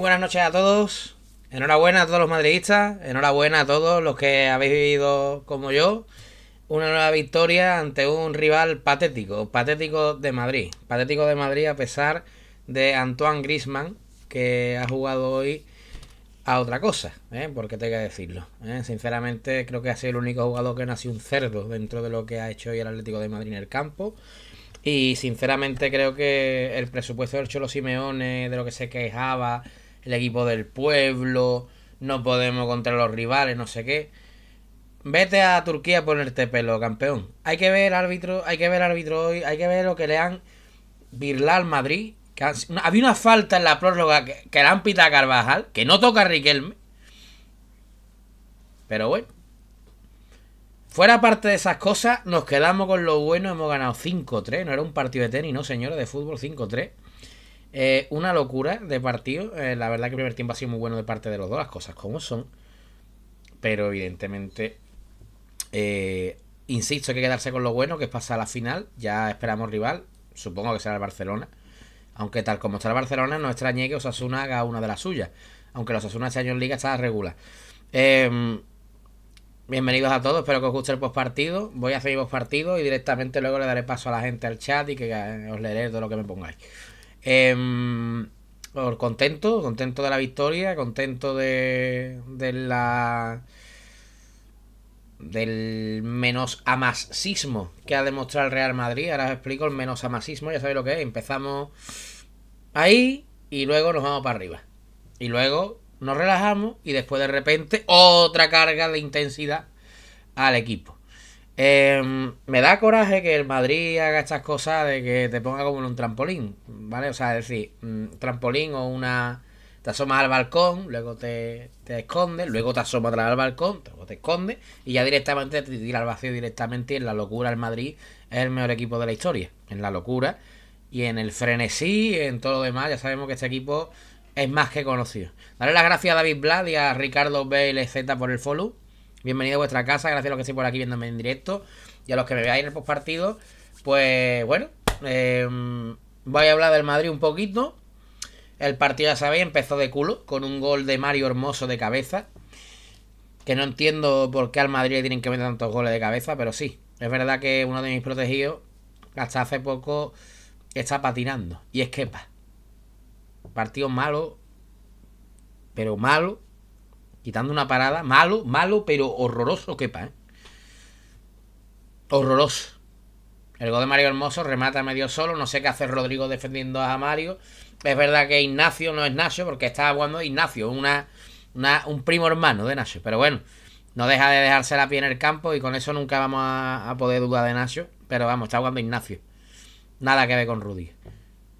buenas noches a todos. Enhorabuena a todos los madridistas. Enhorabuena a todos los que habéis vivido como yo. Una nueva victoria ante un rival patético. Patético de Madrid. Patético de Madrid a pesar de Antoine Grisman, que ha jugado hoy a otra cosa, ¿eh? porque tengo que decirlo. ¿Eh? Sinceramente, creo que ha sido el único jugador que ha nació un cerdo dentro de lo que ha hecho hoy el Atlético de Madrid en el campo. Y sinceramente, creo que el presupuesto del Cholo Simeone, de lo que se quejaba, el equipo del pueblo, no podemos contra los rivales, no sé qué. Vete a Turquía a ponerte pelo, campeón. Hay que ver árbitro, hay que ver árbitro hoy, hay que ver lo que le han virlado Madrid. Que había una falta en la prórroga que, le han Carvajal, que no toca a Riquelme. Pero bueno. Fuera parte de esas cosas, nos quedamos con lo bueno. Hemos ganado 5-3. No era un partido de tenis, no, señores, de fútbol 5-3 una locura de partido. Eh, la verdad que el primer tiempo ha sido muy bueno de parte de los dos, las cosas como son. Pero evidentemente, eh, insisto, hay que quedarse con lo bueno, que es pasar a la final. Ya esperamos rival, supongo que será el Barcelona. Aunque tal como está el Barcelona, no extrañe que Osasuna haga una de las suyas. Aunque los Osasuna este año en Liga está regular. Em, bienvenidos a todos, espero que os guste el postpartido. Voy a hacer mi postpartido y directamente luego le daré paso a la gente al chat y que os leeré todo lo que me pongáis. Em, contento, contento de la victoria, contento de, de la del menos amasismo que ha demostrado el Real Madrid. Ahora os explico el menos amasismo, ya sabéis lo que es. Empezamos ahí y luego nos vamos para arriba. Y luego nos relajamos y después de repente otra carga de intensidad al equipo. Em, me da coraje que el Madrid haga estas cosas de que te ponga como en un trampolín, ¿vale? O sea, es decir, mm, trampolín o una... Te asomas al balcón, luego te, te escondes, luego te asomas atrás al balcón, luego te escondes y ya directamente te tiras al vacío directamente y en la locura el Madrid es el mejor equipo de la historia, en la locura y en el frenesí, en todo lo demás, ya sabemos que este equipo es más que conocido. Dale las gracias a David Vlad y a Ricardo BLZ por el follow bienvenido a vuestra casa, gracias a los que estéis por aquí viéndome en directo y a los que me veáis en el postpartido. Pues bueno, em, voy a hablar del Madrid un poquito. El partido, ya sabéis, empezó de culo con un gol de Mario Hermoso de cabeza. Que no entiendo por qué al Madrid le tienen que meter tantos goles de cabeza, pero sí, es verdad que uno de mis protegidos hasta hace poco está patinando. Y es que Partido malo, pero malo, Quitando una parada. Malo, malo, pero horroroso quepa, ¿eh? Horroroso. El gol de Mario Hermoso remata medio solo. No sé qué hace Rodrigo defendiendo a Mario. Es verdad que Ignacio no es Nacho porque está jugando Ignacio, una, un primo hermano de Nacho. Pero bueno, no deja de dejarse la pie en el campo y con eso nunca vamos a, poder dudar de Nacho. Pero vamos, está jugando Ignacio. Nada que ver con Rudy.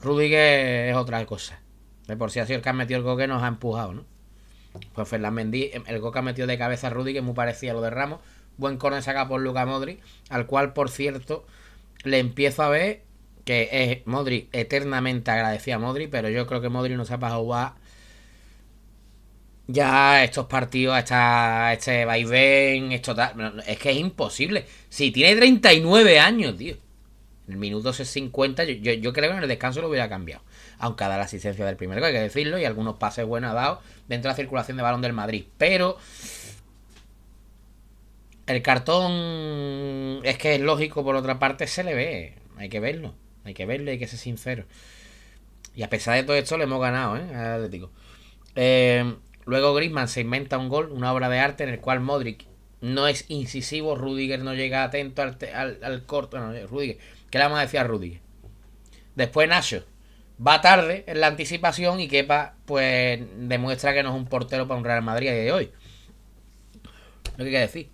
Rudy que es otra cosa. De por si sí el que ha metido el gol que nos ha empujado, ¿no? Pues Fernández em, el Goca metió de cabeza a Rudy, que muy parecía a lo de Ramos. Buen corner saca por Luca Modri al cual, por cierto, le empiezo a ver que es Modri eternamente agradecía a Modric, pero yo creo que Modri no se ha pasado a ya estos partidos, esta, este vaivén, esto tal. Es que es imposible. Si tiene 39 años, tío. En el minuto 60, yo, yo creo que en el descanso lo hubiera cambiado aunque ha dado la asistencia del primer gol, hay que decirlo, y algunos pases buenos ha dado dentro de la circulación de balón del Madrid. Pero el cartón es que es lógico, por otra parte, se le ve, hay que verlo, hay que verlo, hay que ser sincero. Y a pesar de todo esto, le hemos ganado, ¿eh? Atlético. Eh, luego Griezmann se inventa un gol, una obra de arte en el cual Modric no es incisivo, Rudiger no llega atento al, al, corto, no, Rudiger, ¿qué le vamos a decir a Rudiger? Después Nacho, va tarde en la anticipación y Kepa pues demuestra que no es un portero para un Real Madrid a día de hoy. Lo que hay decir.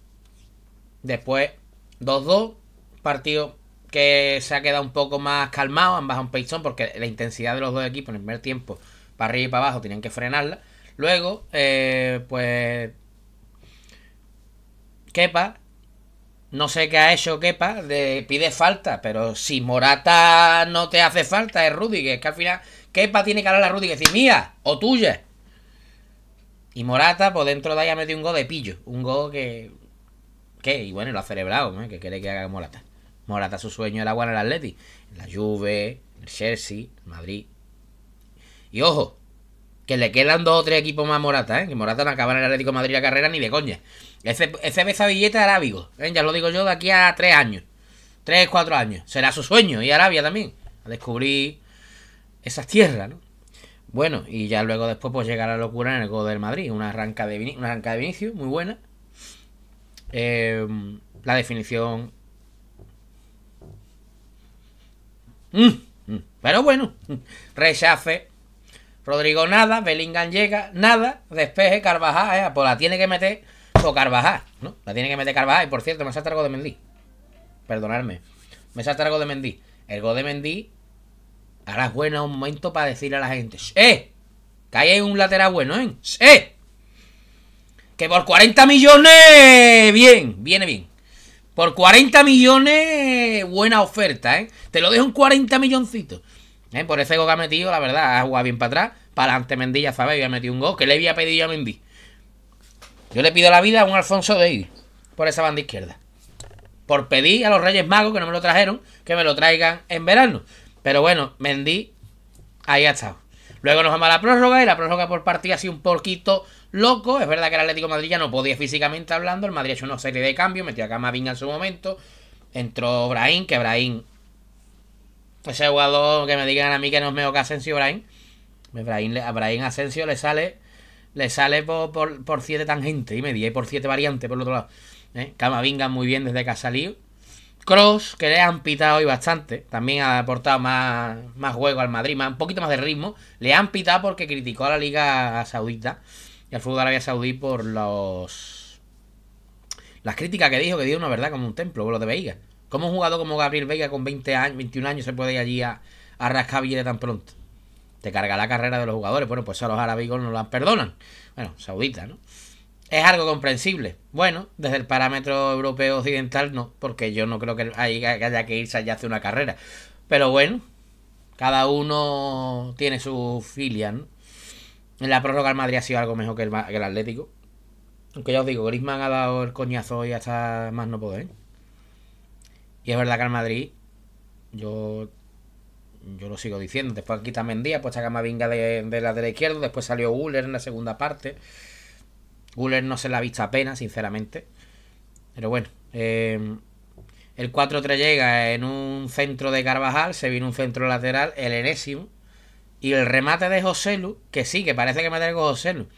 Después 2-2, partido que se ha quedado un poco más calmado, han bajado un peizón porque la intensidad de los dos equipos en el primer tiempo para arriba y para abajo tienen que frenarla. Luego, eh, pues Kepa no sé qué ha hecho Kepa, de, pide falta, pero si Morata no te hace falta, es Rudi Es que al final Kepa tiene que hablar a Rudiger y decir, mía o tuya. Y Morata, por pues dentro de ahí ha metido un go de pillo. Un go que. que y bueno, lo ha celebrado, que quiere que haga Morata. Morata, su sueño era jugar en el Atleti. En la Juve, en el Chelsea, Madrid. Y ojo, que le quedan dos o tres equipos más a Morata, ¿eh? Que Morata no acaba en el Atlético de Madrid la carrera ni de coña. Ese, ese besavillete arábigo, ¿eh? ya lo digo yo, de aquí a tres años, tres, cuatro años. Será su sueño y Arabia también, a descubrir esas tierras, Bueno, y ya luego después pues llega la locura en el gol del Madrid, una arranca de, una arranca de Vinicius, muy buena. Em, la definición... Mm, mm, pero bueno, rechace. Rodrigo nada, Bellingham llega, nada, despeje, Carvajal, eh, pues la tiene que meter o Carvajal, ¿no? La tiene que meter Carvajal. Y por cierto, me salta algo de Mendy. Perdonadme. Me salta algo de Mendy. El gol de Mendy hará es bueno un momento para decirle a la gente, ¡eh! Que ahí hay un lateral bueno, ¿eh? ¡eh! Que por 40 millones, bien, viene bien. Por 40 millones, buena oferta, ¿eh? Te lo dejo un 40 milloncito ¿eh? Por ese gol que ha metido, la verdad, ha jugado bien para atrás. Para adelante Mendy, ya sabéis, había metido un gol. Que le había pedido a Mendy. Yo le pido la vida a un Alfonso de ir por esa banda izquierda. Por pedir a los Reyes Magos que no me lo trajeron, que me lo traigan en verano. Pero bueno, vendí ahí ha estado. Luego nos vamos a la prórroga y la prórroga por partida ha sido un poquito loco. Es verdad que el Atlético Madrid ya no podía físicamente hablando. El Madrid ha hecho una serie de cambios, metió a Camavinga en su momento. Entró Brahim, que Brahim... Ese jugador que me digan a mí que no es mejor que Asensio Brahim. Brahim, a Asensio le sale le sale por, por, siete tangentes y media y por siete variantes por el otro lado. ¿eh? Cama Camavinga muy bien desde que ha salido. Cross, que le han pitado hoy bastante, también ha aportado más, más juego al Madrid, un poquito más de ritmo. Le han pitado porque criticó a la Liga Saudita y al fútbol de Arabia Saudí por los. Las críticas que dijo, que dio una verdad como un templo, lo de Veiga. ¿Cómo un jugador como Gabriel Veiga con 20 años, 21 años se puede ir allí a, a rascar tan pronto? carga la carrera de los jugadores. Bueno, pues a los árabes no la perdonan. Bueno, saudita, ¿no? Es algo comprensible. Bueno, desde el parámetro europeo occidental no, porque yo no creo que haya que irse allá hace una carrera. Pero bueno, cada uno tiene su filia, En la prórroga el Madrid ha sido algo mejor que el, Atlético. Aunque ya os digo, Griezmann ha dado el coñazo y hasta más no poder. Y es verdad que al Madrid, yo yo lo sigo diciendo. Después aquí también Díaz, pues saca Mavinga de, de la derecha izquierda. Después salió Guller en la segunda parte. Guller no se la ha visto apenas, sinceramente. Pero bueno, eh, el 4-3 llega en un centro de Carvajal, se viene un centro lateral, el enésimo. Y el remate de José Lu, que sí, que parece que me traigo José Lu.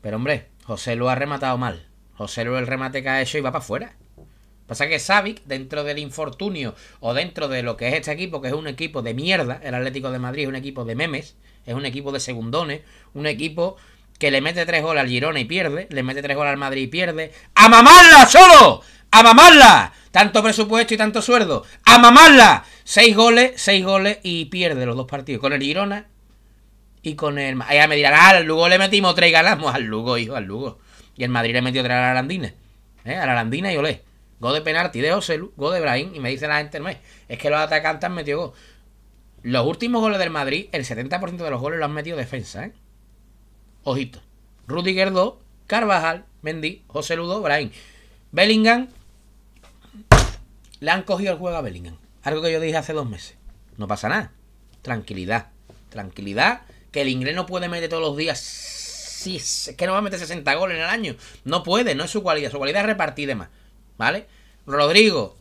Pero hombre, José Lu ha rematado mal. José Lu el remate que ha hecho y va para afuera. Pasa que Savic, dentro del infortunio o dentro de lo que es este equipo, que es un equipo de mierda, el Atlético de Madrid es un equipo de memes, es un equipo de segundones, un equipo que le mete tres goles al Girona y pierde, le mete tres goles al Madrid y pierde. ¡A mamarla solo! ¡A mamarla! Tanto presupuesto y tanto sueldo. ¡A mamarla! Seis goles, seis goles y pierde los dos partidos. Con el Girona y con el... ahí me dirán, ah, al Lugo le metimos tres y ganamos. Al Lugo, hijo, al Lugo. Y el Madrid le metió tres a la Arandina. ¿eh? A la Arandina y olé. Gol de penalti de Ludo, gol de Brahim, y me dice la gente, no es, es que los atacantes han metido gol. Los últimos goles del Madrid, el 70% de los goles los han metido defensa, ¿eh? Ojito. Rudiger 2, Carvajal, Mendy, José Ludo, Brahim. Bellingham, le han cogido el juego a Bellingham. Algo que yo dije hace dos meses. No pasa nada. Tranquilidad. Tranquilidad. Que el inglés no puede meter todos los días. es que no va a meter 60 goles en el año. No puede, no es su cualidad. Su cualidad es repartir de demás. ¿vale? Rodrigo,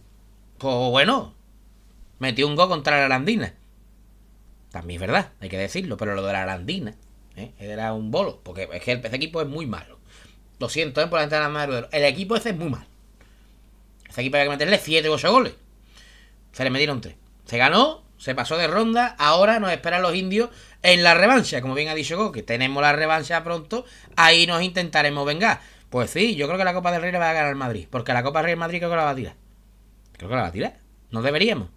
pues bueno, metió un gol contra la Arandina. También es verdad, hay que decirlo, pero lo de la Arandina ¿eh? era un bolo, porque es que el, ese equipo es muy malo. Lo siento, ¿eh? por la entrada madre El equipo ese es muy malo. Ese equipo hay que meterle 7 o 8 goles. Se le metieron 3. Se ganó, se pasó de ronda, ahora nos esperan los indios en la revancha. Como bien ha dicho Go, que tenemos la revancha pronto, ahí nos intentaremos vengar. Pues sí, yo creo que la Copa del Rey la va a ganar el Madrid. Porque la Copa del Rey Madrid creo que la va a tirar. Creo que la va a tirar. No deberíamos.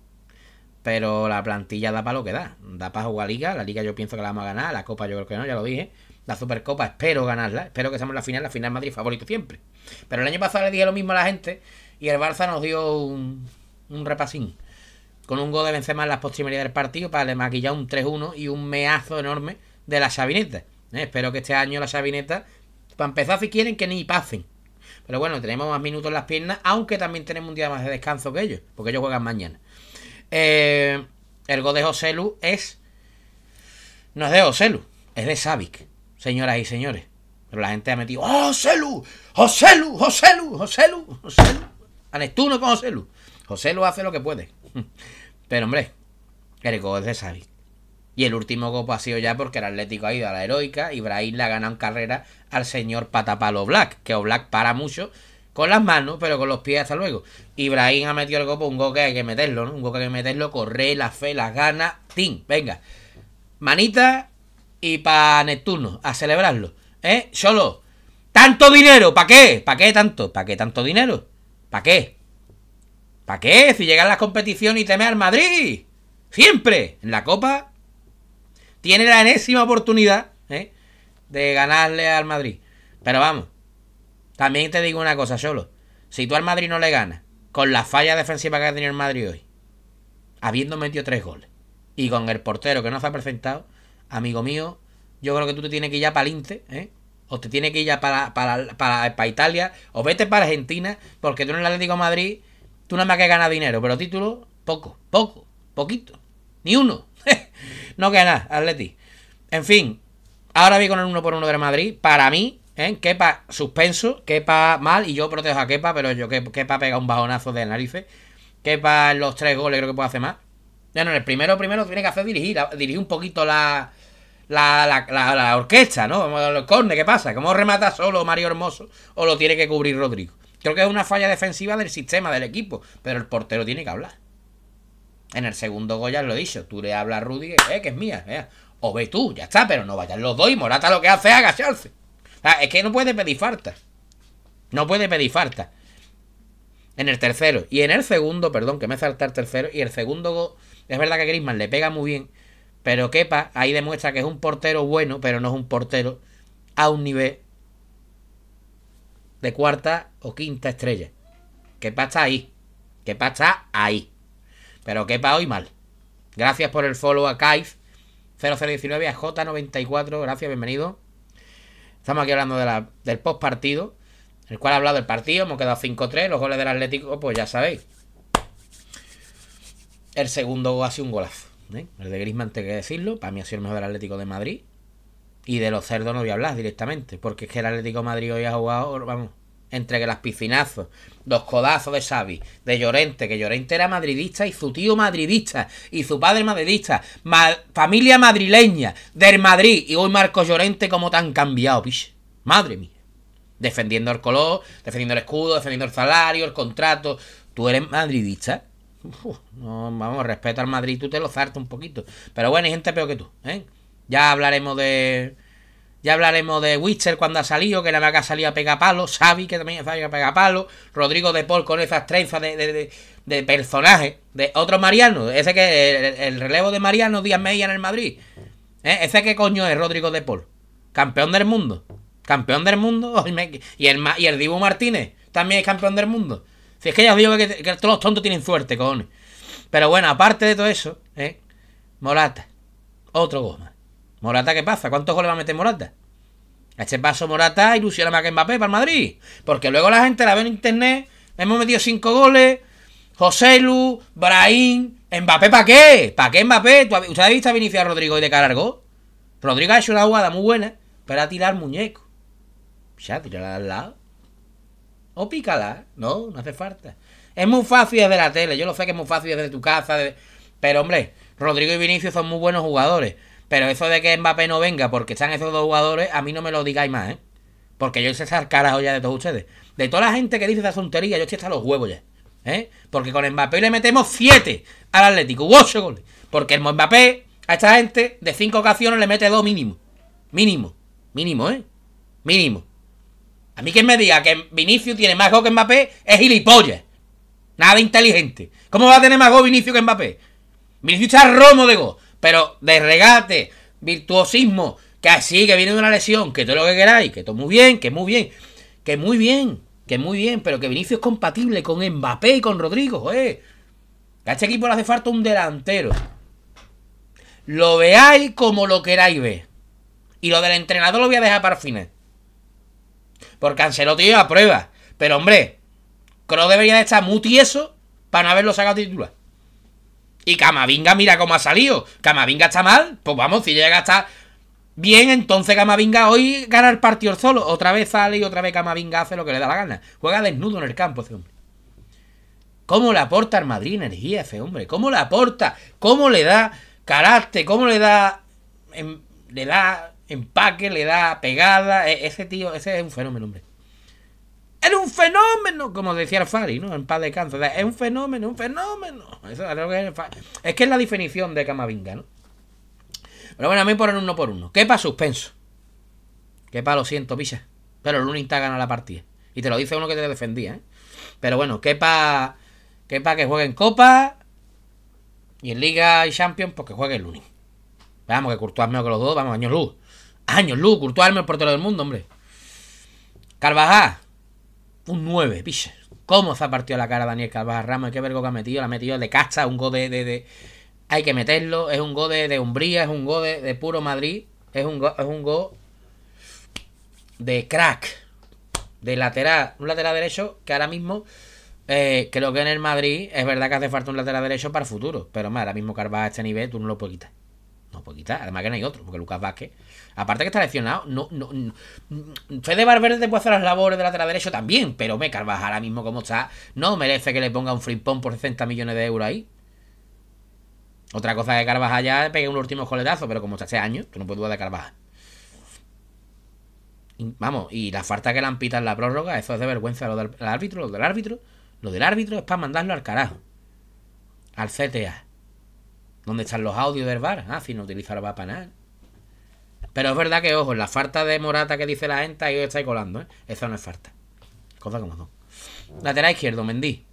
Pero la plantilla da para lo que da. Da para jugar Liga. La Liga yo pienso que la vamos a ganar. La Copa yo creo que no, ya lo dije. La Supercopa espero ganarla. Espero que seamos la final. La final Madrid favorito siempre. Pero el año pasado le dije lo mismo a la gente. Y el Barça nos dio un, un repasín. Con un gol de Benzema en las posibilidades del partido. Para le maquillar un 3-1 y un meazo enorme de la Sabineta eh, espero que este año la Sabineta... Para empezar, si quieren que ni pasen. Pero bueno, tenemos más minutos en las piernas, aunque también tenemos un día más de descanso que ellos, porque ellos juegan mañana. Eh, el go de Joselu es. No es de Joselu, es de Savic, señoras y señores. Pero la gente ha metido. ¡Oh, Joselu! ¡Joselu! ¡Joselu! ¡Joselu! ¡Joselu! A con Joselu. Joselu hace lo que puede. Pero hombre, el go es de Savic. Y el último copo ha sido ya porque el Atlético ha ido a la heroica y Brahim le ha ganado en carrera al señor Patapalo Black, que Black para mucho con las manos, pero con los pies hasta luego. Ibrahim ha metido el copo, un gol que hay que meterlo, ¿no? Un gol que hay que meterlo, correr, la fe, las ganas, tin, venga. Manita y para Neptuno, a celebrarlo. ¿Eh? Solo. ¿Tanto dinero? ¿Para qué? ¿Para qué tanto? ¿Para qué tanto dinero? ¿Para qué? ¿Para qué? Si llegan las competición y teme al Madrid. Siempre. En la Copa tiene la enésima oportunidad ¿eh? de ganarle al Madrid. Pero vamos, también te digo una cosa, Solo. Si tú al Madrid no le ganas, con la falla defensiva que ha tenido el Madrid hoy, habiendo metido tres goles, y con el portero que no se ha presentado, amigo mío, yo creo que tú te tienes que ir ya para el Inter, ¿eh? o te tienes que ir ya para, para, para, Italia, o vete para Argentina, porque tú en el Atlético Madrid, tú nada más que ganar dinero, pero título, poco, poco, poquito, ni uno. No queda nada, Atleti. En fin, ahora vi con el 1 por 1 del Madrid. Para mí, ¿eh? Kepa suspenso, Kepa mal, y yo protejo a Kepa, pero yo Kepa pega un bajonazo de narices. Kepa los tres goles creo que puede hacer más. Ya no, el primero, primero tiene que hacer dirigir, dirigir un poquito la, la, la, orquesta, ¿no? Los corne, ¿qué pasa? ¿Cómo remata solo Mario Hermoso o lo tiene que cubrir Rodrigo? Creo que es una falla defensiva del sistema, del equipo, pero el portero tiene que hablar. En el segundo ya lo he dicho, tú le hablas a Rudy, eh, que es mía, eh. o ve tú, ya está, pero no vayan los dos y Morata lo que hace es agacharse. es que no puede pedir falta. No puede pedir falta. En el tercero. Y en el segundo, perdón, que me salta el tercero. Y el segundo, gol es verdad que Grisman le pega muy bien. Pero Kepa ahí demuestra que es un portero bueno, pero no es un portero a un nivel de cuarta o quinta estrella. Kepa está ahí. Kepa está ahí. Pero quepa hoy mal. Gracias por el follow a Kaif 0019, a J94, gracias, bienvenido. Estamos aquí hablando de del post partido, el cual ha hablado del partido, hemos quedado 5-3, los goles del Atlético, pues ya sabéis. El segundo ha sido un golazo. ¿eh? El de Grisman, te que decirlo, para mí ha sido el mejor del Atlético de Madrid. Y de los cerdos no voy a hablar directamente, porque es que el Atlético de Madrid hoy ha jugado, vamos, entre que las piscinazos, los codazos de Xavi, de Llorente, que Llorente era madridista y su tío madridista y su padre madridista, familia madrileña del Madrid y hoy Marco Llorente como tan cambiado, piche. Madre mía. Defendiendo el color, defendiendo el escudo, defendiendo el salario, el contrato. Tú eres madridista. no, vamos, respeto al Madrid, tú te lo zartas un poquito. Pero bueno, hay gente peor que tú, ¿eh? Ya hablaremos de ya hablaremos de Witcher cuando ha salido, que la vaca ha salido a pegar palo. Xavi, que también ha salido a pegar palo. Rodrigo de Paul con esas trenzas de, de, de, De otro Mariano. Ese que el, relevo de Mariano Díaz Media en el Madrid. ¿eh? Ese que coño es Rodrigo de Paul. Campeón del mundo. Campeón del mundo. Y el, y el Dibu Martínez también es campeón del mundo. Si es que ya os digo que, todos los tontos tienen suerte, cojones. Pero bueno, aparte de todo eso, ¿eh? Morata. Otro goma. Morata, ¿qué pasa? ¿Cuántos goles va a meter Morata? A este paso Morata ilusiona más que Mbappé para el Madrid. Porque luego la gente la ve en internet. Hemos metido cinco goles. José Lu, Brahim. ¿Mbappé para qué? ¿Para qué Mbappé? ¿Usted ha visto a Vinicius Rodrigo y de Carargo? Rodrigo ha hecho una jugada muy buena. Pero a tirar muñeco. Ya, tirarla al lado. O pícala. No, no hace falta. Es muy fácil desde la tele. Yo lo sé que es muy fácil desde tu casa. Pero, hombre, Rodrigo y Vinicius son muy buenos jugadores. Pero eso de que Mbappé no venga porque están esos dos jugadores, a mí no me lo digáis más, ¿eh? Porque yo sé esas carajo ya de todos ustedes. De toda la gente que dice esa tontería, yo estoy hasta los huevos ya. ¿eh? Porque con Mbappé le metemos 7 al Atlético, 8 goles. Porque el Mbappé a esta gente de 5 ocasiones le mete 2 mínimo. Mínimo, mínimo, ¿eh? Mínimo. A mí quien me diga que Vinicius tiene más gol que Mbappé es gilipollas. Nada inteligente. ¿Cómo va a tener más gol Vinicius que Mbappé? Vinicius está romo de gol pero de regate, virtuosismo, que así, que viene de una lesión, que todo lo que queráis, que todo muy bien, que muy bien, que muy bien, que muy bien, pero que Vinicius es compatible con Mbappé y con Rodrigo, eh a este equipo le hace falta un delantero. Lo veáis como lo queráis ver. Y lo del entrenador lo voy a dejar para el final. Porque Ancelotti a prueba. Pero hombre, creo debería de estar muy tieso para no haberlo sacado titular. Y Camavinga, mira cómo ha salido. Camavinga está mal. Pues vamos, si llega a estar bien, entonces Camavinga hoy gana el partido solo. Otra vez sale y otra vez Camavinga hace lo que le da la gana. Juega desnudo en el campo ese hombre. ¿Cómo le aporta al Madrid energía ese hombre? ¿Cómo le aporta? ¿Cómo le da carácter? ¿Cómo le da... Em, le da empaque, le da pegada. E, ese tío, ese es un fenómeno, hombre. Era un fenómeno, como decía el Fari, ¿no? En paz de cáncer. Es un fenómeno, un fenómeno. es, que es, la definición de Camavinga, ¿no? Pero bueno, a mí por el uno por uno. Quepa, suspenso. pa' lo siento, Pisa? Pero el está gana la partida. Y te lo dice uno que te defendía, ¿eh? Pero bueno, ¿Qué Quepa que juegue en Copa. Y en Liga y Champions, porque que juegue el Lunin. Vamos, que Courtois mejor que los dos. Vamos, años luz. Años luz. por es el portero del mundo, hombre. Carvajal un 9, piche. ¿Cómo se ha partido la cara Daniel Carvajal Ramos? ¿Qué vergo que ha metido? La ha metido de casta, un go de, de, Hay que meterlo. Es un go de, Umbría, es un go de, puro Madrid. Es un, go, un de crack. De lateral. Un lateral derecho que ahora mismo eh, creo que en el Madrid es verdad que hace falta un lateral derecho para el futuro. Pero más, ahora mismo Carvajal a este nivel tú no lo puedes quitar. Pues además que no hay otro, porque Lucas Vázquez, aparte que está lesionado, no, no, no mm, Fede Valverde puede hacer las labores de la lateral derecho también, pero me Carvajal ahora mismo como está, no merece que le ponga un flipón por 60 millones de euros ahí. Otra cosa de Carvajal ya pegue un último coletazo, pero como está hace años tú no puedes dudar de Carvajal. vamos, y la falta que le han pitado en la prórroga, eso es de vergüenza lo del, árbitro, lo del árbitro, lo del árbitro es para mandarlo al carajo. Al CTA. ¿Dónde están los audios del bar Ah, si no utiliza el VAR para nada. Pero es verdad que, ojo, la falta de Morata que dice la gente, ahí os estáis colando, ¿eh? Esa no es falta. Cosa como dos. Lateral izquierdo, Mendy.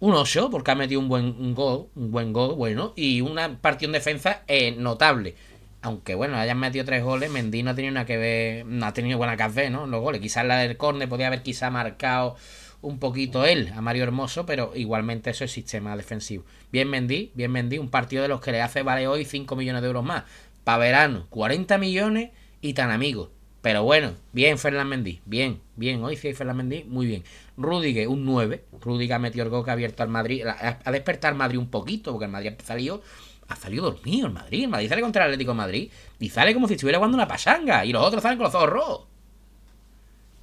Un 8, porque ha metido un buen gol, un buen gol, bueno, y una partida en defensa eh, notable. Aunque bueno, hayan metido tres goles, Mendy no ha tenido nada que ver, no ha tenido buena café, ¿no? Los goles. Quizás la del córner podía haber quizá marcado un poquito él a Mario Hermoso, pero igualmente eso es sistema defensivo. Bien Mendy, bien Mendy, un partido de los que le hace vale hoy 5 millones de euros más. Para verano, 40 millones y tan amigos. Pero bueno, bien Fernán Mendy, bien, bien, hoy sí hay Fernán Mendy, muy bien. Rudiger, un 9. ha metido el gol abierto al Madrid, a despertar Madrid un poquito, porque el Madrid ha salido, ha salido dormido el Madrid. Madrid sale contra el Atlético Madrid y sale como si estuviera jugando una pasanga y los otros salen con los zorros.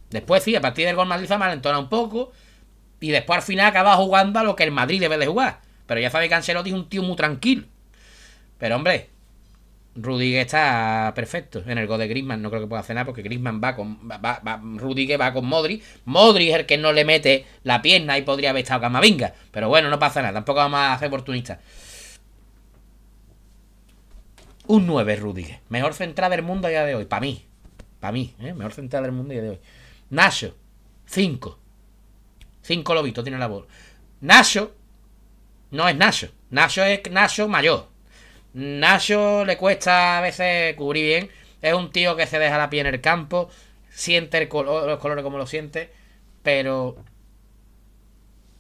Después sí, a partir del gol Madrid se malentona un poco. Y después al final acaba jugando a lo que el Madrid debe de jugar. Pero ya sabe que Ancelotti es un tío muy tranquilo. Pero hombre, Rudiger está perfecto en el gol de Grisman, No creo que pueda hacer nada porque Grisman va con... Va, va, va con Modri. Modri es el que no le mete la pierna y podría haber estado Camavinga. Pero bueno, no pasa nada. Tampoco vamos a ser oportunista Un 9 Rudiger. Mejor central del mundo a día de hoy. Para mí. Para mí. ¿eh? Mejor central del mundo a día de hoy. Nacho, 5 Cinco lobitos tiene la bola. Nacho no es Nacho. Nacho es Nacho mayor. Nacho le cuesta a veces cubrir bien. Es un tío que se deja la piel en el campo. Siente el los colores como lo siente. Pero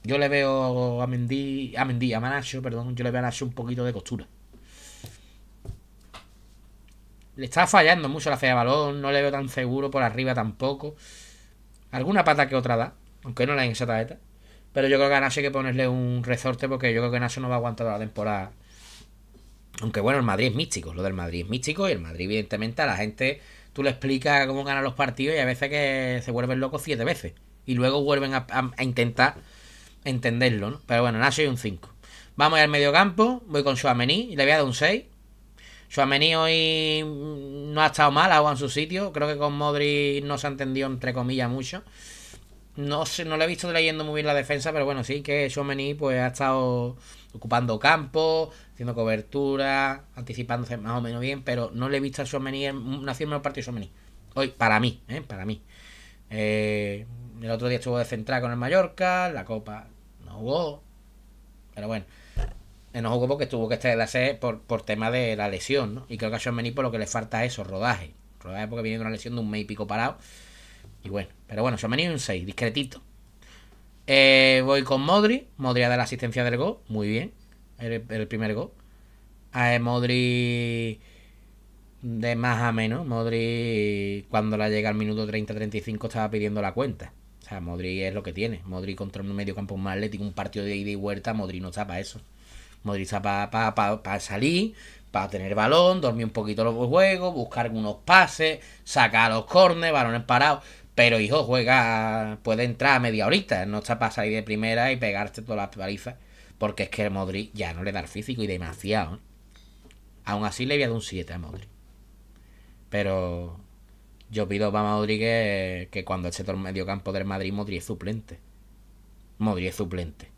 yo le veo a Mendy, a Mendy, a perdón, yo le veo a Nacho un poquito de costura. Le está fallando mucho la fe de balón, no le veo tan seguro por arriba tampoco. Alguna pata que otra da, aunque no la hay tarjeta Pero yo creo que a hay que ponerle un resorte porque yo creo que Nacho no va a aguantar la temporada. Aunque bueno, el Madrid es místico, lo del Madrid es místico y el Madrid evidentemente a la gente tú le explicas cómo ganan los partidos y a veces que se vuelven locos siete veces y luego vuelven a, intentar entenderlo, ¿no? Pero bueno, Nacho es un 5. Vamos al mediocampo, voy con Suamení y le voy a dar un 6 Suamení hoy no ha estado mal, ha jugado en su sitio. Creo que con Modri no se ha entendido, entre comillas, mucho. No sé, no le he visto trayendo muy bien la defensa, pero bueno, sí que Suamení pues ha estado ocupando campo, haciendo cobertura, anticipándose más o menos bien, pero no le he visto a Suamení, en ha sido el partido Hoy, para mí, ¿eh? para mí. Eh, el otro día estuvo de central con el Mallorca, la Copa no jugó, pero bueno no juego porque tuvo que la por, por tema de la lesión, ¿no? Y creo que a Sean por lo que le falta eso, rodaje. Rodaje porque viene de una lesión de un mes y pico parado. Y bueno, pero bueno, Sean venido un 6, discretito. Eh, voy con Modri. Modri dado la asistencia del gol. Muy bien. El, primer gol. A Modri de más a menos. Modri cuando la llega al minuto 30-35 estaba pidiendo la cuenta. O sea, Modri es lo que tiene. Modri contra un medio campo más tiene un partido de ida y vuelta. Modri no tapa eso. Modriza para salir, para tener balón, dormir un poquito los juegos, buscar unos pases, sacar los cornes, balones parados. Pero hijo, juega, puede entrar a media horita, no está para salir de primera y pegarte todas las palizas. Porque es que el ya no le da el físico y demasiado. ¿eh? Aún así le había dado un 7 a Modri. Pero yo pido para Modric que, que cuando esté todo el campo del Madrid, Modric es suplente. Modric es suplente.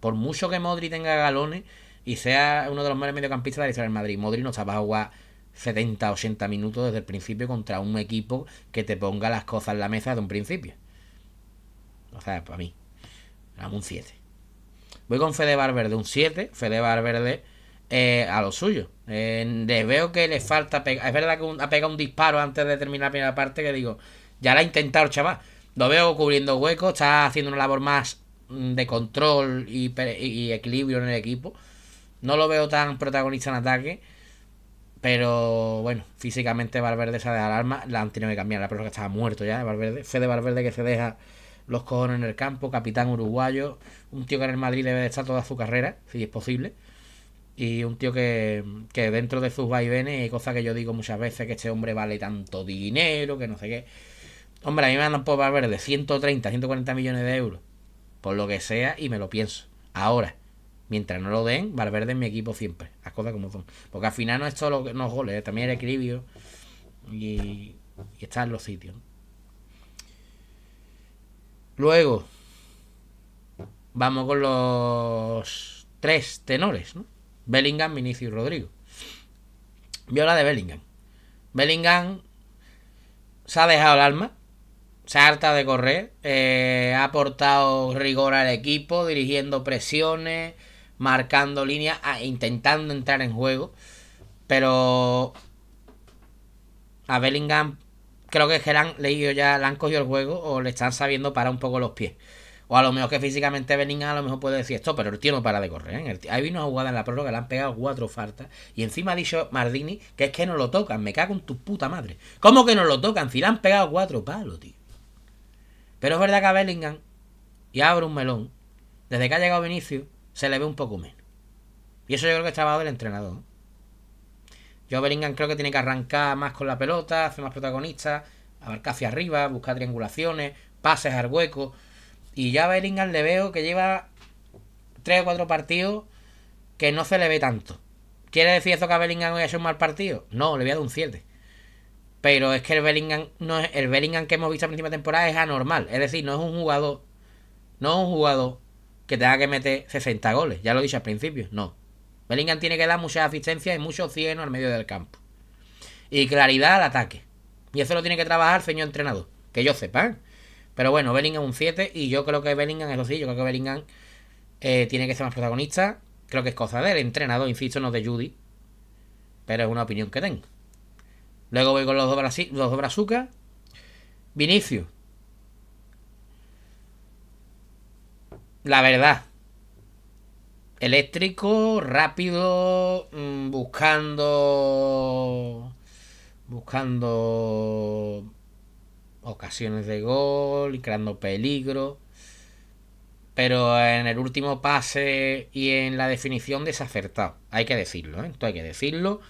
Por mucho que Modri tenga galones y sea uno de los mejores mediocampistas de la historia del Madrid, Modri no estaba a jugar 70, 80 minutos desde el principio contra un equipo que te ponga las cosas en la mesa desde un principio. O sea, para mí, un 7. Voy con Fede Valverde, un 7. Fede Valverde eh, a lo suyo. veo que le falta. Es verdad que ha pegado un disparo antes de terminar la primera parte que digo, ya la ha intentado, chaval. Lo veo cubriendo huecos, está haciendo una labor más Mm, de control y, y, equilibrio en el equipo. No lo veo tan protagonista en ataque. Pero bueno, físicamente Valverde se ha al alarma. La han tenido que cambiar. La que estaba muerto ya. Valverde, Fede Valverde que se deja los cojones en el campo. Capitán uruguayo. Un tío que en el Madrid debe de estar toda su carrera, si es posible. Y un tío que, dentro de sus vaivenes, cosa que yo digo muchas veces, que este hombre vale tanto dinero, que no sé qué. Hombre, a mí me andan por Valverde 130, 140 millones de euros por lo que sea y me lo pienso. Ahora, mientras no lo den, Valverde es mi equipo siempre, las cosas como son. Porque al final no es solo los goles, ¿eh? también el equilibrio y, y está en los sitios. Luego, vamos con los tres tenores, Bellingham, Vinicius y Rodrigo. Viola de Bellingham. Bellingham se ha dejado el alma, se harta de correr, eh, ha aportado rigor al equipo, dirigiendo presiones, marcando líneas, ah, intentando entrar en juego. Pero a Bellingham creo que, es le, han, leído ya, le han cogido el juego o le están sabiendo parar un poco los pies. O a lo mejor que físicamente Bellingham a lo mejor puede decir esto, pero el tío no para de correr. ¿eh? ahí vino una jugada en la prórroga, le han pegado cuatro faltas. Y encima ha dicho Mardini que es que no lo tocan. Me cago en tu puta madre. ¿Cómo que no lo tocan? Si le han pegado cuatro palos, tío. Pero es verdad que a Bellingham, y abre un melón, desde que ha llegado Vinicius, se le ve un poco menos. Y eso yo creo que es trabajo del entrenador. Yo a Bellingham creo que tiene que arrancar más con la pelota, hacer más protagonista, abarcar hacia arriba, buscar triangulaciones, pases al hueco. Y ya a Bellingham le veo que lleva tres o cuatro partidos que no se le ve tanto. ¿Quiere decir eso que a Bellingham hoy ha hecho un mal partido? No, le voy a dar un 7. Pero es que el Bellingham, no es, el Bellingham que hemos visto en la última temporada es anormal. Es decir, no es un jugador. No es un jugador que tenga que meter 60 goles. Ya lo dije al principio. No. Bellingham tiene que dar mucha asistencia y mucho en al medio del campo. Y claridad al ataque. Y eso lo tiene que trabajar señor entrenador. Que yo sepa. ¿eh? Pero bueno, Bellingham un 7. Y yo creo que Bellingham, lo sí, yo creo que Bellingham eh, tiene que ser más protagonista. Creo que es cosa del entrenador, insisto, no de Judy. Pero es una opinión que tengo. Luego voy con los dos, Brasi los Vinicius. La verdad. Eléctrico, rápido, mm, buscando. Buscando ocasiones de gol, Y creando peligro. Pero en el último pase y en la definición desacertado. Hay que decirlo, ¿eh? Esto hay que decirlo.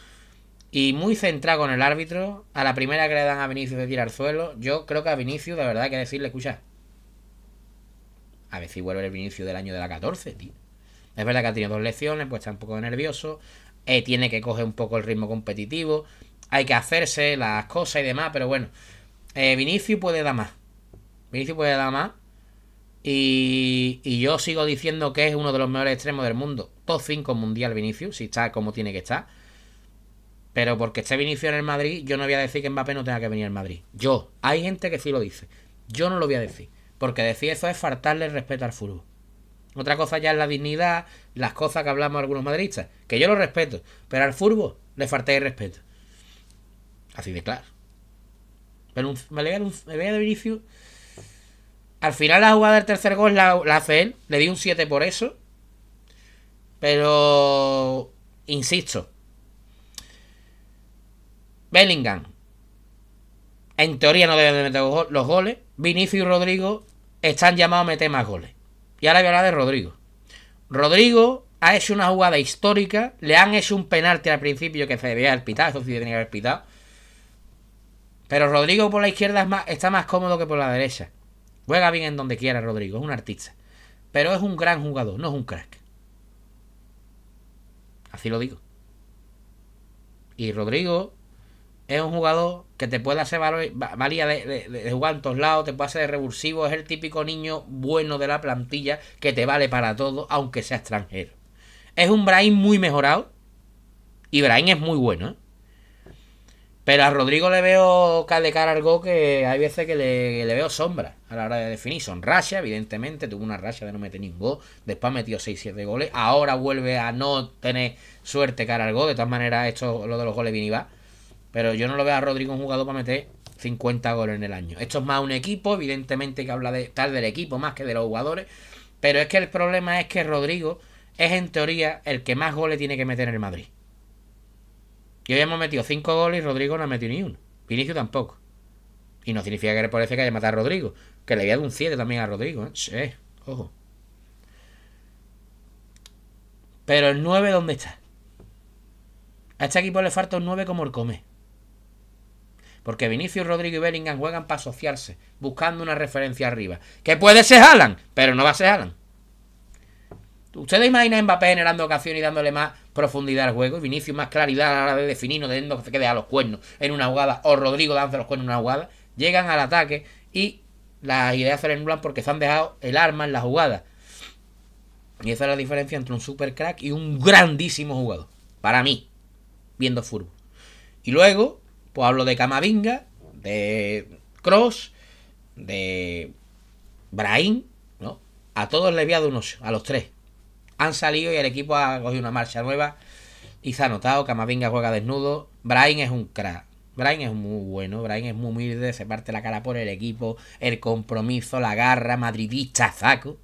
Y muy centrado en el árbitro. A la primera que le dan a Vinicius de tirar al suelo. Yo creo que a Vinicius, de verdad, hay que decirle, escucha. A ver si vuelve el Vinicius del año de la 14, tío. Es verdad que ha tenido dos lecciones, pues está un poco nervioso. Eh, tiene que coger un poco el ritmo competitivo. Hay que hacerse las cosas y demás, pero bueno. Eh, Vinicius puede dar más. Vinicius puede dar más. Y, y, yo sigo diciendo que es uno de los mejores extremos del mundo. Top 5 mundial Vinicius, si está como tiene que estar. Pero porque esté Vinicius en el Madrid, yo no voy a decir que Mbappé no tenga que venir al Madrid. Yo. Hay gente que sí lo dice. Yo no lo voy a decir. Porque decir eso es faltarle el respeto al fútbol. Otra cosa ya es la dignidad, las cosas que hablamos algunos madridistas. Que yo lo respeto. Pero al fútbol le falté el respeto. Así de claro. Pero me le de inicio. Al final la jugada del tercer gol la, la hace él. Le di un 7 por eso. Pero... Insisto, Bellingham. En teoría no deben de meter los goles. Vinicius y Rodrigo están llamados a meter más goles. Y ahora voy a hablar de Rodrigo. Rodrigo ha hecho una jugada histórica. Le han hecho un penalti al principio que se debía haber pitado. Eso sí tenía haber pitado. Pero Rodrigo por la izquierda está más cómodo que por la derecha. Juega bien en donde quiera Rodrigo. Es un artista. Pero es un gran jugador, no es un crack. Así lo digo. Y Rodrigo es un jugador que te puede hacer valía de, jugar en todos lados, te puede hacer de revulsivo, es el típico niño bueno de la plantilla que te vale para todo, aunque sea extranjero. Es un Brahim muy mejorado y Brahim es muy bueno. ¿eh? Pero a Rodrigo le veo de cara algo que hay veces que le, veo sombra a la hora de definir. Son rachas, evidentemente, tuvo una racha de no meter ningún gol, después metió 6-7 goles, ahora vuelve a no tener suerte cara al de todas maneras esto lo de los goles viene y pero yo no lo veo a Rodrigo un jugador para meter 50 goles en el año. Esto es más un equipo, evidentemente que habla de tal del equipo más que de los jugadores. Pero es que el problema es que Rodrigo es en teoría el que más goles tiene que meter en el Madrid. Y hoy hemos metido 5 goles y Rodrigo no ha metido ni uno. Vinicio tampoco. Y no significa que le parece que haya matado a Rodrigo. Que le había dado un 7 también a Rodrigo. ¿eh? Sí, ojo. Pero el 9, ¿dónde está? A este equipo le falta un 9 como el come. Porque Vinicius, Rodrigo y Bellingham juegan para asociarse, buscando una referencia arriba. Que puede ser jalan pero no va a ser Alan. ¿Ustedes imaginan a Mbappé generando ocasión y dándole más profundidad al juego? Y Vinicius más claridad a la hora de definir, no se quede a los cuernos en una jugada. O Rodrigo dándose los cuernos en una jugada. Llegan al ataque y las ideas se anulan porque se han dejado el arma en la jugada. Y esa es la diferencia entre un super crack y un grandísimo jugador. Para mí, viendo fútbol. Y luego, pues hablo de Camavinga, de Cross, de brain ¿no? A todos les he a los tres. Han salido y el equipo ha cogido una marcha nueva y se ha notado. Camavinga juega desnudo. Brain es un crack. Brain es muy bueno, Brain es muy humilde, se parte la cara por el equipo, el compromiso, la garra, madridista, saco.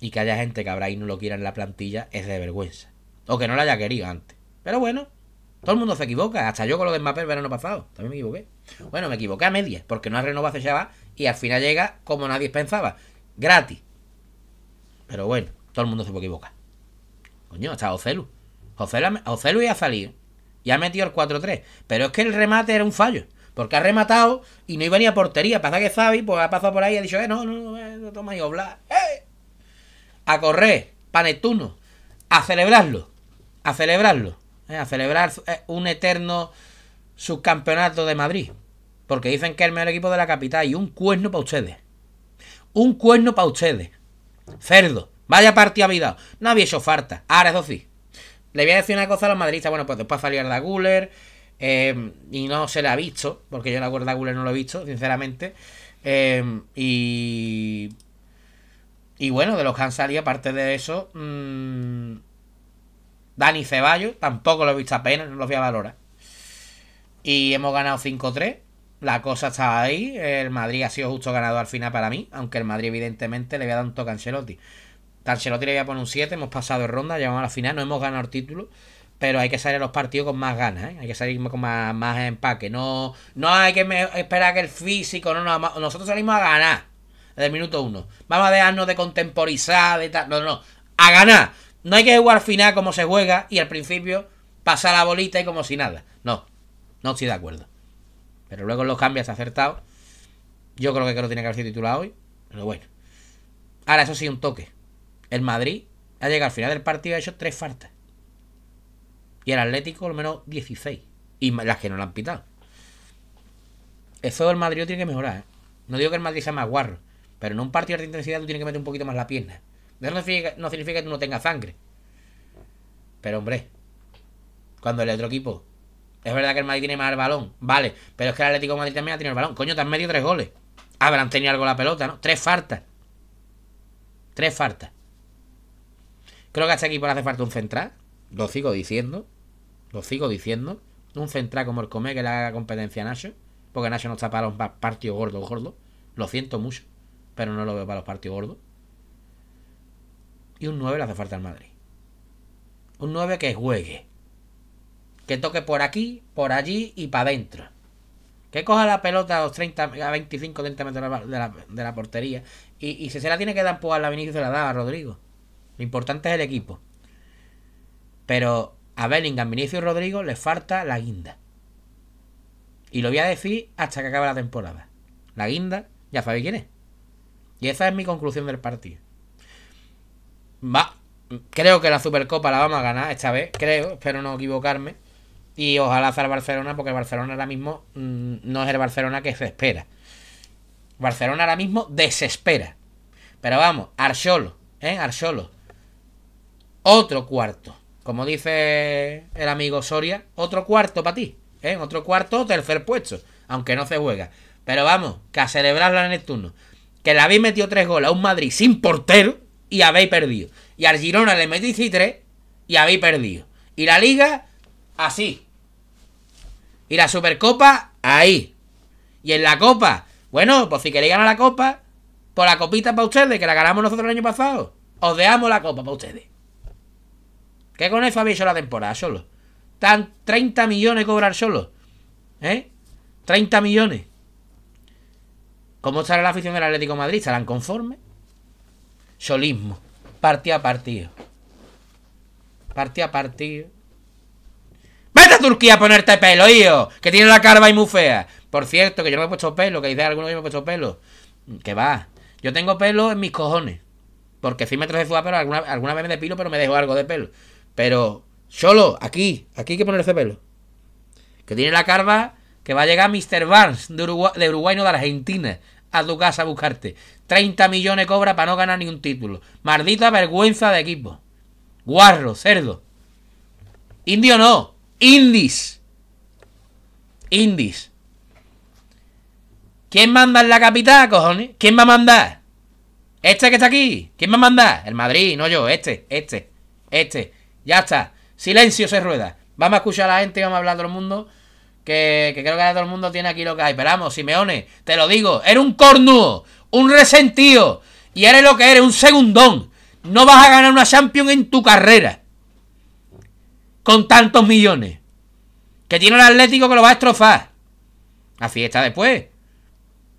Y que haya gente que a Brain no lo quiera en la plantilla es de vergüenza. O que no lo haya querido antes. Pero bueno, todo el mundo se equivoca. Hasta yo con lo de Mbappé verano pasado. También me equivoqué. Bueno, me equivoqué a medias. Porque no ha renovado ese chaval. Y al final llega como nadie pensaba. Gratis. Pero bueno, todo el mundo se puede equivocar. Coño, hasta Ocelu. Ocelu, Ocelu ya ha salido. Y ha metido el 4-3. Pero es que el remate era un fallo. Porque ha rematado y no iba ni a portería. Pasa que Xavi pues, ha pasado por ahí y ha dicho, eh, no, no, no, eh, no, toma y obla. Eh". A correr, para A celebrarlo. A celebrarlo. Eh, a celebrar eh, un eterno subcampeonato de Madrid. Porque dicen que es el mejor equipo de la capital. Y un cuerno para ustedes. Un cuerno para ustedes. Cerdo. Vaya partida vida. No había hecho falta. Ahora eso sí. Le voy a decir una cosa a los madridistas. Bueno, pues después salió el guler em, y no se le ha visto. Porque yo la guarda Guller no lo he visto, sinceramente. Em, y. Y bueno, de los que han salido, aparte de eso. Mm, Dani Ceballos, tampoco lo he visto apenas, no los voy a valorar. Y hemos ganado 5-3. La cosa estaba ahí. El Madrid ha sido justo ganador al final para mí. Aunque el Madrid, evidentemente, le había dado un toque a Ancelotti. Ancelotti le había un 7. Hemos pasado de ronda, llegamos a la final, no hemos ganado el título. Pero hay que salir a los partidos con más ganas, ¿eh? hay que salir con más, empaque. No, no hay que esperar que el físico. No, nosotros salimos a ganar desde el minuto uno. Vamos a dejarnos de contemporizar, de No, no, no. A ganar. No hay que jugar al final como se juega y al principio pasar la bolita y como si nada. No, no estoy de acuerdo. Pero luego los cambios acertado Yo creo que lo tiene que haber sido titulado hoy. Pero bueno. Ahora, eso sí, un toque. El Madrid ha llegado al final del partido y ha hecho tres faltas. Y el Atlético, al menos 16. Y las que no la han pitado. Eso el Madrid tiene que mejorar. ¿eh? No digo que el Madrid sea más guarro. Pero en un partido de intensidad tú tienes que meter un poquito más la pierna. Eso no significa, que tú no tengas sangre. Pero hombre, cuando el otro equipo. Es verdad que el Madrid tiene más el balón, vale. Pero es que el Atlético Madrid también ha tenido el balón. Coño, te han tres goles. Habrán tenido algo la pelota, ¿no? Tres faltas. Tres faltas. Creo que a este equipo le hace falta un central. Lo sigo diciendo. Lo sigo diciendo. Un central como el Comé que le haga competencia a Nacho. Porque Nacho no está para los partidos gordos, gordos. Lo siento mucho. Pero no lo veo para los partidos gordos. Y un 9 le hace falta al Madrid. Un 9 que juegue. Que toque por aquí, por allí y para adentro. Que coja la pelota a los 30, a 25, 30 metros de la, portería. Y, si se la tiene que dar pues, a la Vinicius, se la da a Rodrigo. Lo importante es el equipo. Pero a Bellingham, Vinicius y Rodrigo les falta la guinda. Y lo voy a decir hasta que acabe la temporada. La guinda, ya sabéis quién es. Y esa es mi conclusión del partido. Va, creo que la Supercopa la vamos a ganar esta vez, creo, espero no equivocarme. Y ojalá sea el Barcelona, porque Barcelona ahora mismo mm, no es el Barcelona que se espera. Barcelona ahora mismo desespera. Pero vamos, Archolo, ¿eh? Archolo. Otro cuarto. Como dice el amigo Soria, otro cuarto para ti. ¿eh? Otro cuarto, tercer puesto. Aunque no se juega. Pero vamos, que a celebrarla en el turno. Que la habéis metido tres goles a un Madrid sin portero y habéis perdido. Y al Girona le y 3 y habéis perdido. Y la Liga, así. Y la Supercopa, ahí. Y en la Copa, bueno, pues si queréis ganar la Copa, por pues la copita para ustedes, que la ganamos nosotros el año pasado. Os dejamos la Copa para ustedes. ¿Qué con eso habéis hecho la temporada solo? Tan 30 millones cobrar solo. ¿Eh? 30 millones. ¿Cómo estará la afición del Atlético de Madrid? ¿Estarán conformes? solismo, partido a partido. Partido a partido. ¡Vete a Turquía a ponerte pelo, hijo! Que tiene la cara y muy fea. Por cierto, que yo no me he puesto pelo, que dice alguno que yo me he puesto pelo. Que va. Yo tengo pelo en mis cojones. Porque si me traje su pero alguna, vez me depilo, pero me dejo algo de pelo. Pero, solo, aquí, aquí hay que ponerse pelo. Que tiene la carva que va a llegar Mr. Barnes de Uruguay, de Uruguay, no de Argentina, a tu casa a buscarte. 30 millones cobra para no ganar ni un título. Maldita vergüenza de equipo. Guarro, cerdo. Indio no. Indies. Indies. ¿Quién manda en la capital, cojones? ¿Quién va a mandar? Este que está aquí. ¿Quién va a mandar? El Madrid, no yo. Este, este, este. Ya está. Silencio se rueda. Vamos a escuchar a la gente y vamos a hablar a todo el mundo. Que, creo que todo el mundo tiene aquí lo que hay. Esperamos, Simeone, te lo digo. Era un cornudo un resentido. Y eres lo que eres, un segundón. No vas a ganar una Champions en tu carrera. Con tantos millones. Que tiene el Atlético que lo va a estrofar. A fiesta después.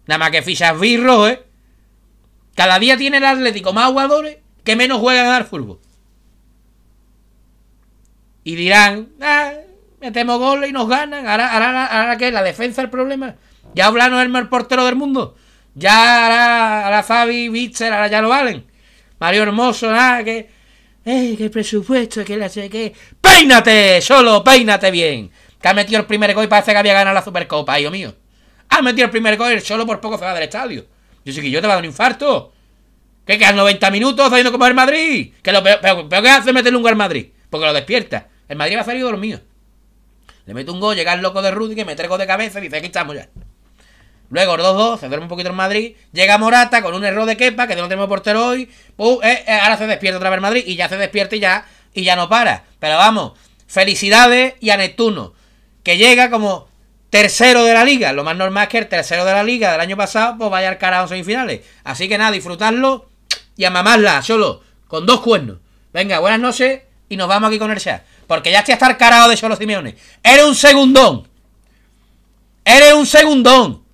Nada más que fichas birros, ¿eh? Cada día tiene el Atlético más jugadores que menos juegan al fútbol. Y dirán, ah, metemos goles y nos ganan. Ahora, ahora, que la defensa es el problema. Ya hablamos del el mejor portero del mundo. Ya a la Fabi, Víctor, ahora ya lo valen. Mario Hermoso, nada, que. Eh, qué presupuesto, que la sé qué! ¡Peínate! Solo, peínate bien. Que ha metido el primer gol y parece que había ganado la Supercopa, hijo mío. Ha metido el primer gol, y solo por poco se va del estadio. Yo sé que yo te va a dar un infarto. Que quedan 90 minutos saliendo como el Madrid. Que lo peor, hace meter meterle un gol al Madrid. Porque lo despierta. El Madrid va a salir dormido. Le mete un gol, llega el loco de Rudy que mete el gol de cabeza y dice, que estamos ya. Luego, 2-2, se duerme un poquito en Madrid. Llega Morata con un error de quepa, que no tenemos portero hoy. Eh, eh, ahora se despierta otra vez Madrid y ya se despierta y ya, y ya no para. Pero vamos, felicidades y a Neptuno, que llega como tercero de la liga. Lo más normal es que el tercero de la liga del año pasado pues vaya al carajo en semifinales. Así que nada, disfrutarlo y a mamarla solo, con dos cuernos. Venga, buenas noches y nos vamos aquí con el chat. Porque ya estoy hasta el carajo de Solo Simeone. Eres un segundón. Eres un segundón.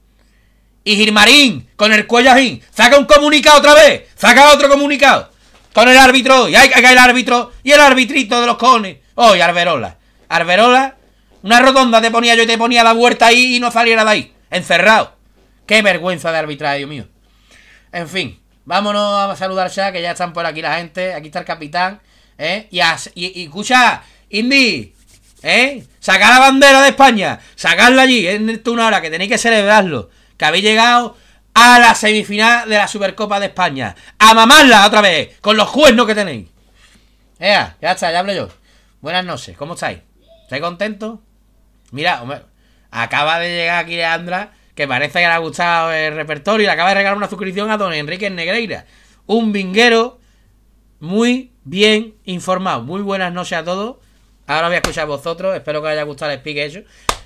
Y Gilmarín con el cuello saca un comunicado otra vez, saca otro comunicado. Con el árbitro, y hay, el árbitro, y el arbitrito de los cones. Hoy, Arverola Arberola. una rotonda te ponía yo y te ponía la vuelta ahí y no saliera de ahí, encerrado. Qué vergüenza de arbitraje Dios mío. En fin, vámonos a saludar ya, que ya están por aquí la gente. Aquí está el capitán. ¿eh? Y, y, escucha, Indy, ¿eh? saca la bandera de España, sacarla allí, en una hora que tenéis que celebrarlo que habéis llegado a la semifinal de la Supercopa de España. ¡A mamarla otra vez! Con los cuernos que tenéis. Ea, ya está, ya hablo yo. Buenas noches, ¿cómo estáis? ¿Estáis contentos? Mira, acaba de llegar aquí Leandra, que parece que le ha gustado el repertorio, y le acaba de regalar una suscripción a don Enrique Negreira. Un vinguero muy bien informado. Muy buenas noches a todos. Ahora voy a escuchar a vosotros. Espero que os haya gustado el speak hecho.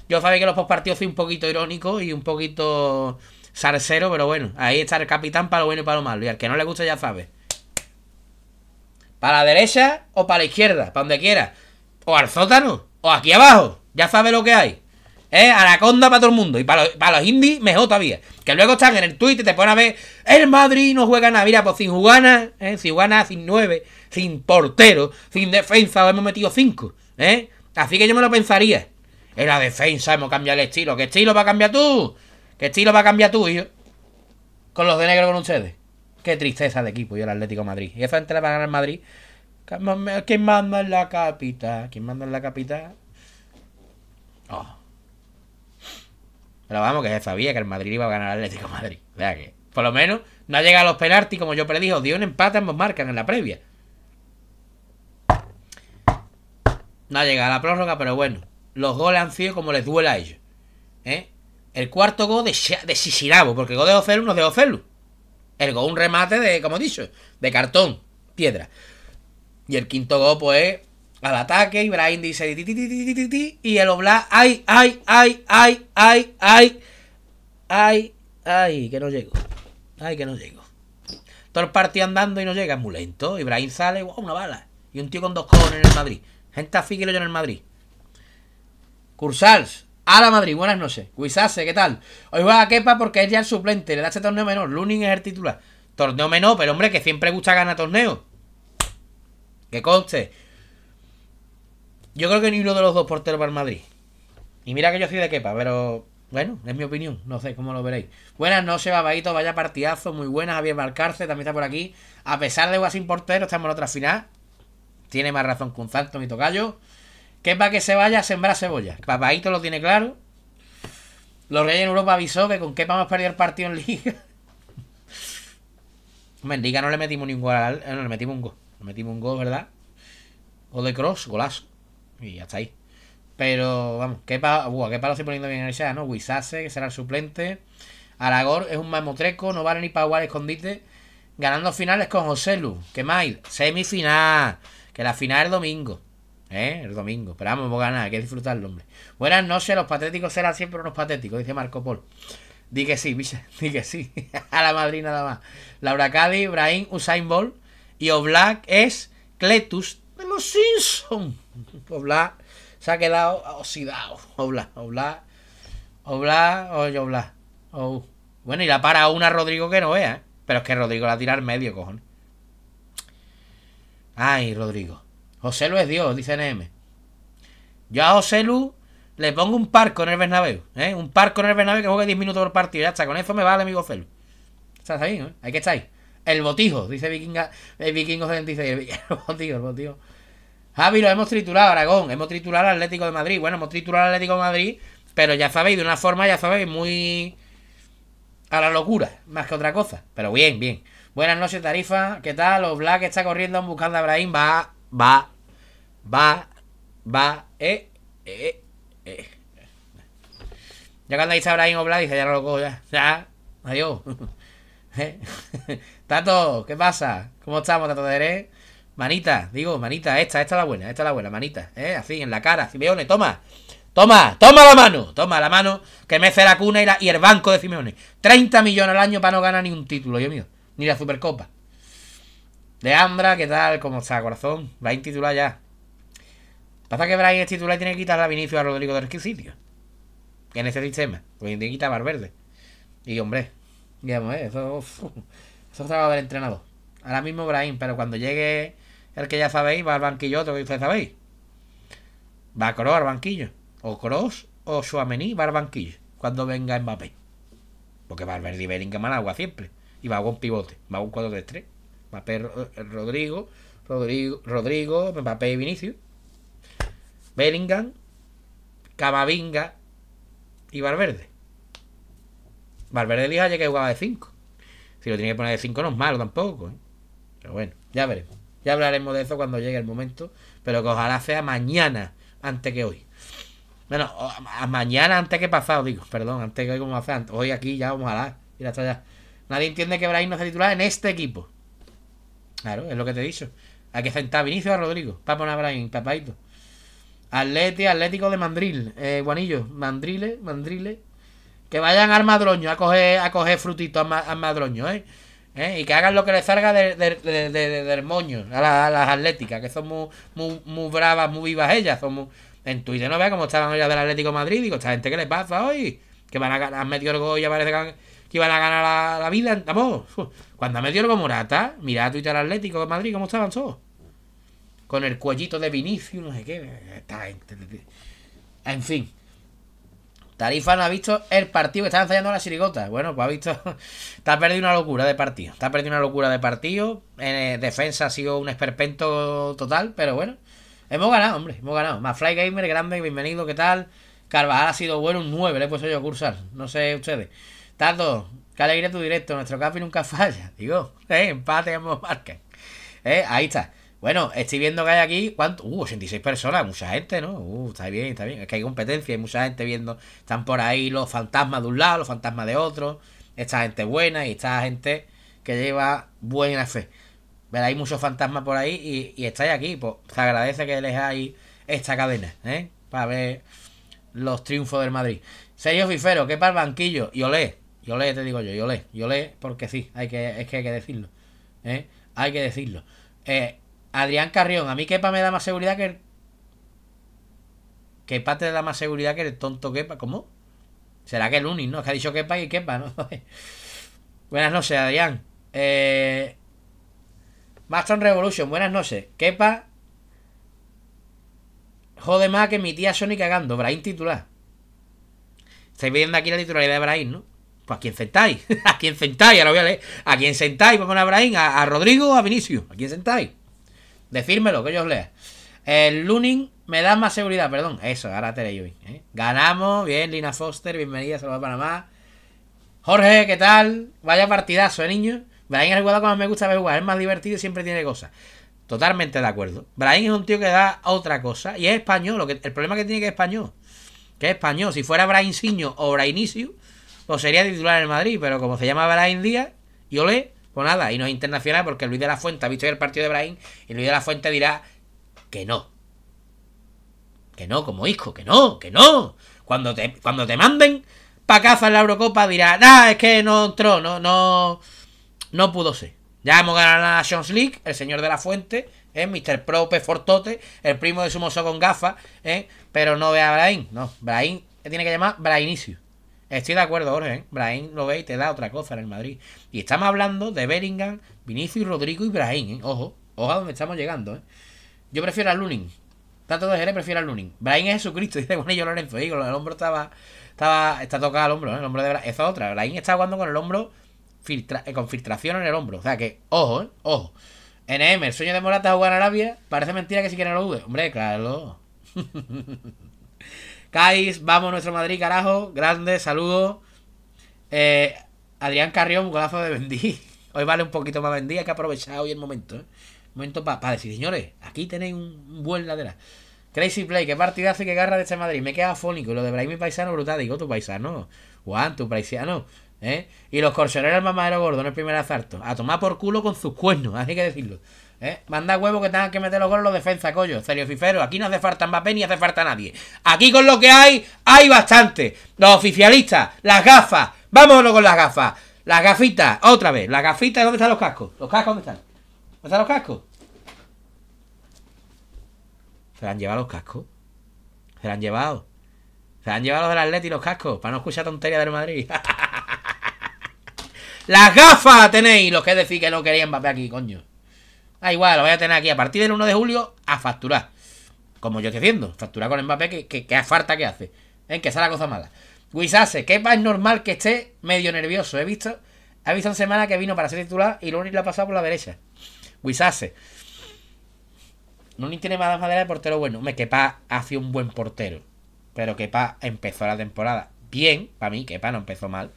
Yo sabía que los postpartidos soy un poquito irónico y un poquito sarcero pero bueno, ahí está el capitán para lo bueno y para lo malo. Y al que no le gusta ya sabe. Para la derecha o para la izquierda, para donde quiera. O al sótano, o aquí abajo. Ya sabe lo que hay. ¿Eh? conda para todo el mundo. Y para los, indies, mejor todavía. Que luego están en el Twitter y te ponen a ver. El Madrid no juega nada. Mira, pues sin juganas, ¿eh? sin juganas, sin nueve, sin portero, sin defensa, hemos metido cinco. ¿eh? Así que yo me lo pensaría. En la defensa hemos cambiado el estilo. ¿Qué estilo va a cambiar tú? ¿Qué estilo va a cambiar tú, hijo? Con los de negro con ustedes. Qué tristeza de equipo yo el Atlético Madrid. Y esa gente la va a ganar el Madrid. ¿Quién manda en la capital? ¿Quién manda en la capital? Oh. Pero vamos, que se sabía que el Madrid iba a ganar al Atlético Madrid. O que, por lo menos, no ha llegado a los penaltis como yo predijo Dio un empate, ambos marcan en la previa. No ha llegado a la prórroga, pero bueno los goles han sido como les duela a ellos. ¿eh? El cuarto gol de, de porque el gol de Ocelu no es de Ocelu. El gol un remate de, como he dicho, de cartón, piedra. Y el quinto gol, pues, al ataque, Ibrahim dice y el Oblak, ay, ay, ay, ay, ay, ay, ay, ay, que no llego, ay, que no llego. Todo el partido andando y no llega, es muy lento. Ibrahim sale, una bala. Y un tío con dos cojones en el Madrid. Gente afíquelo en el Madrid. Cursals, a la Madrid, buenas noches. Cuisase, ¿qué tal? Hoy va a Kepa porque es ya el suplente, le da este torneo menor. Lunin es el titular. Torneo menor, pero hombre, que siempre gusta ganar torneo. Que conste. Yo creo que ni uno de los dos porteros va al Madrid. Y mira que yo soy de Kepa, pero bueno, es mi opinión, no sé cómo lo veréis. Buenas noches, Babaito, vaya partidazo, muy buena, Javier Valcarce también está por aquí. A pesar de jugar sin portero, estamos en otra final. Tiene más razón que un mi tocayo. Qué para que se vaya a sembrar cebolla. Papaito lo tiene claro. Los Reyes de Europa avisó que con qué vamos a perder el partido en Liga. Mendiga, no le metimos ningún gol. Eh, no, le metimos un gol. Le metimos un gol, ¿verdad? O de cross, golazo. Y ya está ahí. Pero vamos, Quepa, qué qué lo estoy poniendo bien en sea, ¿no? Wisase, que será el suplente. Aragor es un mamotreco, no vale ni para jugar escondite. Ganando finales con José Lu. ¿Qué más? Semifinal. Que la final es domingo. ¿eh? El domingo. Pero vamos, ganar, hay que disfrutarlo, hombre. Buenas noches, los patéticos serán siempre unos patéticos, dice Marco Polo. Di que sí, di que sí. a la Madrid nada más. Laura Cadi, Ibrahim, Usain Bolt y Oblak es Cletus de los Simpsons. Oblak se ha quedado oxidado. Oblak, Oblak, Oblak, oye, Oh. Bueno, y la para una Rodrigo que no vea, ¿eh? Pero es que Rodrigo la tira al medio, cojones. Ay, Rodrigo. José es Dios, dice NM. Yo a José le pongo un parco en el Bernabéu. ¿eh? Un parco en el Bernabéu que juegue 10 minutos por partido. Ya está, con eso me vale, amigo José ¿Estás Está ¿eh? Hay que estar El botijo, dice Vikinga, el Vikingo 76. El, botijo, el botijo. Javi, lo hemos triturado, Aragón. Hemos triturado al Atlético de Madrid. Bueno, hemos triturado al Atlético de Madrid. Pero ya sabéis, de una forma, ya sabéis, muy. a la locura, más que otra cosa. Pero bien, bien. Buenas noches, Tarifa. ¿Qué tal? Los Black está corriendo buscando a Abraham. Va, va, Va, va, eh, eh, eh. Ya cuando ahí Abraham Oblad, dice, ya no lo cojo, ya. Ya, adiós. ¿Eh? Tato, ¿qué pasa? ¿Cómo estamos, Tato de Manita, digo, manita, esta, esta es la buena, esta es la buena, manita, ¿eh? Así, en la cara, Simeone, toma, toma, toma la mano, toma la mano, que mece la cuna y, el banco de Simeone. 30 millones al año para no ganar ni un título, yo mío, ni la Supercopa. De Ambra, ¿qué tal? ¿Cómo está, corazón? Va a intitular ya. Pasa que Brian es titular y tiene que quitar a Vinicius a Rodrigo del sitio. En ese sistema. Pues tiene que quitar a Valverde. Y hombre, digamos, eso, eso es trabajo del entrenador. Ahora mismo Brahim, pero cuando llegue el que ya sabéis, va al banquillo otro que ustedes sabéis. Va a Kroos al banquillo. O Cross o Suamení va al banquillo. Cuando venga Mbappé. Porque Valverde y Bellingham siempre. Y va a un pivote. Va a un 4 de 3 Mbappé, Rodrigo, Rodrigo, Rodrigo, Mbappé y Vinicio Bellingham, Cababinga y Valverde. Valverde dijo ayer que jugaba de 5. Si lo tiene que poner de 5 no es malo tampoco. ¿eh? Pero bueno, ya veremos. Ya hablaremos de eso cuando llegue el momento. Pero que ojalá sea mañana antes que hoy. Bueno, mañana antes que pasado, digo. Perdón, antes que hoy como hace antes. Hoy aquí ya, ojalá. Mira, hasta allá. Nadie entiende que Brahim no sea titular en este equipo. Claro, es lo que te he dicho. Hay que sentar a Vinicius a Rodrigo. Para poner a Brahim, papadito. Atleti, Atlético de Mandril, eh, Guanillo, Mandriles, Mandriles. Que vayan al madroño a coger, a coger frutitos al, madroño, ¿eh? ¿eh? Y que hagan lo que les salga de, del moño a, las atléticas, que son muy, muy, bravas, muy vivas ellas. Son En Twitter no vea cómo estaban ellas del Atlético de Madrid. Digo, ¿esta gente que les pasa hoy? Que van a ganar, han metido ya parece que, iban a ganar la, vida. Vamos, cuando ha metido el Morata, mira a Twitter Atlético de Madrid, cómo estaban todos con el cuellito de Vinicius, no sé qué. Está, en fin. Tarifa no ha visto el partido que está ensayando la Sirigota Bueno, pues ha visto. Está perdido una locura de partido. Está perdido una locura de partido. En eh, defensa ha sido un esperpento total, pero bueno. Hemos ganado, hombre. Hemos ganado. Más Fly Gamer, grande, bienvenido, ¿qué tal? Carvajal ha sido bueno, un 9, le he puesto yo a cursar. No sé ustedes. Tanto qué alegría tu directo. Nuestro café nunca falla. Digo, ¿eh? empate, hemos marcado. ¿eh? ahí está. Bueno, estoy viendo que hay aquí, ¿cuánto? Uh, 86 personas, mucha gente, ¿no? Uh, está bien, está bien. Es que hay competencia, hay mucha gente viendo. Están por ahí los fantasmas de un lado, los fantasmas de otro. Esta gente buena y esta gente que lleva buena fe. Pero hay muchos fantasmas por ahí y, estáis aquí. Pues se agradece que dejáis esta cadena, ¿eh? Para ver los triunfos del Madrid. Sergio Fifero, ¿qué para el banquillo. Y olé, y olé, te digo yo, y olé, y olé, porque sí, hay que, es que hay que decirlo. ¿eh? Hay que decirlo. Eh, Adrián Carrión, a mí Kepa me da más seguridad que el... Kepa te da más seguridad que el tonto Kepa. ¿Cómo? ¿Será que el Unis, no? que ha dicho quepa y Kepa, ¿no? Buenas noches, Adrián. Mastron eh, Revolution, buenas noches. Kepa. Jode más que mi tía Sony cagando. ¿Brain titular. Estáis viendo aquí la titularidad de Brain, ¿no? Pues a quién sentáis. a quién sentáis, ahora voy a leer. A quién sentáis, vamos pues, a Brahim, a, a Rodrigo a Vinicio. A quién sentáis. Decírmelo, que yo os lea. El Lunin me da más seguridad, perdón. Eso, ahora te leí ¿eh? Ganamos, bien, Lina Foster, bienvenida, saludos a Panamá. Jorge, ¿qué tal? Vaya partidazo, ¿eh, niño? Brian es el jugador que más me gusta ver jugar, es más divertido y siempre tiene cosas. Totalmente de acuerdo. Brian es un tío que da otra cosa y es español. Lo que, el problema que tiene que es español. Que es español. Si fuera Brian Siño o Brainicio, pues sería titular en el Madrid. Pero como se llama Brian Díaz, yo le pues nada, y no es internacional porque Luis de la Fuente ha visto el partido de Brahim y Luis de la Fuente dirá que no. Que no, como hijo, que no, que no. Cuando te, cuando te manden para casa la Eurocopa dirá, nada es que no entró, no, no, no pudo ser. Ya hemos ganado la Nations League, el señor de la Fuente, ¿eh? Mr. Prope Fortote, el primo de su mozo con gafas, ¿eh? pero no ve a Brahim, no, que tiene que llamar Brahinicio. Estoy de acuerdo, Jorge. ¿eh? Brahim lo ve y te da otra cosa en el Madrid. Y estamos hablando de Bellingham, Vinicius, Rodrigo y Brahim. ¿eh? Ojo, ojo a donde estamos llegando. ¿eh? Yo prefiero a Lunin. Tanto de Jerez prefiero a Lunin. Brahim es Jesucristo, dice con ello Lorenzo. Digo, el hombro estaba, estaba está tocado el hombro. ¿eh? El hombro de Esa otra. Brahim está jugando con el hombro con filtración en el hombro. O sea que, ojo, ojo. NM, el sueño de Morata jugar a Arabia. Parece mentira que si quieren lo dude. Hombre, claro. Cádiz, vamos nuestro Madrid, carajo. Grande, saludo, eh, Adrián Carrión, golazo de Bendí. Hoy vale un poquito más Bendí, hay que aprovechar hoy el momento. ¿eh? Momento para decir, señores, aquí tenéis un buen ladera, Crazy Play, qué partidazo y que garra de este Madrid. Me queda afónico. Lo de Brahim y Paisano, brutal. Digo, tu paisano. Juan, tu paisano. ¿eh? Y los corchoneros al mamadero gordo en el primer azarto. A tomar por culo con sus cuernos, hay que decirlo. ¿Eh? Manda huevo que tengan que meter los goles los defensa, coño. Serio Fifero, aquí no hace falta Mbappé ni hace falta nadie. Aquí con lo que hay, hay bastante. Los oficialistas, las gafas. Vámonos con las gafas. Las gafitas, otra vez. Las gafitas, ¿dónde están los cascos? ¿Los cascos dónde están? ¿Dónde están los cascos? ¿Se han llevado los cascos? ¿Se han llevado? Se han llevado los del Atleti los cascos, para no escuchar tonterías del Madrid. las gafas tenéis, los que decís que no querían Mbappé aquí, coño. Ah igual, lo voy a tener aquí a partir del 1 de julio a facturar. Como yo estoy haciendo, facturar con Mbappé, que, que, que falta que hace. En ¿eh? que sea la cosa mala. Wissase, que es normal que esté medio nervioso. He visto, ha visto en semana que vino para ser titular y Lunis la ha pasado por la derecha. no ni tiene más madera de portero bueno. Me Kepa hace un buen portero. Pero quepa empezó la temporada bien. Para mí, quepa no empezó mal.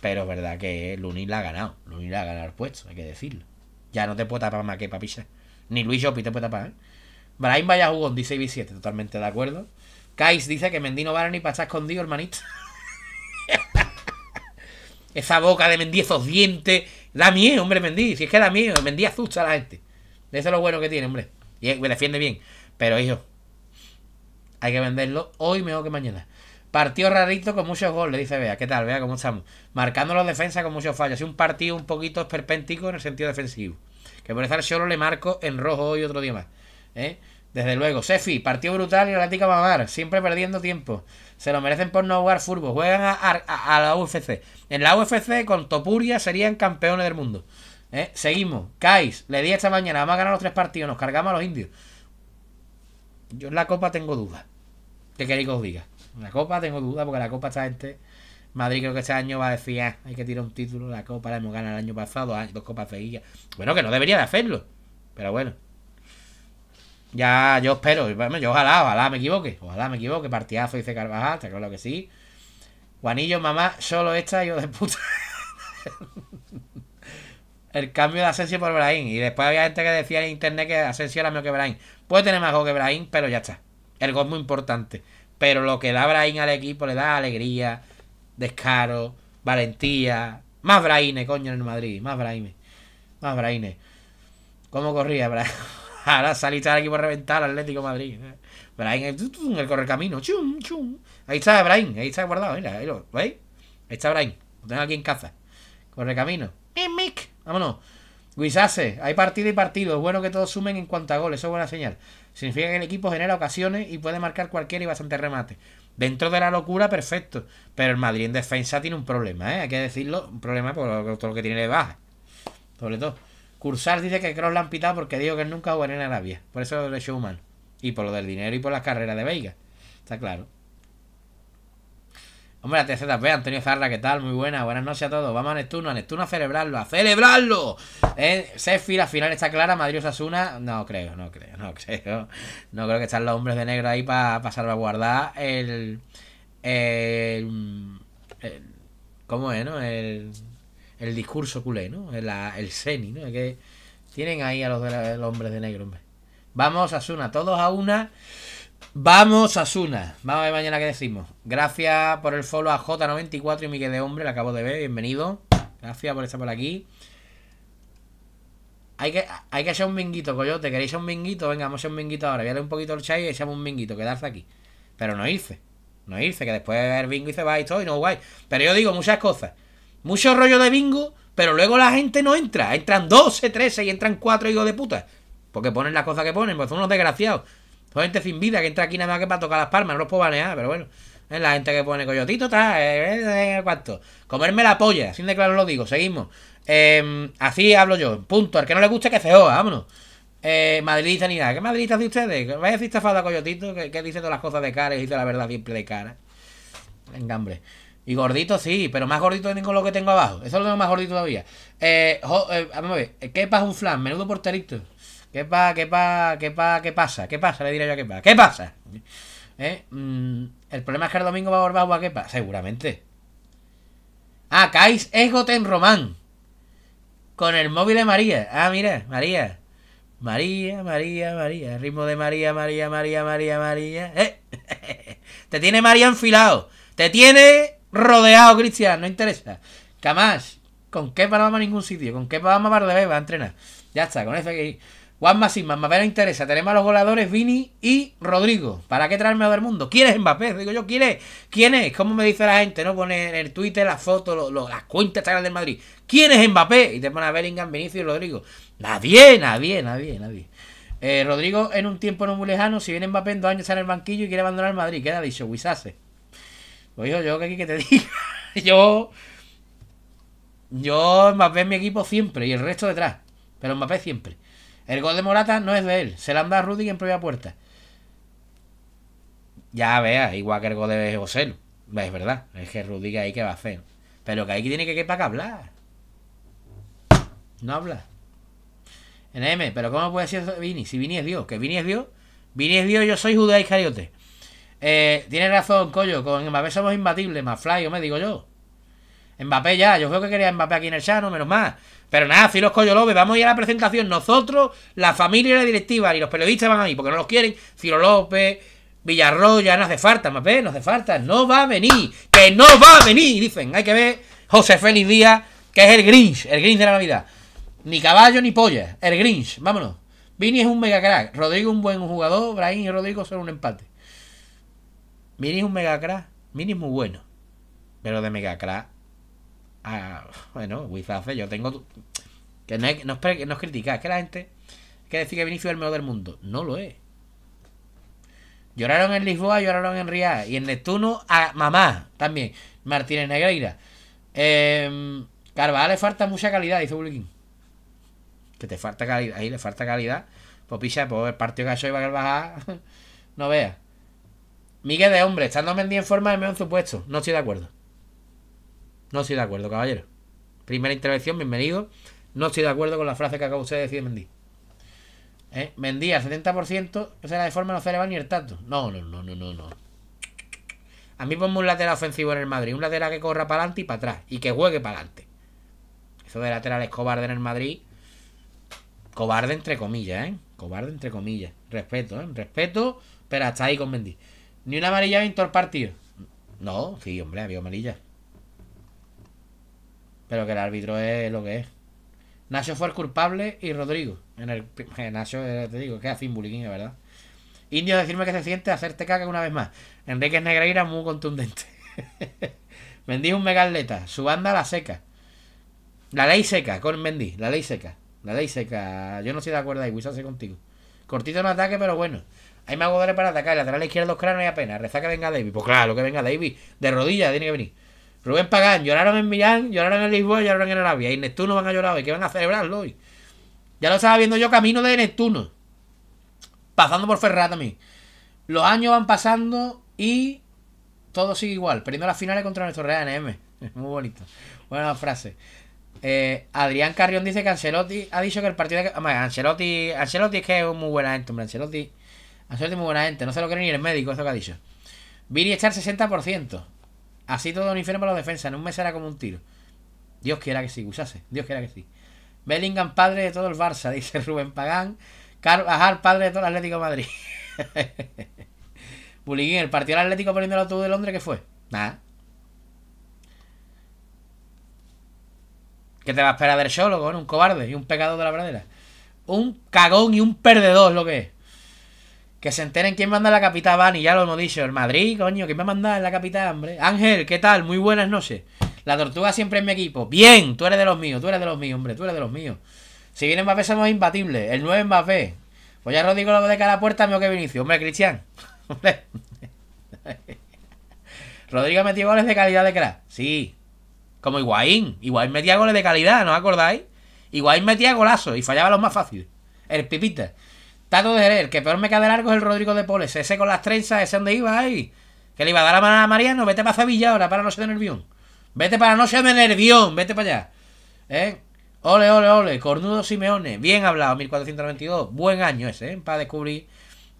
Pero es verdad que Luni la ha ganado. Luni la ha ganado el puesto, hay que decirlo. Ya no te puede tapar más que papilla. Ni Luis Jopi te puede tapar. ¿eh? Brian vaya jugón, dice 7 totalmente de acuerdo. Kais dice que Mendy no vale ni para estar escondido, hermanito. Esa boca de Mendy, esos dientes. La miedo, hombre, Mendy. Si es que la mía. Mendy asusta a la gente. Eso es lo bueno que tiene, hombre. Y me defiende bien. Pero, hijo, hay que venderlo hoy mejor que mañana. Partido rarito con muchos goles, dice vea ¿Qué tal, vea ¿Cómo estamos? Marcando los defensa con muchos fallos. Es un partido un poquito esperpéntico en el sentido defensivo. Que por estar solo le marco en rojo hoy otro día más. ¿Eh? Desde luego. Sefi, partido brutal y la a ganar Siempre perdiendo tiempo. Se lo merecen por no jugar fútbol Juegan a, la UFC. En la UFC con Topuria serían campeones del mundo. ¿Eh? Seguimos. Kais, le di esta mañana. Vamos a ganar los tres partidos. Nos cargamos a los indios. Yo en la copa tengo dudas. ¿Qué queréis que os diga? La Copa tengo duda porque la Copa esta gente... Madrid creo que este año va a decir, ah, hay que tirar un título, la Copa la hemos ganado el año pasado, ah, dos copas seguidas. Bueno, que no debería de hacerlo, pero bueno. Ya, yo espero, yo ojalá, ojalá me equivoque, ojalá me equivoque, partidazo dice Carvajal, te claro que sí. Juanillo, mamá, solo esta, yo de puta. el cambio de Asensio por Brahim. Y después había gente que decía en internet que Asensio era mejor que Brahim. Puede tener más que Brahim, pero ya está. El gol es muy importante. Pero lo que da Brain al equipo le da alegría, descaro, valentía. Más Braine, coño, en el Madrid. Más Braine. Más Braine. ¿Cómo corría? Braine? Ahora saliste al equipo a reventar al Atlético Madrid. Brain, eh, el, el camino. Chum, chum. Ahí está Brain, ahí está guardado. Mira, ahí lo, ¿veis? Ahí está Brain. Lo tengo aquí en casa. Corre camino. Mick! Vámonos. Guisase, hay partido y partido. Es bueno que todos sumen en cuanto a goles. Eso es buena señal. Significa que el equipo genera ocasiones y puede marcar cualquiera y bastante remate. Dentro de la locura, perfecto. Pero el Madrid en defensa tiene un problema, ¿eh? Hay que decirlo. Un problema por todo lo que tiene de baja. Sobre todo. Cursar dice que Cross la han pitado porque dijo que nunca jugará en Arabia. Por eso lo he hecho humano. Y por lo del dinero y por las carreras de Veiga. Está claro. Hombre, la TZP, Antonio Zarra, ¿qué tal? Muy buena, buenas noches a todos. Vamos a Neptuno, a Neptuno a celebrarlo, a celebrarlo. Eh, Sefi, la final está clara, Madrid Asuna. No creo, no creo, no creo. No creo que estén los hombres de negro ahí para salvaguardar el, ¿Cómo es, no? El, discurso culé, ¿no? El, seni, ¿no? que tienen ahí a los, los hombres de negro, hombre. Vamos, Asuna, todos a una. Vamos, Asuna. Vamos a ver mañana qué decimos. Gracias por el follow a J94 y Miguel de Hombre, la acabo de ver. Bienvenido. Gracias por estar por aquí. Hay que, hay que hacer un minguito, coyote. ¿Queréis hacer un minguito? Venga, vamos a hacer un minguito ahora. Voy a un poquito el chai y echamos un minguito. Quedarse aquí. Pero no irse. No irse, que después el bingo y se va y todo y no guay. Pero yo digo muchas cosas. Mucho rollo de bingo, pero luego la gente no entra. Entran 12, 13 y entran 4 hijos de puta. Porque ponen las cosas que ponen, pues son unos desgraciados. Pues gente sin vida que entra aquí nada más que para tocar las palmas, no los puedo banear, pero bueno. la gente que pone coyotito, está eh, eh, eh, cuánto. Comerme la polla, sin declarar lo digo, seguimos. Em, así hablo yo, punto. Al que no le guste que se joda, vámonos. Eh, madridista ni nada. ¿Qué Madridita de ustedes? Vaya si estafada coyotito, que, dice todas las cosas de cara y dice la verdad simple de cara. Venga, Y gordito sí, pero más gordito con lo que tengo abajo. Eso lo más gordito todavía. a ver, ¿qué pasa un flan? Menudo porterito. ¿Qué pasa? qué pasa? qué qué pasa? ¿Qué pasa? Le diré yo a Kepa. ¿Qué pasa? ¿Eh? Mm, el problema es que el domingo va a volver a Kepa, seguramente. Ah, Kais es Goten Román. Con el móvil de María. Ah, mira, María. María, María, María. Ritmo de María, María, María, María, María. ¿Eh? Te tiene María enfilado. Te tiene rodeado, Cristian. No interesa. Camás. Con qué no vamos a ningún sitio. Con qué vamos a de Va a entrenar. Ya está, con eso Juanma Simán, me no interesa. Tenemos a los voladores Vini y Rodrigo. ¿Para qué traerme a ver mundo? ¿Quién es Mbappé? Digo yo, ¿quién es? ¿Quién es? ¿Cómo me dice la gente? ¿No? Pone en el Twitter las fotos, las cuentas de del Madrid. ¿Quién es Mbappé? Y te pone a Bellingham, Vinicius y Rodrigo. Nadie, nadie, nadie, nadie. Eh, Rodrigo en un tiempo no muy lejano, si viene Mbappé en dos años está en el banquillo y quiere abandonar el Madrid. Queda dicho, Wisase. Pues yo, yo que aquí que te digo yo. Yo, Mbappé en mi equipo siempre y el resto detrás. Pero Mbappé siempre. El gol de Morata no es de él. Se lo han a Rudy en propia puerta. Ya vea, igual que el gol de José. Es verdad. Es que Rudy ahí que va a hacer. Pero que ahí tiene que quepa que hablar. No habla. NM, pero ¿cómo puede decir eso Vini? Si Vini es Dios, que Vini es Dios. Vini es Dios, yo soy Judá cariote. Eh, tiene razón, Coyo. Con Mbappé somos imbatibles. Más fly, yo me digo yo. Mbappé ya, yo creo que quería Mbappé aquí en el Chano, menos más. Pero nada, Filos López, vamos a ir a la presentación. Nosotros, la familia y la directiva y los periodistas van a ir, porque no los quieren. Ciro López, Villarroya, no hace falta, más no hace falta. No va a venir, que no va a venir, dicen. Hay que ver José Félix Díaz, que es el Grinch, el Grinch de la Navidad. Ni caballo ni polla, el Grinch, vámonos. Vini es un mega crack, Rodrigo un buen jugador, Brahim y Rodrigo son un empate. Vini es un mega crack, Vini es muy bueno, pero de mega bueno, hace yo tengo... Que no es, no criticar, es que la gente que decir que Vinicius es el mejor del mundo. No lo es. Lloraron en Lisboa, lloraron en Riyadh Y en Neptuno a mamá también. Martínez Negreira. Em, Carvajal le falta mucha calidad, dice King. Que te falta calidad. Ahí le falta calidad. Pues picha, pues el partido que ha hecho iba Carvajal. no vea Miguel de hombre, estando Mendy en forma, de mejor en su No estoy de acuerdo. No estoy de acuerdo, caballero. Primera intervención, bienvenido. No estoy de acuerdo con la frase que acabo de decir Mendy. ¿Eh? Mendy al 70%, esa era de forma no se le ni el tanto. No, no, no, no, no, no. A mí ponme un lateral ofensivo en el Madrid, un lateral que corra para adelante y para atrás, y que juegue para adelante. Eso de laterales cobarde en el Madrid, cobarde entre comillas, ¿eh? Cobarde entre comillas. Respeto, ¿eh? Respeto, pero hasta ahí con Mendy. Ni una amarilla en todo el partido. No, sí, hombre, había amarilla. Pero que el árbitro es lo que es. Nacho fue el culpable y Rodrigo. En el, eh, te digo, que hace la ¿verdad? Indio, decirme que se siente, hacerte caca una vez más. Enrique Negreira, muy contundente. vendí un megaleta. Su banda la seca. La ley seca, con Mendy. La ley seca. La ley seca. Yo no estoy de acuerdo ahí, Wissase contigo. Cortito en ataque, pero bueno. Hay más jugadores para atacar. El lateral izquierdo, los y apenas. Reza que venga David. Pues claro, que venga David. De rodilla tiene que venir. Rubén Pagán, lloraron en Milán, lloraron en Lisboa, lloraron en Arabia. Y Neptuno van a llorar hoy, que van a celebrarlo hoy. Ya lo estaba viendo yo camino de Neptuno. Pasando por Ferrara también. Los años van pasando y todo sigue igual. Perdiendo las finales contra nuestro Real NM. Muy bonito. Buena frase. Eh, Adrián Carrión dice que Ancelotti ha dicho que el partido de. Hombre, Ancelotti, Ancelotti es que es muy buena gente, hombre. Ancelotti, Ancelotti es muy buena gente. No se lo cree ni el médico, eso que ha dicho. Vini está al 60%. Así todo un infierno para la defensa. En un mes era como un tiro. Dios quiera que sí, usase. Dios quiera que sí. Bellingham, padre de todo el Barça, dice Rubén Pagán. Carvajal, padre de todo el Atlético de Madrid. Bulliguín, el partido del Atlético poniendo el autobús de Londres, ¿qué fue? Nada. ¿Qué te va a esperar del show, loco? Un cobarde y un pecado de la pradera. Un cagón y un perdedor, lo que es. Que se enteren quién manda la capital, Van, y ya lo hemos dicho. El Madrid, coño, ¿quién me manda en la capital, hombre? Ángel, ¿qué tal? Muy buenas noches. La tortuga siempre en mi equipo. Bien, tú eres de los míos, tú eres de los míos, hombre, tú eres de los míos. Si viene Mbappé somos imbatibles. El 9 Mbappé. Pues ya Rodrigo lo de cara a puerta, mío que Vinicius. Hombre, Cristian. Hombre. Rodrigo metía goles de calidad de crack. Sí. Como Higuaín. Higuaín metía goles de calidad, ¿no os acordáis? Higuaín metía golazo y fallaba los más fáciles. El Pipita de Jerez, el que peor me cae de largo es el Rodrigo de Poles. Ese con las trenzas, ese donde iba ahí. Que le iba a dar la mano a Mariano. Vete para Sevilla ahora, para no ser de Nervión. Vete para no ser de Nervión, vete para allá. ¿Eh? Ole, ole, ole. Cornudo Simeone. Bien hablado, 1422 Buen año ese, ¿eh? Para descubrir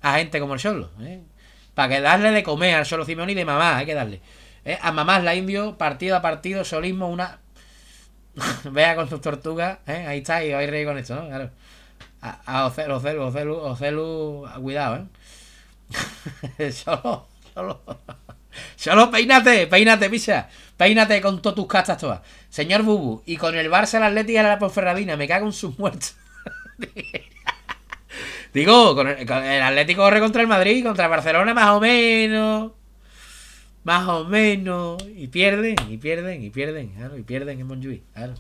a gente como el solo, ¿eh? Para que darle de comer al solo Simeone y de mamá, hay que darle. ¿eh? A mamás la indio, partido a partido, solismo, una. Vea con sus tortugas. ¿eh? Ahí está, y hoy a con esto, ¿no? Claro. A, Ocelu, Ocelu, Ocelu, cuidado, ¿eh? solo, solo. Solo peínate, peínate, pisa. Peínate con todas tus castas todas. Señor Bubu, y con el Barça, el Atlético y la Ponferradina, me cago en sus muertos. Digo, con el, Atlético corre contra el Madrid, contra el Barcelona, más o menos. Más o menos. Y pierden, y pierden, y pierden. Claro, y pierden en Montjuic. Claro,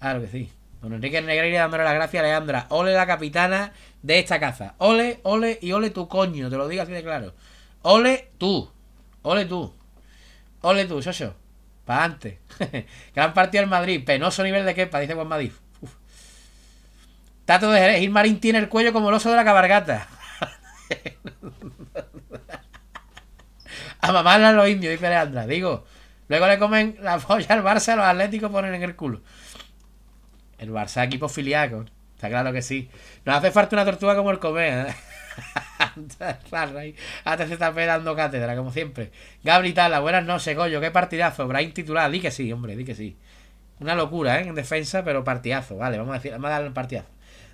claro que sí. Don Enrique Negreira dándole las gracias a Leandra. Ole la capitana de esta caza. Ole, ole y ole tu coño. Te lo digo así de claro. Ole tú. Ole tú. Ole tú, yo Para antes. Gran partido en Madrid. Penoso nivel de quepa, dice Juan Madrid. Tato de Jerez. Irmarín tiene el cuello como el oso de la cabargata. a mamarla a los indios, dice Leandra. Digo, luego le comen la polla al Barça, los atléticos ponen en el culo. El Barça equipo filiaco. Está claro que sí. Nos hace falta una tortuga como el comer. ¿eh? hasta Antes se está pedando cátedra, como siempre. Gabri Tala, buenas noches, Goyo. Qué partidazo. Brain titular. Di que sí, hombre, di que sí. Una locura, ¿eh? En defensa, pero partidazo. Vale, vamos a, decir, vamos a darle un partidazo.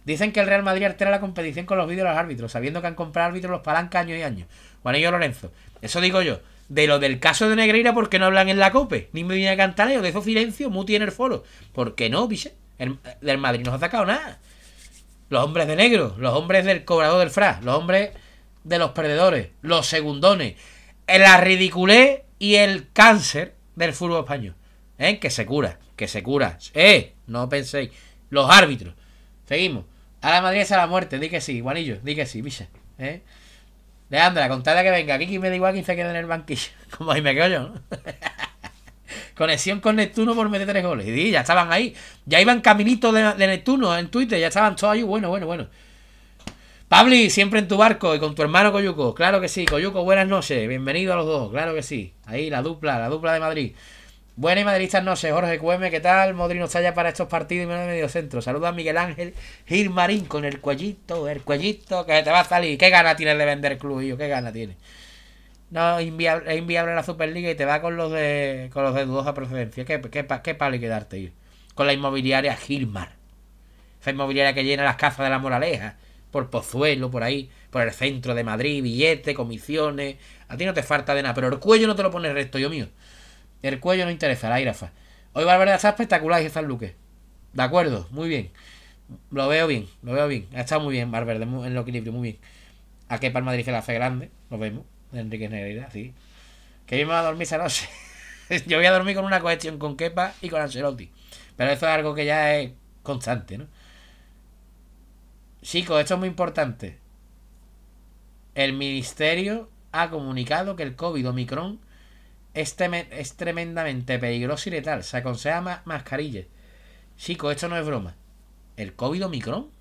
Dicen que el Real Madrid altera la competición con los vídeos de los árbitros, sabiendo que han comprado árbitros los palanca años y año. Juanillo Lorenzo. Eso digo yo. De lo del caso de Negreira, ¿por qué no hablan en la COPE? Ni me viene a cantar, de eso silencio, muti en el foro. ¿Por qué no, bichet? del Madrid no ha sacado nada. Los hombres de negro, los hombres del cobrador del FRA, los hombres de los perdedores, los segundones, la ridiculez y el cáncer del fútbol español. ¿Eh? Que se cura, que se cura. ¡Eh! No penséis. Los árbitros. Seguimos. A la Madrid es a la muerte. Di que sí, Juanillo. Di que sí, bicha. ¿Eh? Leandra, que venga. Kiki me da igual quién se quede en el banquillo. Como ahí me quedo yo, conexión con Neptuno por meter tres goles. Y ya estaban ahí. Ya iban caminito de, de Neptuno en Twitter. Ya estaban todos ahí. Bueno, bueno, bueno. Pabli, siempre en tu barco y con tu hermano Coyuco. Claro que sí. Coyuco, buenas noches. Bienvenido a los dos. Claro que sí. Ahí, la dupla, la dupla de Madrid. Buenas y madridistas noches. Jorge Cueme, ¿qué tal? Modrino está allá para estos partidos y menos de medio centro. Saluda a Miguel Ángel Marín, con el cuellito, el cuellito que te va a salir. ¿Qué gana tienes de vender club, yo ¿Qué gana tiene? No, es inviable, inviable la Superliga y te va con los de con los de dudosa procedencia. ¿Qué, qué, qué, qué palo quedarte Con la inmobiliaria Gilmar. Esa inmobiliaria que llena las casas de la Moraleja, por Pozuelo, por ahí, por el centro de Madrid, billetes, comisiones. A ti no te falta de nada, pero el cuello no te lo pone recto resto, yo mío. El cuello no interesa, la irafa. Hoy Valverde está espectacular y está Luque. De acuerdo, muy bien. Lo veo bien, lo veo bien. Ha estado muy bien Valverde en lo equilibrio, muy bien. A qué el Madrid que la hace grande, lo vemos. Enrique Negreira, sí. Que yo me voy a dormir esa noche. yo voy a dormir con una cohesión con Kepa y con Ancelotti. Pero eso es algo que ya es constante, ¿no? Chicos, esto es muy importante. El ministerio ha comunicado que el COVID Omicron es, es tremendamente peligroso y letal. Se aconseja mascarillas. Chicos, esto no es broma. El COVID Omicron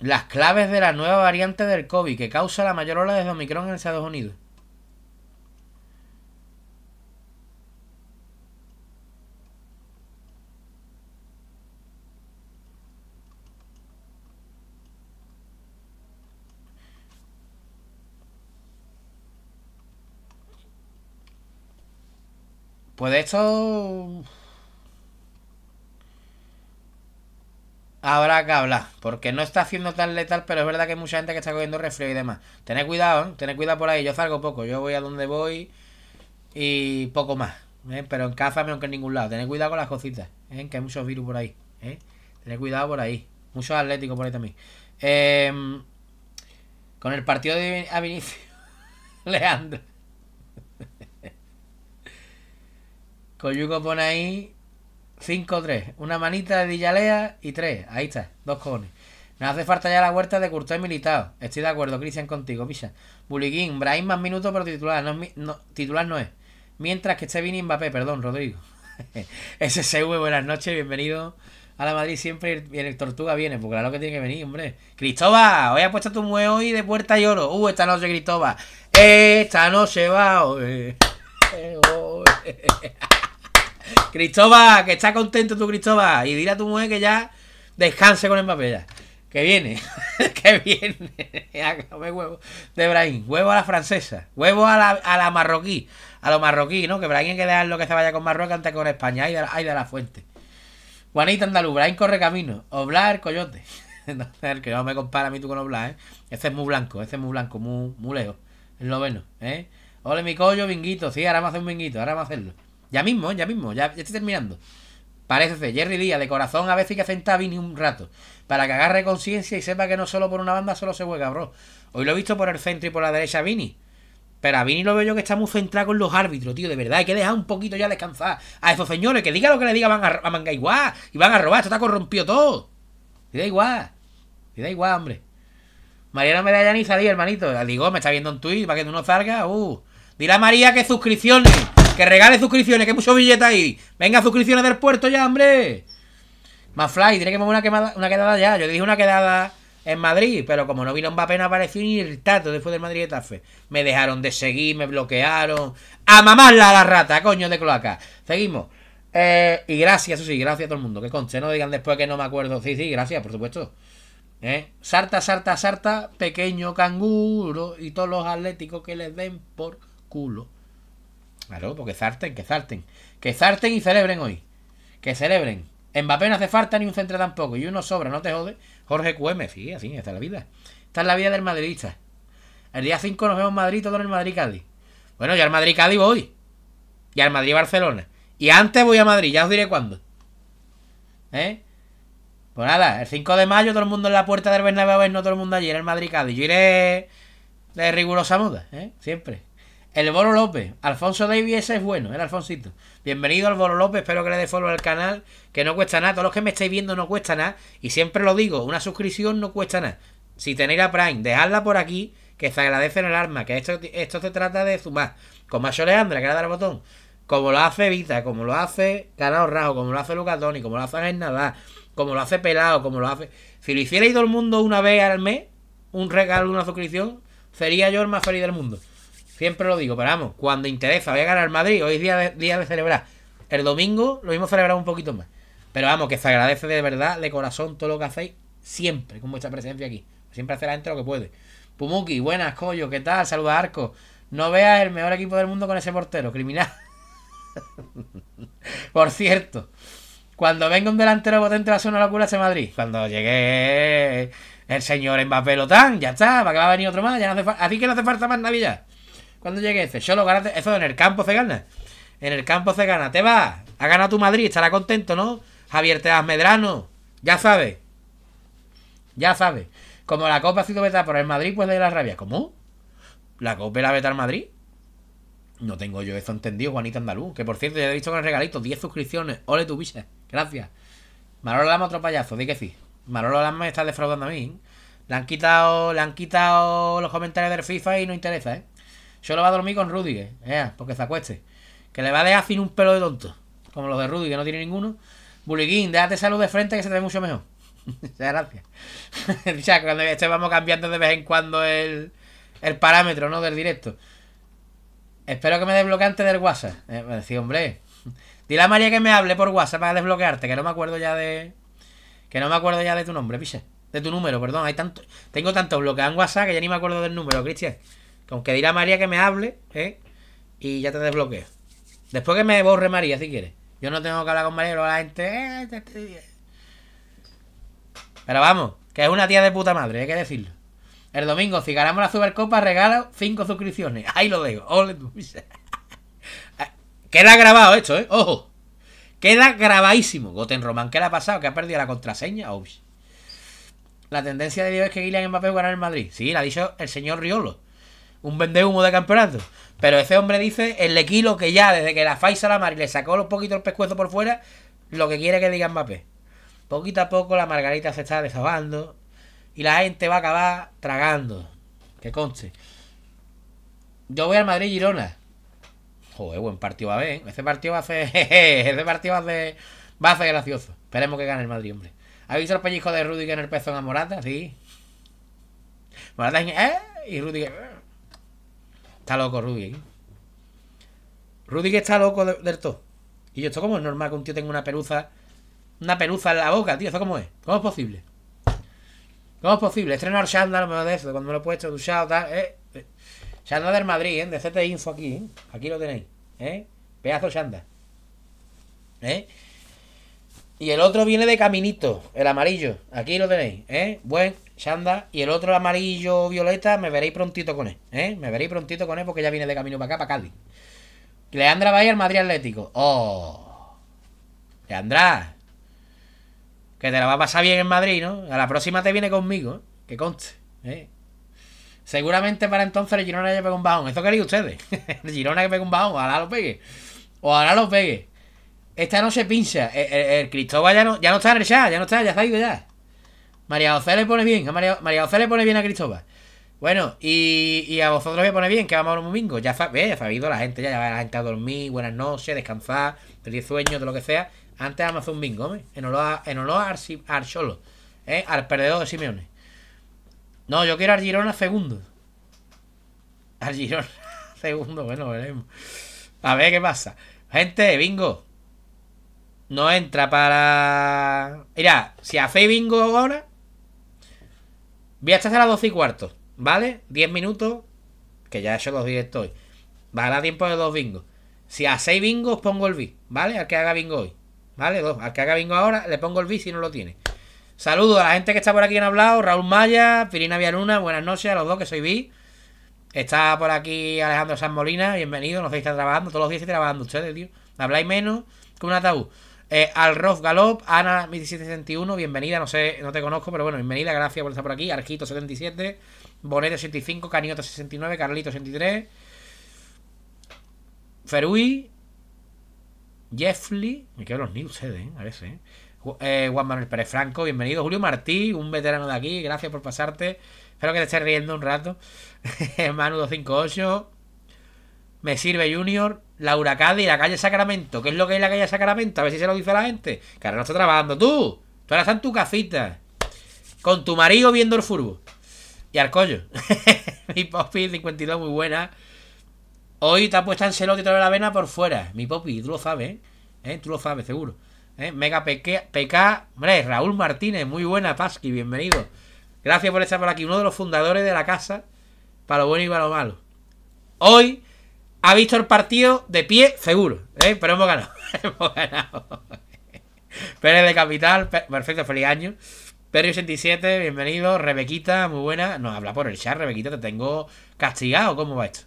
Las claves de la nueva variante del COVID que causa la mayor ola de Omicron en Estados Unidos. Pues esto habrá que hablar, porque no está haciendo tan letal, pero es verdad que hay mucha gente que está cogiendo resfrío y demás. Tened cuidado, ¿eh? tened cuidado por ahí, yo salgo poco, yo voy a donde voy y poco más, ¿eh? pero en casa menos que en ningún lado. Tened cuidado con las cositas, ¿eh? que hay muchos virus por ahí, ¿eh? tened cuidado por ahí, muchos atléticos por ahí también. Em, con el partido de a Vinicius, Leandro. Coyuco pone ahí 5-3. Una manita de Villalea y 3. Ahí está, dos cojones. me hace falta ya la huerta de Curto militado Estoy de acuerdo, Cristian, contigo, Misha Buliguín, Brahim más minutos, pero titular no, titular no es. Mientras que esté Vini Mbappé, perdón, Rodrigo. SSV, buenas noches, bienvenido a la Madrid siempre y el Tortuga viene, porque claro que tiene que venir, hombre. Cristóbal, hoy has puesto tu mue y de puerta y oro. Uh, esta noche, Cristóbal. Esta noche va, Cristóbal, que está contento tú, Cristóbal. Y dile a tu mujer que ya descanse con el papel Que viene, que viene. huevo de Brahim. Huevo a la francesa. Huevo a la, a la marroquí. A lo marroquí, ¿no? Que Brahim hay que lo que se vaya con Marruecos antes que con España. Ahí de, la, fuente. Juanita Andaluz, Brahim corre camino. Oblar, el coyote. no, el que no me compara a mí tú con Oblar, ¿eh? Este es muy blanco, este es muy blanco, muy, muleo. Es lo bueno, ¿eh? Ole mi coyo, vinguito. Sí, ahora me hace un vinguito, ahora vamos a hacerlo. Ya mismo, ya mismo, ya, estoy terminando. Parécese, Jerry Díaz, de corazón a veces hay que sentar a Vini un rato, para que agarre conciencia y sepa que no solo por una banda solo se juega, bro. Hoy lo he visto por el centro y por la derecha a Vini. Pero a Vini lo veo yo que está muy centrado con los árbitros, tío. De verdad, hay que dejar un poquito ya descansar a esos señores. Que diga lo que le diga, van a, a igual. Y van a robar. Esto está corrompido todo. Y da igual. Y da igual, hombre. no me da ya ni hermanito. digo, me está viendo en Twitch para que tú no salgas. Uh. Dile a María que suscripciones que regale suscripciones, que hay mucho billete ahí. Venga, suscripciones del puerto ya, hombre. Más fly, tiene que mover una, quedada una quedada ya. Yo dije una quedada en Madrid, pero como no vino Mbappé, a apareció ni el tato después del Madrid Tafe. Me dejaron de seguir, me bloquearon. A mamarla a la rata, coño de cloaca. Seguimos. Eh, y gracias, eso sí, gracias a todo el mundo. Que conste, no digan después que no me acuerdo. Sí, sí, gracias, por supuesto. Eh, sarta, sarta, sarta, pequeño canguro y todos los atléticos que les den por culo. Claro, porque zarten, que zarten. Que zarten y celebren hoy. Que celebren. Mbappé no hace falta ni un centro tampoco. Y uno sobra, no te jode. Jorge QM, sí, así, esta es la vida. Esta es la vida del madridista. El día 5 nos vemos en Madrid, todo en el Madrid-Cádiz. Bueno, ya al Madrid-Cádiz voy. Y al Madrid-Barcelona. Y antes voy a Madrid, ya os diré cuándo. ¿Eh? Pues nada, el 5 de mayo todo el mundo en la puerta del Bernabéu, no todo el mundo allí en el Madrid-Cádiz. Yo iré de rigurosa muda, ¿eh? Siempre. El Boro López. Alfonso Davies es bueno, el Alfonsito. Bienvenido al Boro López, espero que le dé follow al canal, que no cuesta nada. Todos los que me estáis viendo no cuesta nada. Y siempre lo digo, una suscripción no cuesta nada. Si tenéis la Prime, dejadla por aquí, que se agradece el arma, que esto, esto se trata de sumar. Con Macho Leandra, que le da el botón. Como lo hace Vita, como lo hace Canal Rajo, como lo hace Lucas Toni, como lo hace Ángel como lo hace Pelado, como lo hace. Si lo hiciera ido el mundo una vez al mes, un regalo, una suscripción, sería yo el más feliz del mundo. Siempre lo digo, pero vamos, cuando interesa, voy a ganar Madrid. Hoy es día de, celebrar. El domingo lo mismo celebrado un poquito más. Pero vamos, que se agradece de verdad, de corazón, todo lo que hacéis siempre con vuestra presencia aquí. Siempre hace la gente lo que puede. Pumuki, buenas, Coyo, ¿qué tal? Saluda Arco. No veas el mejor equipo del mundo con ese portero, criminal. Por cierto, cuando venga un delantero potente va a ser una locura ese Madrid. Cuando llegue el señor En ya está, va que va a venir otro más, ya Así que no hace falta más Navilla cuando llegue ese. Solo ganaste. Eso en el campo se gana. En el campo se gana. Te va. Ha ganado tu Madrid. Estará contento, ¿no? Javier Teas Medrano. Ya sabe Ya sabe Como la Copa ha sido Beta por el Madrid, pues de la rabia. ¿Cómo? ¿La Copa la Beta al Madrid? No tengo yo eso entendido, Juanita Andaluz. Que por cierto, ya he visto con el regalito 10 suscripciones. Ole tu bicha. Gracias. Manolo Lama, otro payaso. Di que sí. Manolo Lama me está defraudando a mí. ¿eh? Le han quitado, le han quitado los comentarios del FIFA y no interesa, ¿eh? Yo lo va a dormir con Rudy, eh, porque se acueste. Que le va a dejar fin un pelo de tonto. Como los de Rudy, que no tiene ninguno. Buliguín, déjate salud de frente que se te ve mucho mejor. Muchas gracias. ya, cuando este vamos cambiando de vez en cuando el, parámetro, ¿no? Del directo. Espero que me desbloquee antes del WhatsApp. Eh, me decía, hombre. Dile a María que me hable por WhatsApp para desbloquearte, que no me acuerdo ya de. Que no me acuerdo ya de tu nombre, piche. De tu número, perdón. Hay tanto. Tengo tantos bloqueados en WhatsApp que ya ni me acuerdo del número, Cristian. Aunque dirá María que me hable, ¿eh? Y ya te desbloqueo. Después que me borre María, si quieres. Yo no tengo que hablar con María, pero la gente. Eh, pero vamos, que es una tía de puta madre, hay que decirlo. El domingo, si ganamos la Supercopa, regalo 5 suscripciones. Ahí lo dejo. Ole, Queda grabado esto, ¿eh? Ojo. Queda grabadísimo. Goten Román, ¿qué le ha pasado? ¿Que ha perdido la contraseña? La tendencia de Dios es que Guilherme Mbappé ganar en Madrid. Sí, la ha dicho el señor Riolo un vende humo de campeonato. Pero ese hombre dice el lequilo que ya desde que la Faiza y le sacó los poquitos el pescuezo por fuera, lo que quiere que diga Mbappé. Poquito a poco la margarita se está desahogando y la gente va a acabar tragando. Que conste. Yo voy al Madrid-Girona. Joder, buen partido va a ver. ¿eh? Ese partido va a ser. ese partido va a ser. Va a ser gracioso. Esperemos que gane el Madrid, hombre. ¿Has visto el pellizco de Rudy Que en el pezón a Morata? Sí. Morata ¿eh? y Rudy Está loco Rudy. Rudy que está loco del todo. Y yo, ¿esto como es normal que un tío tenga una peluza? Una peluza en la boca, tío. ¿Esto cómo es? ¿Cómo es posible? ¿Cómo es posible? Estrenar Shandar, lo de eso, cuando me lo he puesto, duchado, tal. Eh, eh. del Madrid, ¿eh? De CT Info aquí, eh. Aquí lo tenéis, ¿eh? Pedazo Shanda. ¿Eh? Y el otro viene de caminito, el amarillo. Aquí lo tenéis, ¿eh? Buen Chanda, Y el otro, amarillo violeta, me veréis prontito con él. ¿eh? Me veréis prontito con él porque ya viene de camino para acá, para Cali Leandra ir al Madrid Atlético. ¡Oh! Leandra. Que te la va a pasar bien en Madrid, ¿no? A la próxima te viene conmigo, ¿eh? Que conste. ¿eh? Seguramente para entonces el Girona ya pega un bajón. Eso queréis ustedes. el Girona que pega un bajón. Ojalá lo pegue. Ojalá lo pegue. Esta no se pincha. El, Cristóbal ya no, ya no está en el chat. Ya no está, ya está ido ya. María José le pone bien, a María, María le pone bien a Cristóbal. Bueno, y, a vosotros le pone bien, que vamos a un bingo Ya, ve ya ha habido la gente, ya, va la gente a dormir, buenas noches, descansar, pedir sueños, de lo que sea. Antes vamos a hacer un bingo, eh en honor, a, en eh, al perdedor de Simeone. No, yo quiero al Girona segundo. Al Girona segundo, bueno, veremos. A ver qué pasa. Gente, bingo. No entra para... Mira, si hacéis bingo ahora, Voy a estar las 12 y cuarto, ¿vale? 10 minutos, que ya he hecho los directos hoy. dar tiempo de dos bingos. Si a seis bingos pongo el vi, ¿vale? Al que haga bingo hoy, ¿vale? Dos. Al que haga bingo ahora le pongo el vi si no lo tiene. Saludo a la gente que está por aquí en hablado. Raúl Maya, Pirina Villaluna, buenas noches a los dos que soy B. Está por aquí Alejandro San Molina, bienvenido, no sé está trabajando, todos los días estoy trabajando ustedes, tío. Habláis menos que un ataúd. Eh, al Galop, Ana 1761 bienvenida, no sé, no te conozco, pero bueno, bienvenida, gracias por estar por aquí. Arquito 77, Bonete 85, Caniota 69, Carlito 83, Ferui, Jeffly me quedo los news eh, a veces. Eh. Eh, Juan Manuel Pérez Franco, bienvenido. Julio Martí, un veterano de aquí, gracias por pasarte. Espero que te estés riendo un rato. Manu 258, Me Sirve Junior, la huracán y la calle Sacramento. ¿Qué es lo que es la calle Sacramento? A ver si se lo dice la gente. Que ahora no está trabajando. Tú, tú ahora estás en tu casita. Con tu marido viendo el furbo. Y Arcollo. Mi popi, 52, muy buena. Hoy te ha puesto en celote otra la vena por fuera. Mi popi, tú lo sabes, ¿eh? ¿eh? Tú lo sabes, seguro. ¿Eh? Mega PK, PK. Hombre, Raúl Martínez, muy buena, Pasqui, bienvenido. Gracias por estar por aquí. Uno de los fundadores de la casa. Para lo bueno y para lo malo. Hoy ha visto el partido de pie, seguro. ¿eh? Pero hemos ganado. hemos ganado. Pérez de Capital, perfecto, feliz año. Perry 87, bienvenido. Rebequita, muy buena. Nos habla por el chat, Rebequita, te tengo castigado. ¿Cómo va esto?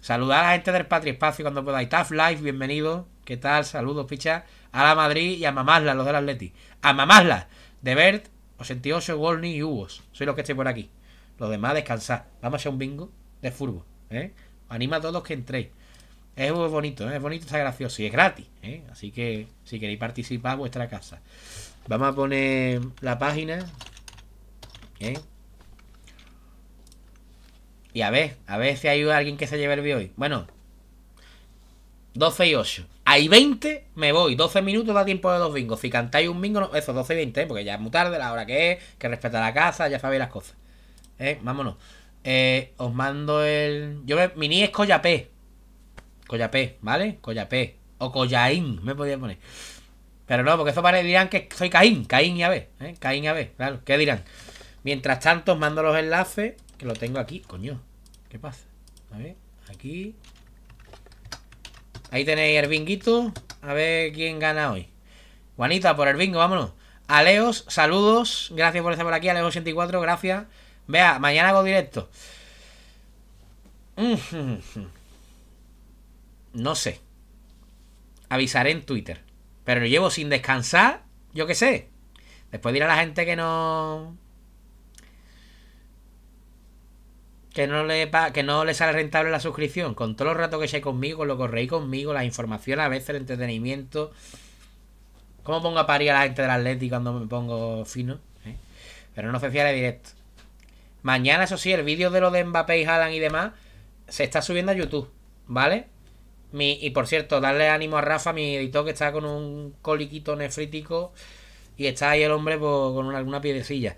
Saludar a la gente del patria Espacio cuando podáis. Taf Life, bienvenido. ¿Qué tal? Saludos, picha. A la Madrid y a mamarla, los del Atleti. A mamarla. De Bert, 88, Wolny y Hugo, Soy los que estoy por aquí. Los demás, descansar. Vamos a hacer un bingo de furbo. ¿eh? Anima a todos los que entréis. Es bonito, ¿eh? es bonito, está gracioso y es gratis. ¿eh? Así que si queréis participar, vuestra casa. Vamos a poner la página. ¿eh? Y a ver, a ver si hay alguien que se lleve el video hoy. Bueno, 12 y 8. Hay 20, me voy. 12 minutos da tiempo de dos bingos. Si cantáis un bingo, no, eso, 12 y 20, porque ya es muy tarde, la hora que es, que respeta la casa, ya sabéis las cosas. Vámonos. Eh, os mando el. Yo Mi ni es Collapé. Collapé, ¿vale? Collapé. O Collaín, me podía poner. Pero no, porque eso parece dirán que soy Caín. Caín y AB. ¿eh? Caín y AB, claro. ¿Qué dirán? Mientras tanto, os mando los enlaces. Que lo tengo aquí, coño. ¿Qué pasa? A ver, aquí. Ahí tenéis el binguito. A ver quién gana hoy. Juanita, por el bingo, vámonos. Aleos, saludos. Gracias por estar por aquí, Aleos84, gracias. Vea, mañana hago directo. Mm, mm, mm, no sé. Avisaré en Twitter. Pero lo llevo sin descansar, yo qué sé. Después a la gente que no. Que no, le que no le sale rentable la suscripción. Con todo el rato que echáis conmigo, lo que conmigo, La información a veces el entretenimiento. ¿Cómo pongo a parir a la gente del Atlético cuando me pongo fino? Eh? Pero no se fiaré directo. Mañana, eso sí, el vídeo de lo de Mbappé y Haaland y demás se está subiendo a YouTube, ¿vale? Mi, y por cierto, darle ánimo a Rafa, mi editor, que está con un coliquito nefrítico y está ahí el hombre pues, con alguna piedecilla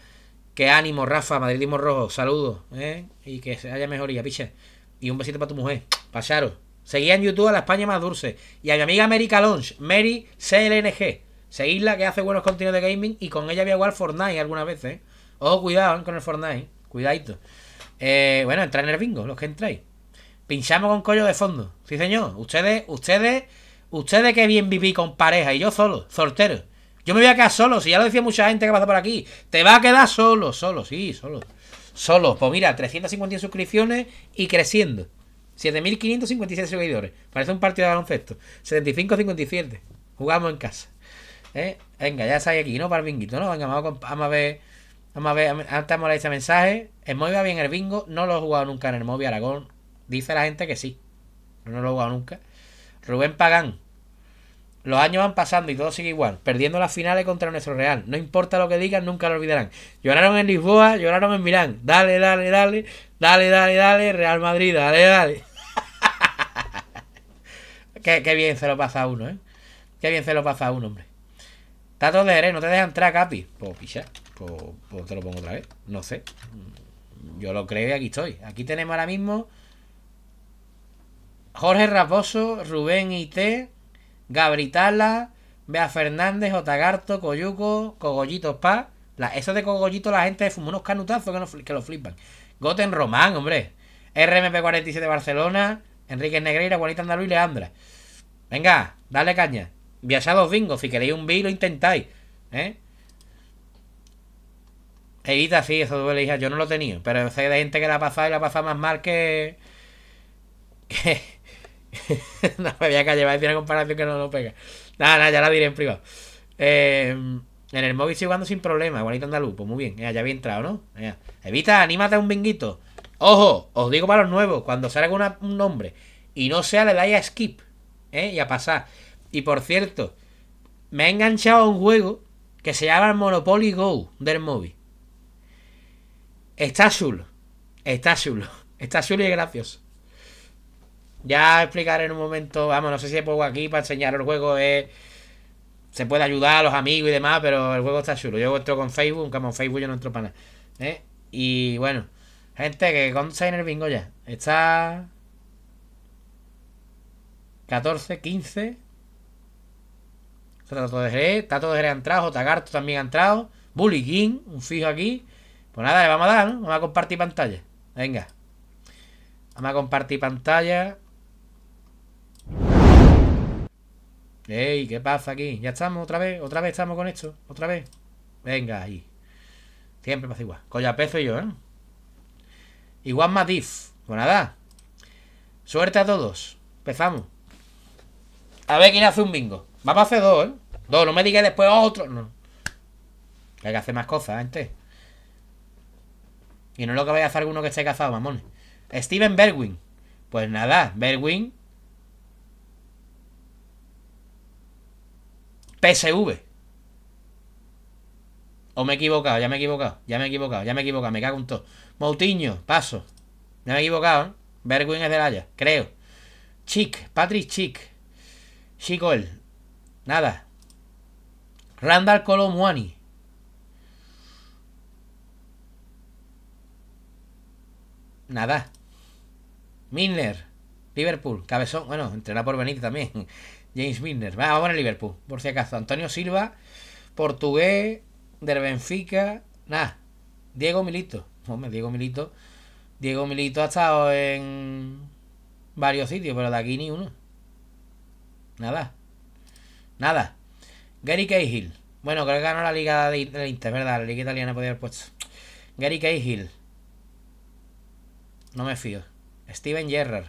qué ánimo, Rafa, Madridismo Rojo, saludos, ¿eh? Y que se haya mejoría, piche. Y un besito para tu mujer, pasaros. Seguía en YouTube a la España más dulce. Y a mi amiga Mary Calonge, Mary CLNG. Seguidla que hace buenos contenidos de gaming y con ella voy a jugar Fortnite algunas veces. ¿eh? Ojo, cuidado ¿eh? con el Fortnite. ¿eh? Cuidadito. Eh, bueno, entráis en el bingo, los que entráis. Pinchamos con collo de fondo. Sí, señor. Ustedes, ustedes, ustedes que bien viví con pareja y yo solo, soltero. Yo me voy a quedar solo, si ya lo decía mucha gente que pasa por aquí. Te va a quedar solo, solo, sí, solo. Solo. Pues mira, 351 suscripciones y creciendo. 7.556 seguidores. Parece un partido de baloncesto. 75-57. Jugamos en casa. ¿Eh? Venga, ya sabéis aquí, ¿no? Para el binguito, ¿no? Venga, vamos a ver Vamos a ver, antes de leído ese mensaje. El móvil va bien el bingo. No lo he jugado nunca en el móvil Aragón. Dice la gente que sí. No lo he jugado nunca. Rubén Pagán. Los años van pasando y todo sigue igual. Perdiendo las finales contra nuestro Real. No importa lo que digan, nunca lo olvidarán. Lloraron en Lisboa, lloraron en Milán. Dale, dale, dale. Dale, dale, dale. Real Madrid, dale, dale. qué, bien se lo pasa a uno, ¿eh? Qué bien se lo pasa a uno, hombre. Tato de Jerez, no te dejan entrar, Capi. Pues picha. Pues, pues, te lo pongo otra vez. No sé. Yo lo creo y aquí estoy. Aquí tenemos ahora mismo Jorge Raposo, Rubén IT, Gabritala, Bea Fernández, Otagarto, Coyuco, Cogollito Pa La, eso de Cogollito la gente fuma unos canutazos que, no, que lo flipan. Goten Román, hombre. RMP47 Barcelona, Enrique Negreira, Juanita Andaluz y Leandra. Venga, dale caña. Viajados bingo, si queréis un B lo intentáis. ¿eh? Evita, sí, eso duele, hija. Yo no lo tenía Pero hay de gente que la ha pasado y la ha pasado más mal que. no me voy a callar, una comparación que no lo pega. Nada, nada, ya la diré en privado. Eh, en el móvil sigo jugando sin problema, igualito andaluz. Pues muy bien, ya, eh, había entrado, ¿no? Eh, Evita, anímate a un binguito. Ojo, os digo para los nuevos, cuando salga un nombre y no sea, le dais a skip, ¿eh? Y a pasar. Y por cierto, me he enganchado a un juego que se llama Monopoly Go del móvil. Está chulo. Está chulo. Está chulo y es gracioso. Ya explicaré en un momento. Vamos, no sé si pongo aquí para enseñar el juego. Eh, se puede ayudar a los amigos y demás, pero el juego está chulo. Yo entro con Facebook, aunque con Facebook yo no entro para nada. ¿eh? Y bueno, gente, que con en el bingo ya. Está. 14, 15. Tato de Jerez, Tato de Jerez entrado, Tagarto también ha entrado. Bully King, un fijo aquí. Pues nada, le vamos a dar, ¿no? Vamos a compartir pantalla. Venga. Vamos a compartir pantalla. Ey, ¿qué pasa aquí? Ya estamos otra vez, otra vez estamos con esto, otra vez. Venga, ahí. Siempre pasa igual. Collapezo y yo, ¿eh? Igual más Pues nada. Suerte a todos. Empezamos. A ver quién hace un bingo. Vamos a hacer dos, ¿eh? Dos, no me digas después otro. No. Hay que hacer más cosas, gente. Y no lo que vaya a hacer alguno que esté cazado, mamones. Steven Berwin. Pues nada, Berwin. PSV. O me he equivocado, ya me he equivocado, ya me he equivocado, ya me he equivocado, me cago en todo. Moutinho, paso. No me he equivocado, ¿eh? Berwin es del Haya, creo. Chick, Patrick Chick. Chicoel Nada. Randall Colomwani nada. miller Liverpool, Cabezón, bueno, entrena por venir también. James Milner, vamos a Liverpool, por si acaso. Antonio Silva, portugués, del Benfica, nada. Diego Milito, hombre, Diego Milito. Diego Milito ha estado en varios sitios, pero de aquí ni uno. Nada. Nada. Gary Cahill. Bueno, creo que ganó la liga de, Inter, ¿verdad? La liga italiana podía haber puesto. Gary Cahill. No me fío. Steven Gerrard.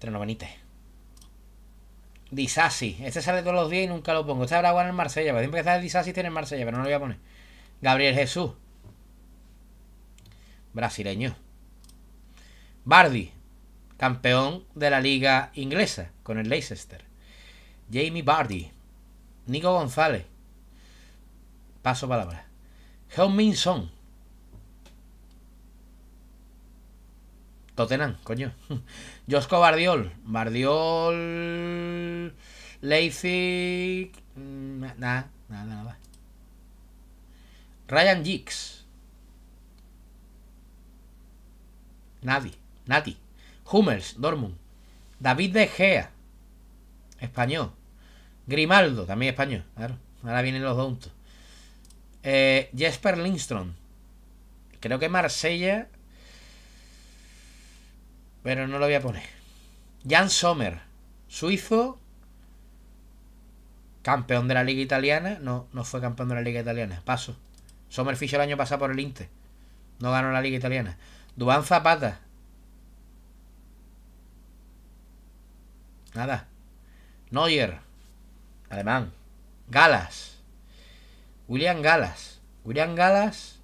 Trenovenite. Disasi. Este sale todos los días y nunca lo pongo. Este habrá bueno en Marsella. para siempre que sale Disasi tiene en Marsella, pero no lo voy a poner. Gabriel Jesús. Brasileño. Bardi. Campeón de la liga inglesa con el Leicester. Jamie Bardi. Nico González. Paso palabra. Heung Tottenham, coño. Josco Bardiol. Bardiol. Leipzig. Mm, nada, nada, nada. Ryan Giggs. Nadie. nadie Hummels, Dortmund. David De Gea. Español. Grimaldo, también español. Claro. Ahora vienen los dos. Eh, Jesper Lindström. Creo que Marsella pero no lo voy a poner. Jan Sommer, suizo, campeón de la liga italiana. No, no fue campeón de la liga italiana. Paso. Sommer fichó el año pasado por el Inter. No ganó la liga italiana. Duan Zapata. Nada. Neuer. Alemán. Galas. William Galas. William Galas.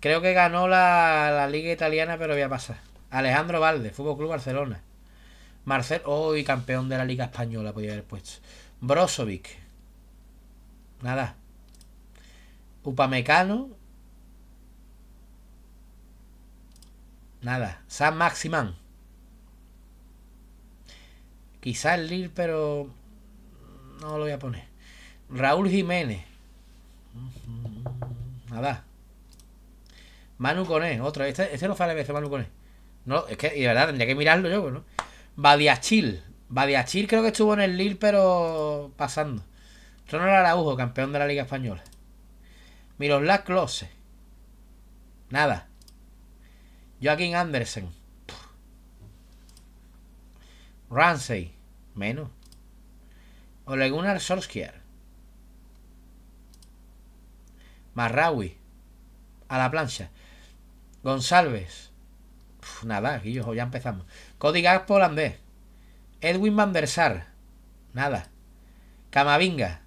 Creo que ganó la, la liga italiana, pero voy a pasar. Alejandro Valde, Fútbol Club Barcelona. Marcel, hoy campeón de la Liga Española, Podría haber puesto. Brozovic. Nada. Upamecano. Nada. San Maximán. Quizás el Lir, pero no lo voy a poner. Raúl Jiménez. Nada. Manu Coné, otro. Este, este no a veces, Manu Coné. No, es que, y de verdad, tendría que mirarlo yo, ¿no? Badiachil. Badiachil creo que estuvo en el Lille, pero pasando. Ronald Araujo, campeón de la Liga Española. Miroslav Klose. Nada. Joaquín Andersen. Ramsey. Menos. Olegunar Sorskier. Solskjaer. Marraui. A la plancha. González nada, Guillo, ya empezamos. código polandés Edwin Van der Sar. Nada. Camavinga.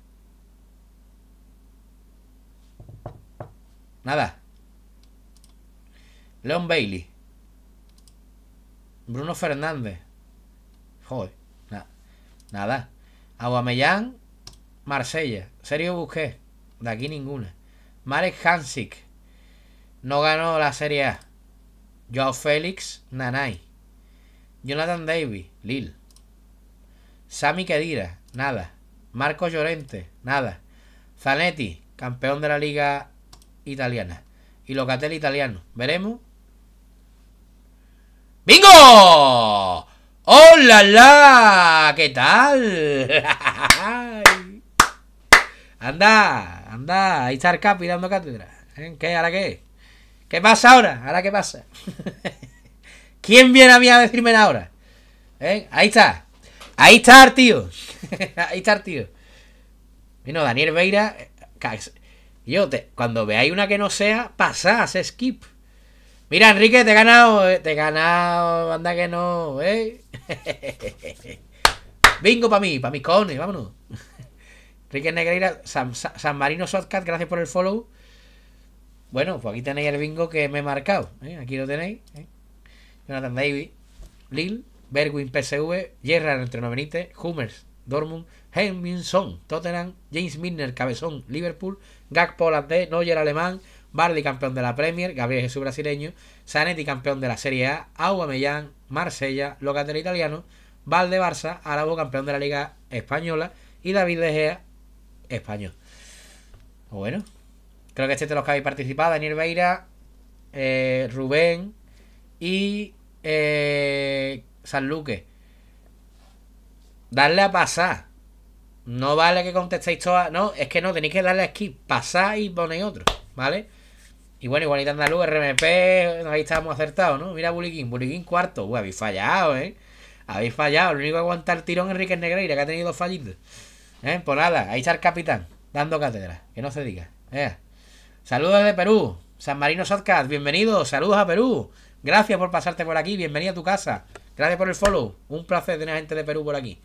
Nada. Leon Bailey. Bruno Fernández. Joder. nada. Aguamellán. Marsella. serio Busqué. De aquí ninguna. Marek Hansik. No ganó la Serie A. Joao Félix, Nanay. Jonathan Davis, Lil. Sami Kedira, nada. Marco Llorente, nada. Zanetti, campeón de la liga italiana. Y Locatel italiano. Veremos. ¡Bingo! ¡Hola, la! ¿Qué tal? anda, anda. Ahí está el Capi dando cátedra. ¿Eh? qué? ¿Qué pasa ahora? ¿Ahora qué pasa? ¿Quién viene a mí a decirme ahora? ¿Eh? Ahí está. Ahí está tío. Ahí está tío. Vino Daniel Veira. Eh, yo, te, cuando veáis una que no sea, pasas, skip. Mira, Enrique, te he ganado. Eh, te he ganado. Anda que no, ¿eh? Bingo para mí, para mis cojones, vámonos. Enrique Negreira, San, Marino Shortcut, gracias por el follow. Bueno, pues aquí tenéis el bingo que me he marcado. ¿eh? Aquí lo tenéis. ¿eh? Jonathan Davis, Lille, Berwin PSV, Gerrard entrenomenite Benítez, Hummers, Dortmund, Son, Tottenham, James Milner, Cabezón, Liverpool, Gakpo D. Neuer alemán, Barley campeón de la Premier, Gabriel Jesús brasileño, Zanetti campeón de la Serie A, Aubameyang, Marsella, Locatelli italiano, Valde Barça, Arabo campeón de la Liga Española y David De Gea español. Pues bueno, Creo que este es de los que habéis participado. Daniel Beira, eh, Rubén y eh, luque Darle a pasar. No vale que contestéis todas. No, es que no, tenéis que darle a skip. Pasar y ponéis otro, ¿vale? Y bueno, igualita andaluz, RMP, ahí estábamos acertados, ¿no? Mira Buliquín, Buliquín cuarto. Uy, habéis fallado, ¿eh? Habéis fallado. Lo único que aguanta el tirón es Enrique Negreira, que ha tenido dos fallidos ¿Eh? Pues nada, ahí está el capitán, dando cátedra. Que no se diga. ¿eh? Saludos de Perú. San Marino Sadcast, bienvenido. Saludos a Perú. Gracias por pasarte por aquí. Bienvenido a tu casa. Gracias por el follow. Un placer tener gente de Perú por aquí.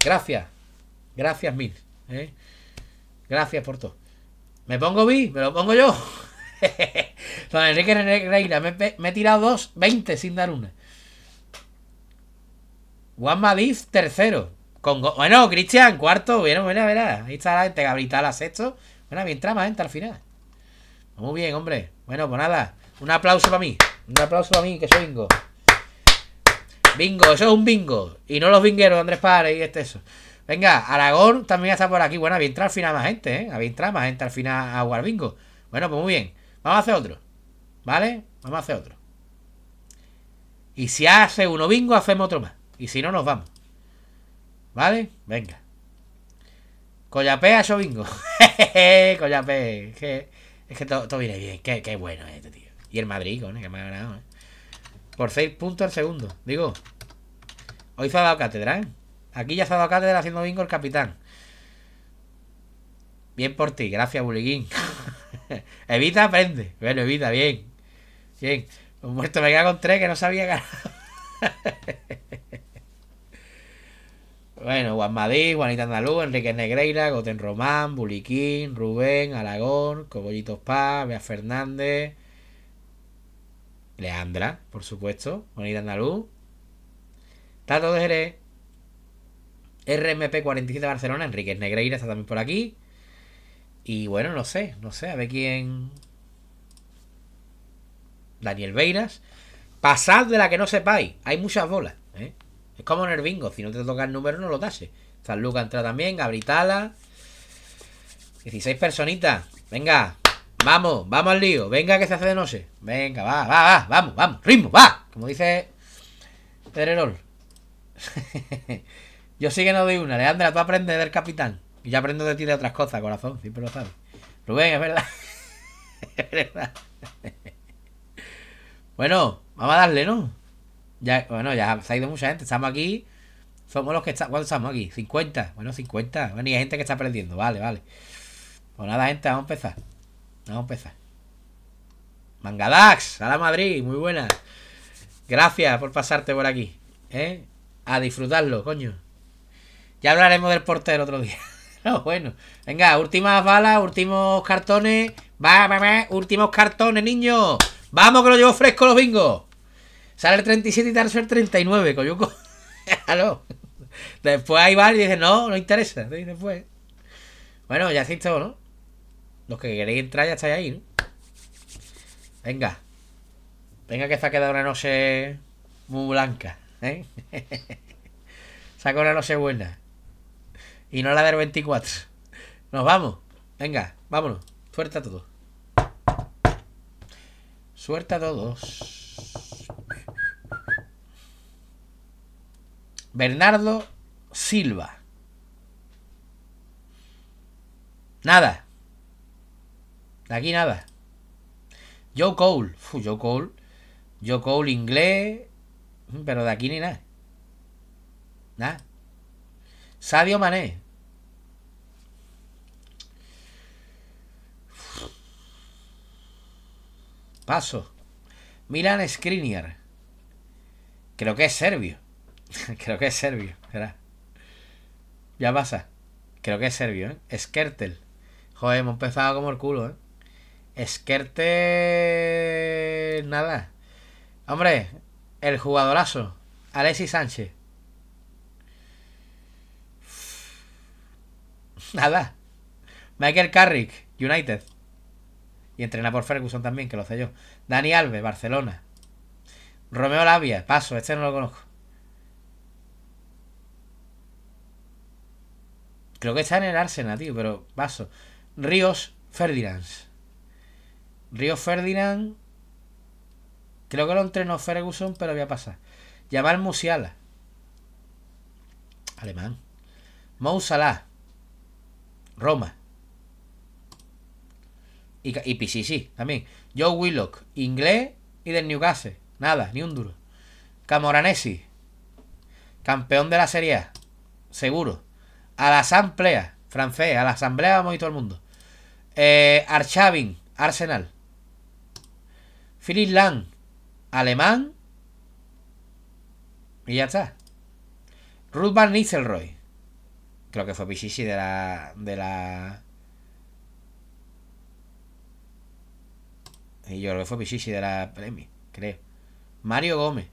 Gracias. Gracias mil. ¿eh? Gracias por todo. ¿Me pongo vi? ¿Me lo pongo yo? Don Enrique Reina, me, he tirado dos, veinte sin dar una. Juan Madif, tercero. Con bueno, Cristian, cuarto. Bueno, bueno, verá. Ahí está la gente, Gabriela, sexto. Bueno, bien trama, gente, al final. Muy bien, hombre. Bueno, pues nada. Un aplauso para mí. Un aplauso para mí, que soy bingo. Bingo, eso es un bingo. Y no los bingueros, Andrés Párez y este eso. Venga, Aragón también está por aquí. Bueno, había entrado al final más gente, ¿eh? Había entrado más gente al final a jugar bingo. Bueno, pues muy bien. Vamos a hacer otro. ¿Vale? Vamos a hacer otro. Y si hace uno bingo, hacemos otro más. Y si no, nos vamos. ¿Vale? Venga. Collapea yo bingo. Collapé. Es que todo, viene bien. Qué, bueno este tío. Y el Madrid, que me ha ganado. ¿eh? Por seis puntos al segundo. Digo, hoy se ha dado cátedra, ¿eh? Aquí ya se ha dado cátedra haciendo bingo el capitán. Bien por ti, gracias, Buliguín. Evita, aprende. Bueno, Evita, bien. Bien. Un muerto me queda con tres que no sabía ganar. Bueno, Juan Madrid, Juanita Andaluz, Enrique Negreira, Goten Román, Buliquín, Rubén, Aragón, Cogollitos Paz, Bea Fernández, Leandra, por supuesto, Juanita Andaluz, Tato de Jerez, RMP47 Barcelona, Enrique Negreira está también por aquí. Y bueno, no sé, no sé, a ver quién. Daniel Veiras. Pasad de la que no sepáis, hay muchas bolas. Es como nervingo, si no te toca el número no lo dase. San Luca entra también, Gabritala. 16 personitas. Venga, vamos, vamos al lío. Venga que se hace de sé Venga, va, va, va, vamos, vamos, ritmo, va. Como dice Pedrerol. Yo sí que no doy una. Leandra, tú aprendes del capitán. Y yo aprendo de ti de otras cosas, corazón. Siempre lo sabes. Rubén, es verdad. bueno, vamos a darle, ¿no? Ya, bueno, ya ha ido mucha gente. Estamos aquí. Somos los que estamos. ¿Cuántos estamos aquí? 50. Bueno, 50. Bueno, hay gente que está perdiendo. Vale, vale. Pues nada, gente, vamos a empezar. Vamos a empezar. Mangadax, a la Madrid, muy buena. Gracias por pasarte por aquí. ¿eh? A disfrutarlo, coño. Ya hablaremos del portero otro día. bueno. Venga, últimas balas, últimos cartones. Va, va, va, últimos cartones, Niño, Vamos que lo llevo fresco los bingos. Sale el 37 y el 39, Coyuco. Aló. Después ahí va y dice, no, no interesa. después. Bueno, ya hacéis todo, ¿no? Los que queréis entrar ya estáis ahí, ¿no? Venga. Venga que se ha quedado una noche muy blanca, ¿eh? Saca una noche buena. Y no la del 24. Nos vamos. Venga, vámonos. a todos Suerte a todos. Bernardo Silva. Nada. De aquí nada. Joe Cole. Joe Cole. Joe Cole inglés. Pero de aquí ni nada. Nada. Sadio Mané. Paso. Milan Skriniar. Creo que es serbio. Creo que es serbio, será Ya pasa. Creo que es serbio, ¿eh? Skertel. Joder, hemos empezado como el culo, ¿eh? Skertel. Nada. Hombre, el jugadorazo. Alexis Sánchez. Nada. Michael Carrick, United. Y entrena por Ferguson también, que lo sé yo. Dani Alves, Barcelona. Romeo Lavia, paso, este no lo conozco. Creo que está en el Arsenal, tío, pero paso. Ríos Ferdinand. Ríos Ferdinand. Creo que lo entrenó Ferguson, pero voy a pasar. Llamar Musiala. Alemán. Moussala Roma. Y, sí sí también. Joe Willock, inglés y del Newcastle. Nada, ni un duro. Camoranesi, campeón de la Serie A. Seguro a la Asamblea francés, a la Asamblea vamos y todo el mundo. Eh, Arsenal. Philip Lang, alemán. Y ya está. Ruth Van Creo que fue Pichichi de la. de la. Y yo creo que fue Pichichi de la Premi, creo. Mario Gómez.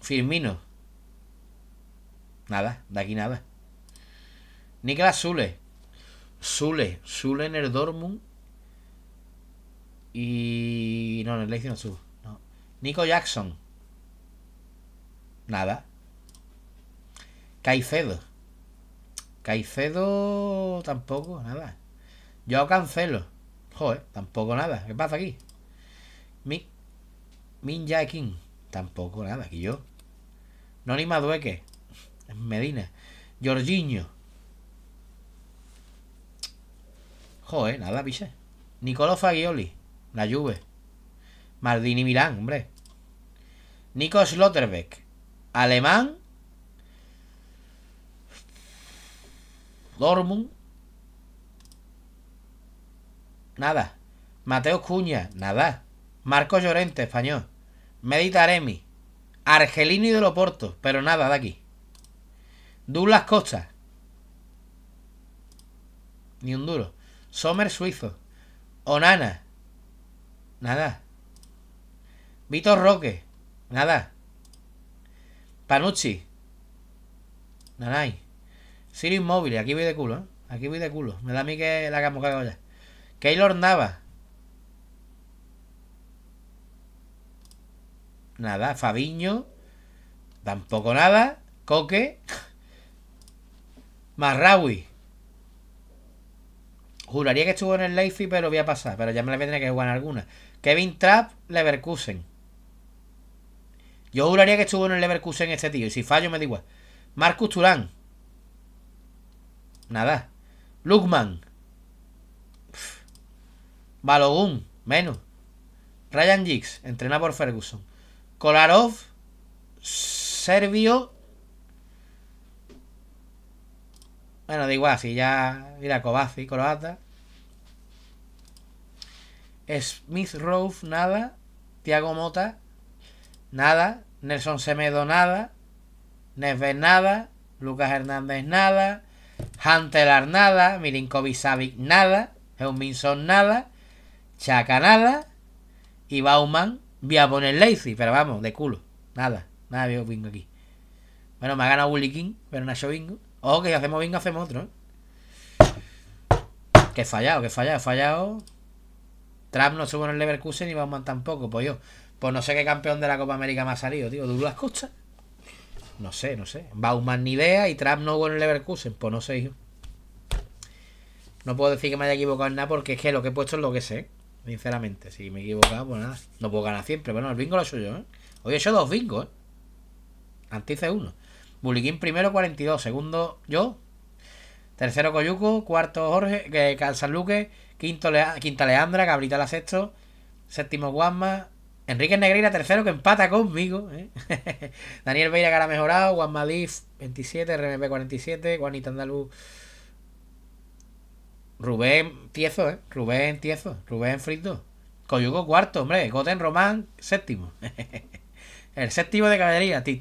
Firmino. Nada, de aquí nada. Nicolás Zule. Zule. Zule en el Dortmund. Y... No, en el Leipzig no Nico Jackson. Nada. Caicedo. Caicedo tampoco, nada. Yo cancelo. Joder, tampoco nada. ¿Qué pasa aquí? Mi... Min Tampoco nada, aquí yo. no Noni Madueque. Medina. Jorginho. Joder, nada, pise Nicolò Fagioli. La Juve. Maldini Milán, hombre. Nico Schlotterbeck. Alemán. Dortmund. Nada. Mateo Cuña. Nada. Marco Llorente, español. Medita Aremi. Argelino y de Pero nada de aquí. Douglas Costa. Ni un duro. Sommer Suizo. Onana. Nada. Vito Roque. Nada. Panucci. Nanay. Sirio Inmóvil. Aquí voy de culo, ¿eh? Aquí voy de culo. Me da a mí que la hagamos cagada ya. Keylor Nava. Nada. Fabiño. Tampoco nada. Coque. Marraui Juraría que estuvo en el Leipzig, pero voy a pasar. Pero ya me la voy que jugar alguna. Kevin Trapp, Leverkusen. Yo juraría que estuvo en el Leverkusen este tío. Y si fallo, me da igual. Marcus Turán. Nada. Lukman. Balogun. Menos. Ryan Giggs. entrenado por Ferguson. Kolarov. Servio Bueno, da igual, si ya. Mira, Kovacic, croata. Smith Rowe, nada. Tiago Mota, nada. Nelson Semedo, nada. Neves, nada. Lucas Hernández, nada. Hunter nada. Milinkovic Savic, nada. Heuminson nada. Chaka, nada. Y Bauman, voy a poner Lazy, pero vamos, de culo. Nada, nada de bingo aquí. Bueno, me ha ganado Willy King, pero no ha hecho bingo. Ok, oh, hacemos bingo, hacemos otro, ¿eh? Que he fallado, que he fallado, he fallado. Trap no sube en el Leverkusen y Bauman tampoco. Pues yo, pues no sé qué campeón de la Copa América me ha salido, tío. ¿Douglas Costa? No sé, no sé. Bauman ni idea y Trap no hubo en el Leverkusen. Pues no sé, No puedo decir que me haya equivocado en nada porque es que lo que he puesto es lo que sé. Sinceramente, si me he equivocado, pues nada. No puedo ganar siempre. Bueno, el bingo lo suyo. yo, ¿eh? Hoy he hecho dos bingos, ¿eh? Antes uno. Buliquín primero, 42. Segundo, yo. Tercero, Coyuco. Cuarto, Jorge. que Luque. Quinto, quinta, Leandra. Cabrita, la sexto. Séptimo, Guasma. Enrique Negreira, tercero, que empata conmigo. ¿eh? Daniel Veira, que ahora ha mejorado. Guasma 27. RMP, 47. Juanita Andaluz. Rubén Tiezo, ¿eh? Rubén Tiezo. Rubén Frito. Coyuco, cuarto, hombre. Goten Román, séptimo. El séptimo de caballería. Qué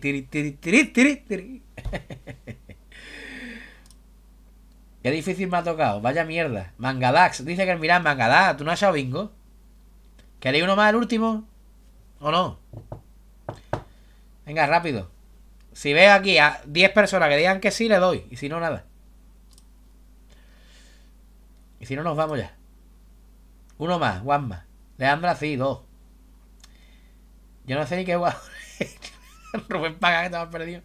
difícil me ha tocado. Vaya mierda. Mangadax. Dice que mirar Mangadax, ¿tú no has hecho bingo? ¿Queréis uno más, el último? ¿O no? Venga, rápido. Si veo aquí a 10 personas que digan que sí, le doy. Y si no, nada. Y si no, nos vamos ya. Uno más, one más. Leandra sí, dos. Yo no sé ni qué guau. perdido.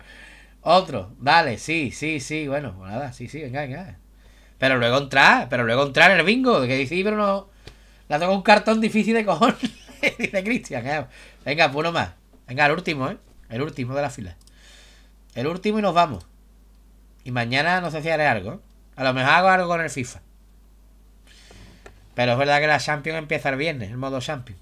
Otro, vale, sí, sí, sí, bueno, nada, sí, sí, venga, venga. Pero luego entrar, pero luego entrar en el bingo, que dice, pero no. La tengo un cartón difícil de cojones, dice Cristian. Eh. Venga, pues uno más. Venga, el último, ¿eh? El último de la fila. El último y nos vamos. Y mañana no sé si haré algo. A lo mejor hago algo con el FIFA. Pero es verdad que la Champions empieza el viernes, el modo Champions.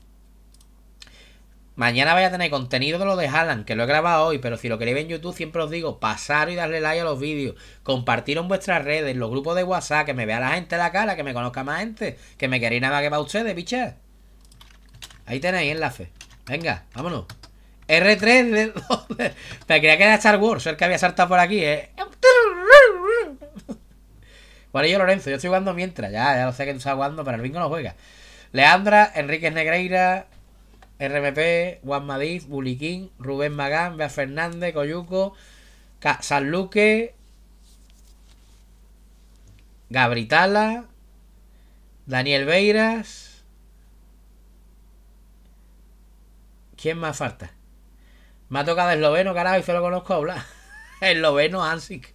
Mañana vais a tener contenido de lo de Haaland, que lo he grabado hoy, pero si lo queréis en YouTube, siempre os digo, pasar y darle like a los vídeos, compartirlo en vuestras redes, los grupos de WhatsApp, que me vea la gente la cara, que me conozca más gente, que me queréis nada más que para ustedes, bichas. Ahí tenéis enlace. Venga, vámonos. R3 de dónde? Me creía que era Star Wars, el que había saltado por aquí, ¿eh? Bueno, yo Lorenzo, yo estoy jugando mientras, ya, ya lo sé que tú estás jugando, pero el bingo no juega. Leandra, Enriquez Negreira, RMP, Juan Madrid, Buliquín, Rubén Magán, Bea Fernández, Coyuco, Sanluque, Gabritala, Daniel Beiras. ¿Quién más falta? Me ha tocado esloveno, carajo, y lo conozco a hablar. esloveno, Hansik.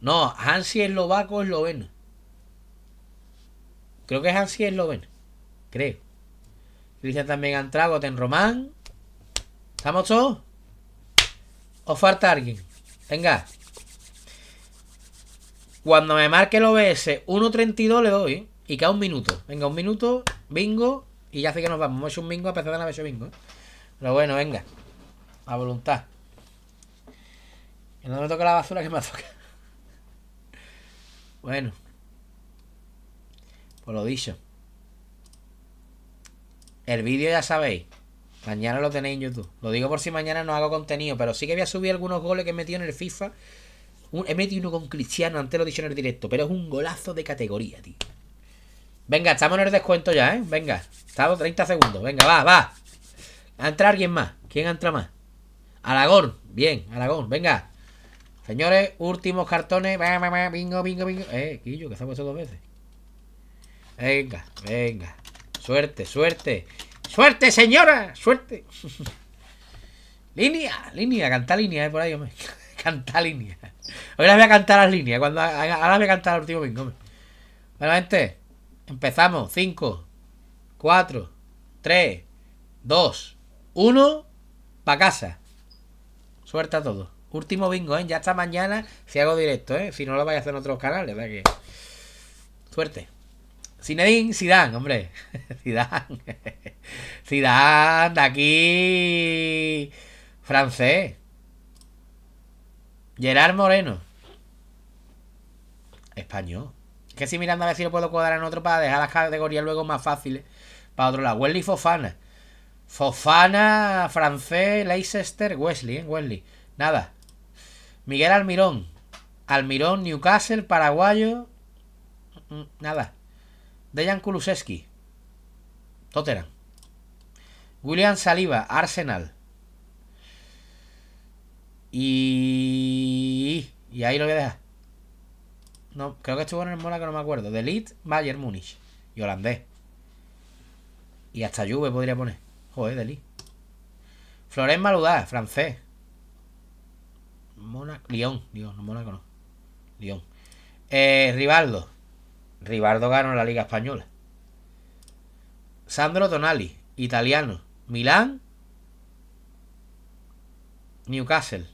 No, Hansi eslovaco, esloveno. Creo que es Hansi esloveno. Creo. Cristian también ha entrado. Ten Román. ¿Estamos todos? ¿O falta alguien? Venga. Cuando me marque el OBS 1.32 le doy. ¿eh? Y queda un minuto. Venga, un minuto. Bingo. Y ya sé que nos vamos. Hemos hecho un bingo a pesar de la haber hecho bingo. ¿eh? Pero bueno, venga. A voluntad. Que no me toca la basura que me toca. Bueno. Por lo dicho. El vídeo ya sabéis. Mañana lo tenéis en YouTube. Lo digo por si mañana no hago contenido, pero sí que voy a subir algunos goles que he metido en el FIFA. he metido uno con Cristiano, antes lo he en el directo, pero es un golazo de categoría, tío. Venga, estamos en el descuento ya, ¿eh? Venga, estamos 30 segundos. Venga, va, va. entrar alguien más? ¿Quién entra más? Aragón, bien, Aragón, venga. Señores, últimos cartones. Bingo, bingo, bingo. Eh, Quillo, que se ha dos veces. Venga, venga. Suerte, suerte. ¡Suerte, señora! ¡Suerte! línea, línea, canta línea, eh, por ahí, hombre. Canta línea. Hoy las voy a cantar las líneas. Cuando, ahora voy a cantar el último bingo, hombre. Bueno, gente, empezamos. 5, 4, 3, 2, 1, pa' casa. Suerte a todos. Último bingo, ¿eh? Ya hasta mañana si hago directo, ¿eh? Si no lo vais a hacer en otros canales, ¿verdad? Que... Suerte. Zinedine Sidán, hombre. Zidane. Zidane, de aquí. Francés. Gerard Moreno. Español. que si mirando a ver si lo puedo cuadrar en otro para dejar las categorías luego más fáciles. Para otro lado. Wesley Fofana. Fofana, francés, Leicester, Wesley, ¿eh? Wesley. Nada. Miguel Almirón. Almirón, Newcastle, paraguayo. Mm, mm, nada. Dejan Kulusevski. Tottenham. William Saliba, Arsenal. Y... Y ahí lo voy a dejar. No, creo que estuvo en el Mónaco, no me acuerdo. De Leeds, Bayern Múnich. Y holandés. Y hasta Juve podría poner. Joder, de Leeds. Florent Maludá, francés. Mónaco... Lyon, Lyon, no Mónaco no. Lyon. Eh, Rivaldo. Ribardo ganó la Liga Española. Sandro Donali. italiano. Milán. Newcastle.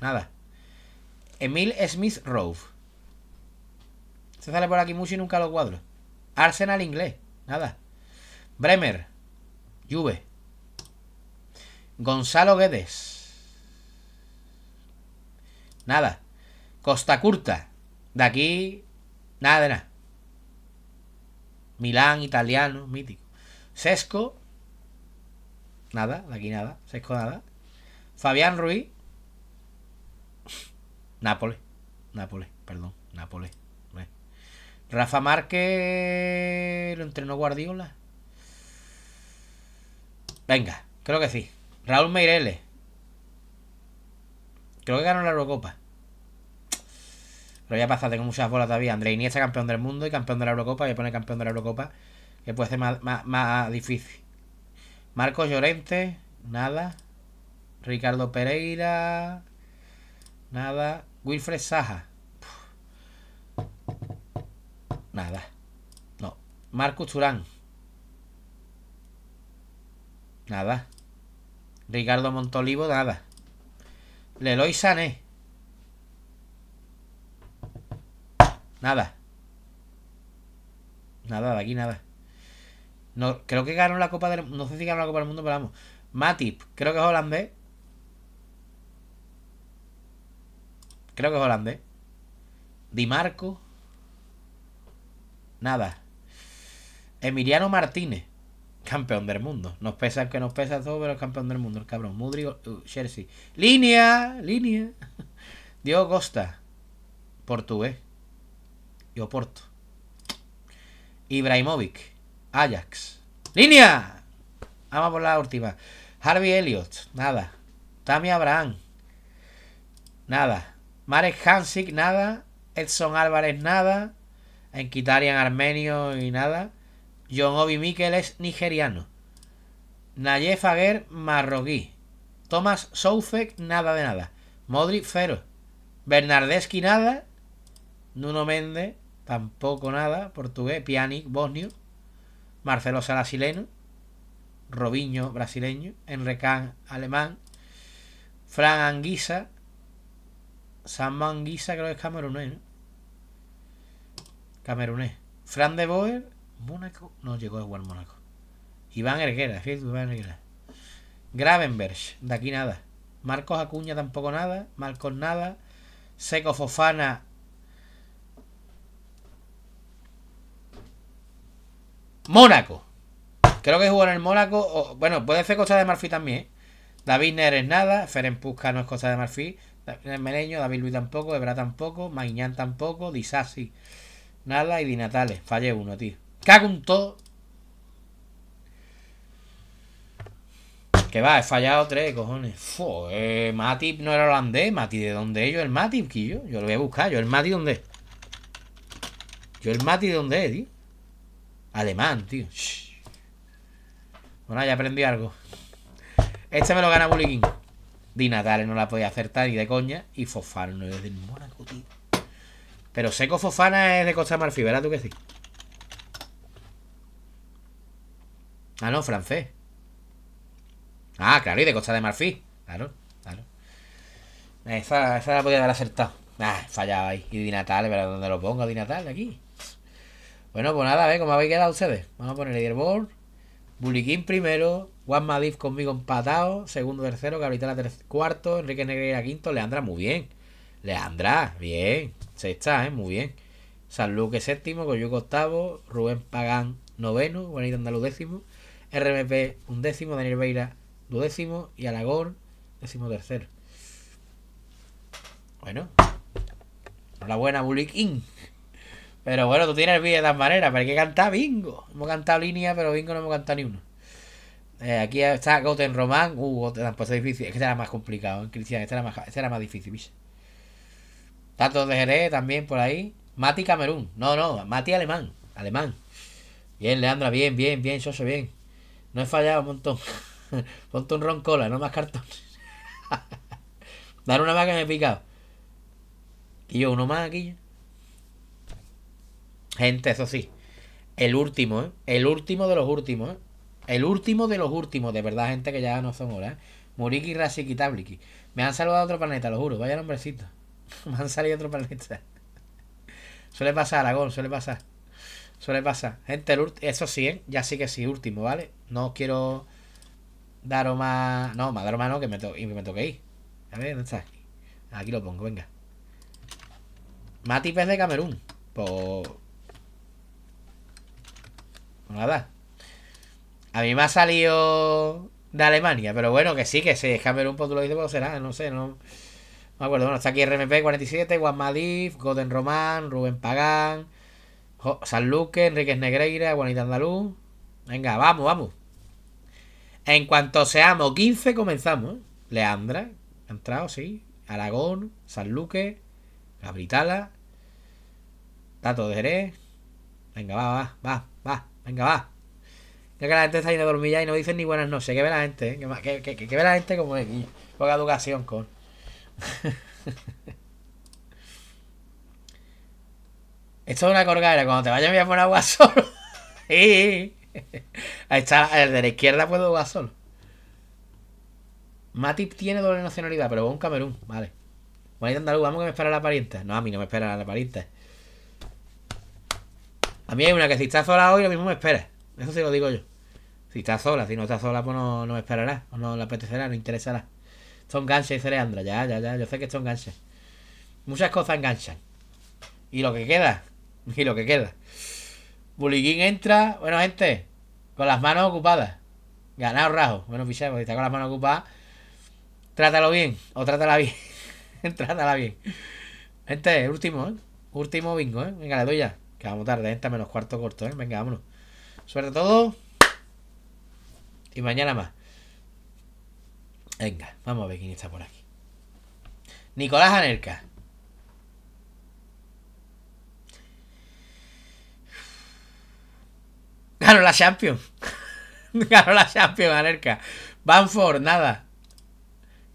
Nada. Emil Smith Rowe. Se sale por aquí mucho y nunca lo cuadro. Arsenal inglés. Nada. Bremer. Juve. Gonzalo Guedes. Nada. Costa Curta. De aquí Nada de nada. Milán, italiano, mítico. Sesco, nada, de aquí nada, Sesco nada. Fabián Ruiz, Nápoles, Nápoles, perdón, Nápoles. Rafa Márquez lo entrenó Guardiola. Venga, creo que sí. Raúl Meireles. Creo que ganó la Eurocopa. Pero ya pasa, tengo muchas bolas todavía. André Iniesta campeón del mundo y campeón de la Eurocopa. Voy a poner campeón de la Eurocopa, que puede ser más, difícil. Marco Llorente, nada. Ricardo Pereira, nada. Wilfred Saja, nada. No. Marcus Turán, nada. Ricardo Montolivo, nada. Leloy Sané, Nada. Nada, de aquí nada. No, creo que ganó la Copa del No sé si ganó la Copa del Mundo, pero vamos. Matip, creo que es holandés. Creo que es holandés. Di Marco. Nada. Emiliano Martínez. Campeón del mundo. Nos pesa que nos pesa todo, pero es campeón del mundo, el cabrón. Mudri, uh, Chelsea. Línea, línea. Diego Costa. Portugués y Oporto. Ibrahimovic, Ajax. ¡Línea! Vamos por la última. Harvey Elliott, nada. Tammy Abraham, nada. Marek Hansik, nada. Edson Álvarez, nada. Enquitarian armenio y nada. John Obi Mikel es nigeriano. Nayef Aguer, marroquí. Thomas Soufek, nada de nada. Modric, cero. Bernardeschi, nada. Nuno Méndez, Tampoco nada. Portugués. pianic bosnio. Marcelo Salasileno, Robinho, brasileño. Enrecán, alemán. Fran Anguisa. Sam Anguisa creo que es camerunés, Camerunés. Fran de Boer. Mónaco. No llegó igual Mónaco. Iván Erguera. Fíjate, Iván Erguera. Gravenberg. De aquí nada. Marcos Acuña tampoco nada. Marcos nada. Seco Fofana Mónaco. Creo que jugó en el Mónaco. O, bueno, puede ser Costa de Marfil también. ¿eh? David es nada. Ferenc Puska no es Costa de Marfil. Eh, Meleño, David Luis tampoco. Ebra tampoco. Mañan tampoco. Disasi nada. Y Di Natales. Fallé uno, tío. Cago un todo. Que va, he fallado tres, cojones. Fue, Matip no era holandés. Mati, ¿de dónde es yo el Matip, Quillo? Yo lo voy a buscar. Yo el Matip, ¿dónde es? Yo el Matip, ¿dónde es, tío? Alemán, tío. Bueno, ya aprendí algo. Este me lo gana Bullying. Di no la podía acertar y de coña. Y Fofana no es del Mónaco, tío. Pero Seco Fofana es de Costa de Marfil, ¿verdad tú que sí? Ah, no, francés. Ah, claro, y de Costa de Marfil. Claro, claro. Esa, esa la podía haber acertado. Ah, fallaba ahí. Y Di ¿Verdad, ¿dónde lo pongo Dinatales, Aquí. Bueno, pues nada, ¿eh? ver cómo habéis quedado ustedes. Vamos a poner leaderboard. Buliquín primero. Juan Madif conmigo empatado. Segundo, tercero. Gabriela cuarto. Enrique Negreira quinto. Leandra, muy bien. Leandra, bien. Sexta, ¿eh? Muy bien. San Luque séptimo. Coyuco octavo. Rubén Pagán noveno. Juanito Andaluz décimo. RMP undécimo. Daniel Veira duodécimo. Y Aragón décimo tercero. Bueno. Enhorabuena, Buliquín. Pero bueno, tú tienes el de todas maneras, pero hay que cantar bingo. Hemos cantado línea, pero bingo no hemos cantado ni uno. Eh, aquí está Goten Román. Uh, Goten, pues es difícil. ¿eh? Este era más complicado, Cristian. Este era más, difícil, ¿viste? Tato de Jerez también por ahí. Mati Camerún. No, no, Mati Alemán. Alemán. Bien, Leandra, bien, bien, bien, Soso, bien. No he fallado un montón. Ponte un roncola, no más cartón. Dar una vaca me he picado. Y yo, uno más aquí. Gente, eso sí. El último, ¿eh? El último de los últimos, ¿eh? El último de los últimos, de verdad, gente que ya no son horas. ¿eh? Muriki, Rasiki, Tabliki. Me han salvado a otro planeta, lo juro. Vaya nombrecito. Me han salido otro planeta. suele pasar, Aragón, suele pasar. Suele pasar. Gente, eso sí, ¿eh? Ya sí que sí, último, ¿vale? No quiero daros más... No, más daros más no, que me, Y me toque ir. A ver, ¿dónde está? Aquí lo pongo, venga. Mati Pez de Camerún. por pues, nada. A mí me ha salido de Alemania, pero bueno, que sí, que sí. Camerún, un tú lo dices, pues será, no sé, no, me acuerdo. Bueno, está aquí RMP47, Juan Madif, Goden Román, Rubén Pagán, San Luque, Enriquez Negreira, Juanita Andaluz. Venga, vamos, vamos. En cuanto seamos 15, comenzamos. ¿eh? Leandra, ha entrado, sí. Aragón, Luque, Gabritala, Tato de Jerez. Venga, va, va, va, va. Venga, va. Ya que la gente está ahí de ya y no dicen ni buenas noches. Que ve la gente, ¿eh? ¿Qué que, ve la gente como es. Poca educación, con. Esto es una corgadera. Cuando te vayas, voy a poner agua solo. Ahí está, el de la izquierda puedo jugar solo. Matip tiene doble nacionalidad, pero un Camerún. Vale. a andaluz, vamos que me espera la parienta. No, a mí no me espera la pariente a mí hay una que si está sola hoy, lo mismo me espera. Eso sí lo digo yo. Si está sola, si no está sola, pues no, me esperará. O no le apetecerá, no interesará. son y dice Leandra. Ya, ya, ya. Yo sé que esto ganche. Muchas cosas enganchan. Y lo que queda. Y lo que queda. Buliguín entra. Bueno, gente. Con las manos ocupadas. Ganado rajo. Bueno, fichamos. Si está con las manos ocupadas. Trátalo bien. O trátala bien. trátala bien. Gente, último, ¿eh? Último bingo, ¿eh? Venga, la doy ya vamos tarde, está menos cuarto corto, ¿eh? Venga, vámonos. Suerte a Y mañana más. Venga, vamos a ver quién está por aquí. Nicolás Anerca. Ganó la Champions. ganó la Champions, Anerca. Banford, nada.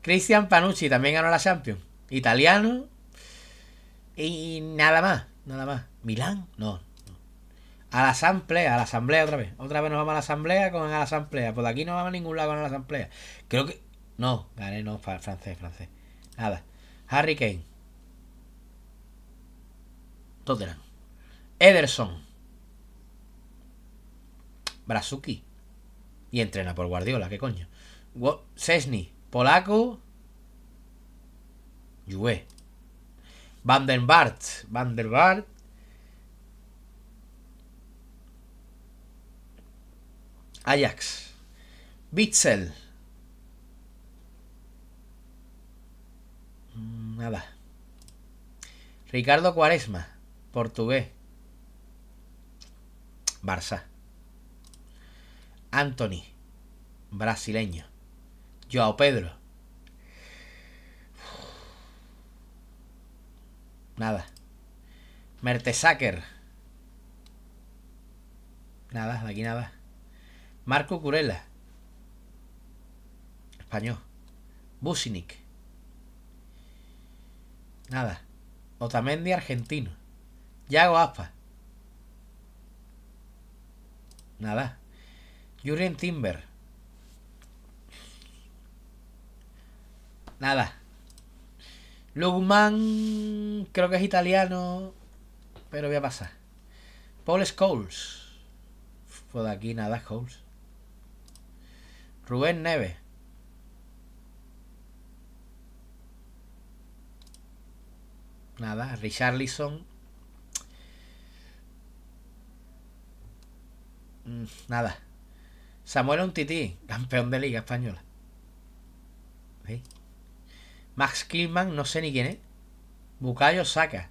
Cristian Panucci también ganó la Champions. Italiano. Y nada más, nada más. Milán, no, A la asamblea, a la asamblea otra vez. Otra vez nos vamos a la asamblea con a la asamblea. Por aquí no vamos a ningún lado con la asamblea. Creo que. No, gané, no, francés, francés. Nada. Harry Kane. Tottenham. Ederson. Brasuki. Y entrena por Guardiola, qué coño. Sesni. Polaco. Juve. Van der Bart. Van der Ajax. Bitzel. Mm, nada. Ricardo Cuaresma, portugués. Barça. Anthony, brasileño. Joao Pedro. Nada. Mertesacker. Nada, aquí nada. Marco Curela, español. Businic, nada. Otamendi, argentino. Yago Aspa, nada. Jurien Timber, nada. Lugman, creo que es italiano, pero voy a pasar. Paul Scholes, pues aquí nada, Scholes. Rubén Neves. Nada, Richard Lisson mm, Nada. Samuel Untiti, campeón de Liga Española. Max Killman, no sé ni quién es. Bucayo Saca.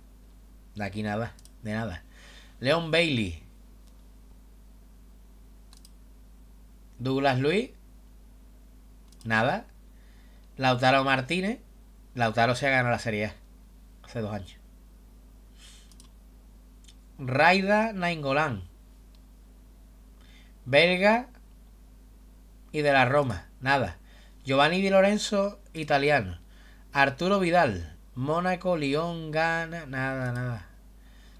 De aquí nada, de nada. Leon Bailey. Douglas Luis nada, Lautaro Martínez, Lautaro se ha ganado la Serie hace dos años. Raida Naingolán. belga y de la Roma, nada. Giovanni Di Lorenzo, italiano. Arturo Vidal, Mónaco, Lyon, gana nada, nada.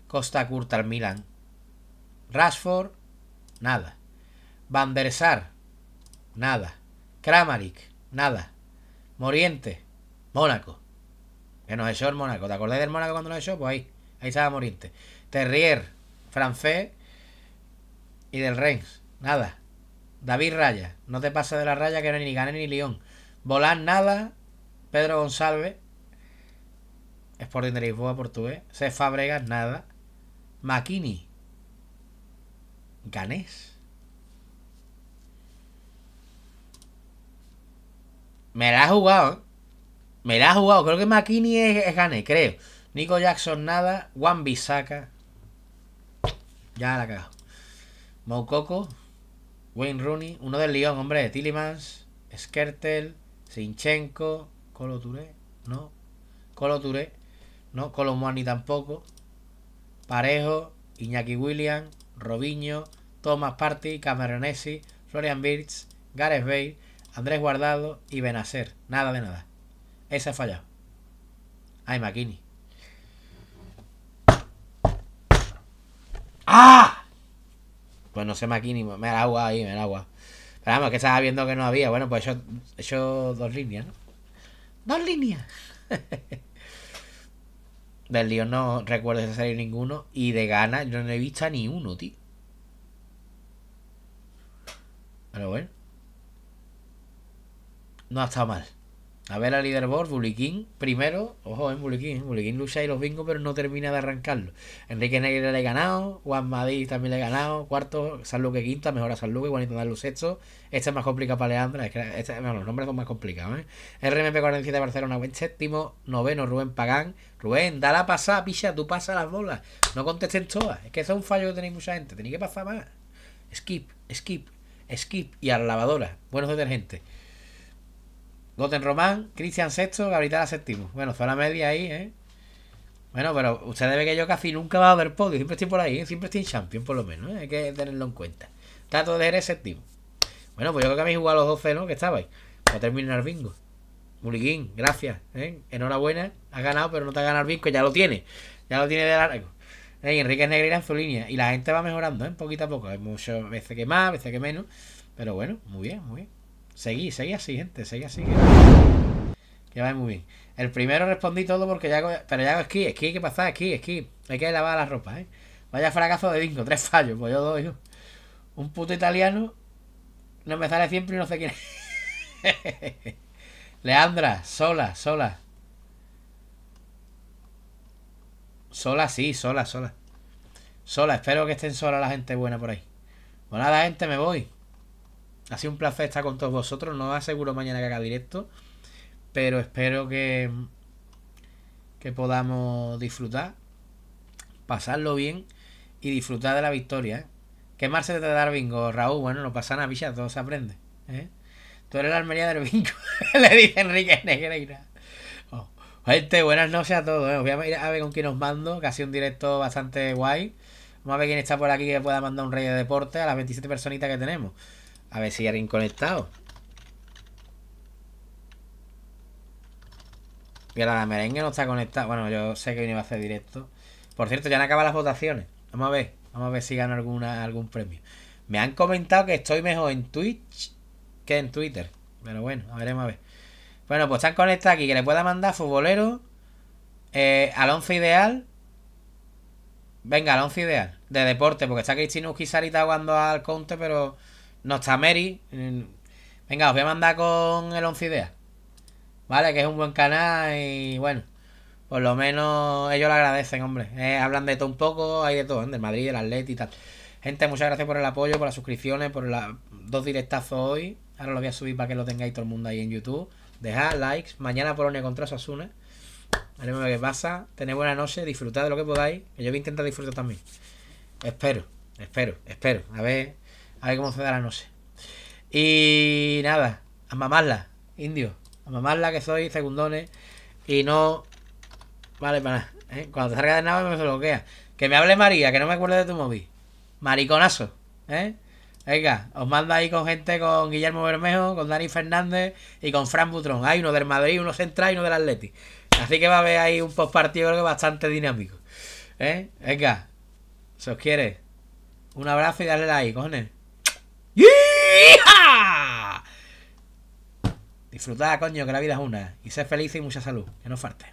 Costa Curta al Milan. Rashford, nada. Van der Sar, nada. Kramaric, nada. Moriente, Mónaco. Que nos echó el Mónaco. ¿Te acordáis del Mónaco cuando nos echó? Pues ahí, ahí estaba Moriente. Terrier, francés. Y del Rennes, nada. David Raya, no te pases de la raya que no ni gane ni León. Volán, nada. Pedro González. Sporting de Lisboa, portugués. Se nada. Makini Ganés. Me la ha jugado, ¿eh? Me la ha jugado. Creo que Makini es, gane, creo. Nico Jackson nada. Juan Bisaca. Ya la cago Mococo. Wayne Rooney. Uno del Lyon, hombre. Tillimans Skertel. Sinchenko. Colo Touré. No. Colo Touré. No. Colo Muani tampoco. Parejo. Iñaki William. Robinho. Thomas Party. Cameronesi. Florian Birch. Gareth Bale. Andrés Guardado y Benacer. Nada de nada. Ese ha fallado. Ay, Makini ¡Ah! Pues no sé, Makini Me da agua ahí, me da agua. Pero vamos, que estaba viendo que no había. Bueno, pues yo, hecho dos líneas, ¿no? Dos líneas. Del lío no recuerdo si salido ninguno. Y de gana yo no he visto ni uno, tío. Pero bueno no estado mal. A ver a leaderboard, Buliquín primero. Ojo, en Buliquín. Buliquín lucha y los bingos pero no termina de arrancarlo. Enrique Negre le he ganado. Juan Madrid también le he ganado. Cuarto, San Luque quinta. Mejora San Luque. Juanito los sexto. Este es más complicado para Leandra. Este, los nombres son más complicados. ¿eh? RMP 47 Barcelona, buen séptimo. Noveno, Rubén Pagán. Rubén, da la pasada, picha. Tú pasa las bolas. No contesten todas. Es que eso es un fallo que tenéis mucha gente. Tenéis que pasar más. Skip, skip, skip. Y a la lavadora. Buenos detergentes. Goten Román, Cristian VI, Gabriela séptimo, Bueno, zona media ahí, ¿eh? Bueno, pero usted debe que yo casi nunca va a ver podio. Siempre estoy por ahí, ¿eh? siempre estoy en Champions, por lo menos. ¿eh? Hay que tenerlo en cuenta. Tato de ser séptimo. Bueno, pues yo creo que habéis jugado los 12, ¿no? Que estabais. Para terminar bingo. Muliguín, gracias. ¿eh? Enhorabuena. Has ganado, pero no te ha ganado el bingo. Ya lo tiene. Ya lo tiene de largo. Eh, Enrique Negreira en su línea. Y la gente va mejorando, ¿eh? Poquito a poco. Hay muchas veces que más, veces que menos. Pero bueno, muy bien, muy bien. Seguí, seguí así, gente, seguí así. Que, va muy bien. El primero respondí todo porque ya. Hago, pero ya hago esquí, esquí, ¿qué pasa? Esquí, esquí. Hay que lavar la ropa, ¿eh? Vaya fracaso de bingo, tres fallos, pues yo doy. Un puto italiano no me sale siempre y no sé quién es. Leandra, sola, sola. Sola, sí, sola, sola. Sola, espero que estén sola la gente buena por ahí. Bueno, pues la gente, me voy. Ha sido un placer estar con todos vosotros. No aseguro mañana que haga directo. Pero espero que, que podamos disfrutar, pasarlo bien y disfrutar de la victoria. ¿eh? te da el bingo, Raúl. Bueno, lo pasan a picha, todo se aprende. ¿eh? Tú eres la Almería del bingo, le dice Enrique Negreira. Oh, gente, buenas noches a todos. ¿eh? voy a ir a ver con quién os mando, que ha sido un directo bastante guay. Vamos a ver quién está por aquí que pueda mandar un rey de deporte a las 27 personitas que tenemos. A ver si hay alguien conectado. Y la merengue no está conectada. Bueno, yo sé que hoy no iba a hacer directo. Por cierto, ya han acabado las votaciones. Vamos a ver. Vamos a ver si gano alguna, algún premio. Me han comentado que estoy mejor en Twitch que en Twitter. Pero bueno, a veremos a ver. Bueno, pues están conectados aquí. Que le pueda mandar futbolero. Eh, Alonso Ideal. Venga, Alonso Ideal. De deporte, porque está Cristina Uquizar Sarita está jugando al Conte, pero no está Mary. Mm, venga, os voy a mandar con el 11 ideas. ¿Vale? Que es un buen canal y bueno. Por lo menos ellos lo agradecen, hombre. Eh, hablan de todo un poco, hay de todo, ¿eh? del Madrid, del Atleti y tal. Gente, muchas gracias por el apoyo, por las suscripciones, por las dos directazos hoy. Ahora lo voy a subir para que lo tengáis todo el mundo ahí en YouTube. Dejad likes. Mañana Polonia contra Sasuna. Veremos qué pasa. Tened buena noche, disfrutad de lo que podáis. Que yo voy a intentar disfrutar también. Espero, espero, espero. A ver a ver cómo se da la noche. Y nada, a mamarla, indio. A mamarla que soy, segundones. Y no... Vale, para ¿eh? Cuando te salga de nave me se bloquea. Que me hable María, que no me acuerde de tu móvil. Mariconazo, ¿eh? Venga, os manda ahí con gente con Guillermo Bermejo, con Dani Fernández y con Fran Butrón. Hay uno del Madrid, uno central y uno del Atleti. Así que va a haber ahí un postpartido bastante dinámico. ¿Eh? Venga, se os quiere. Un abrazo y darle like, cojones. Disfrutad, coño, que la vida es una. Y sé feliz y mucha salud. Que no falte.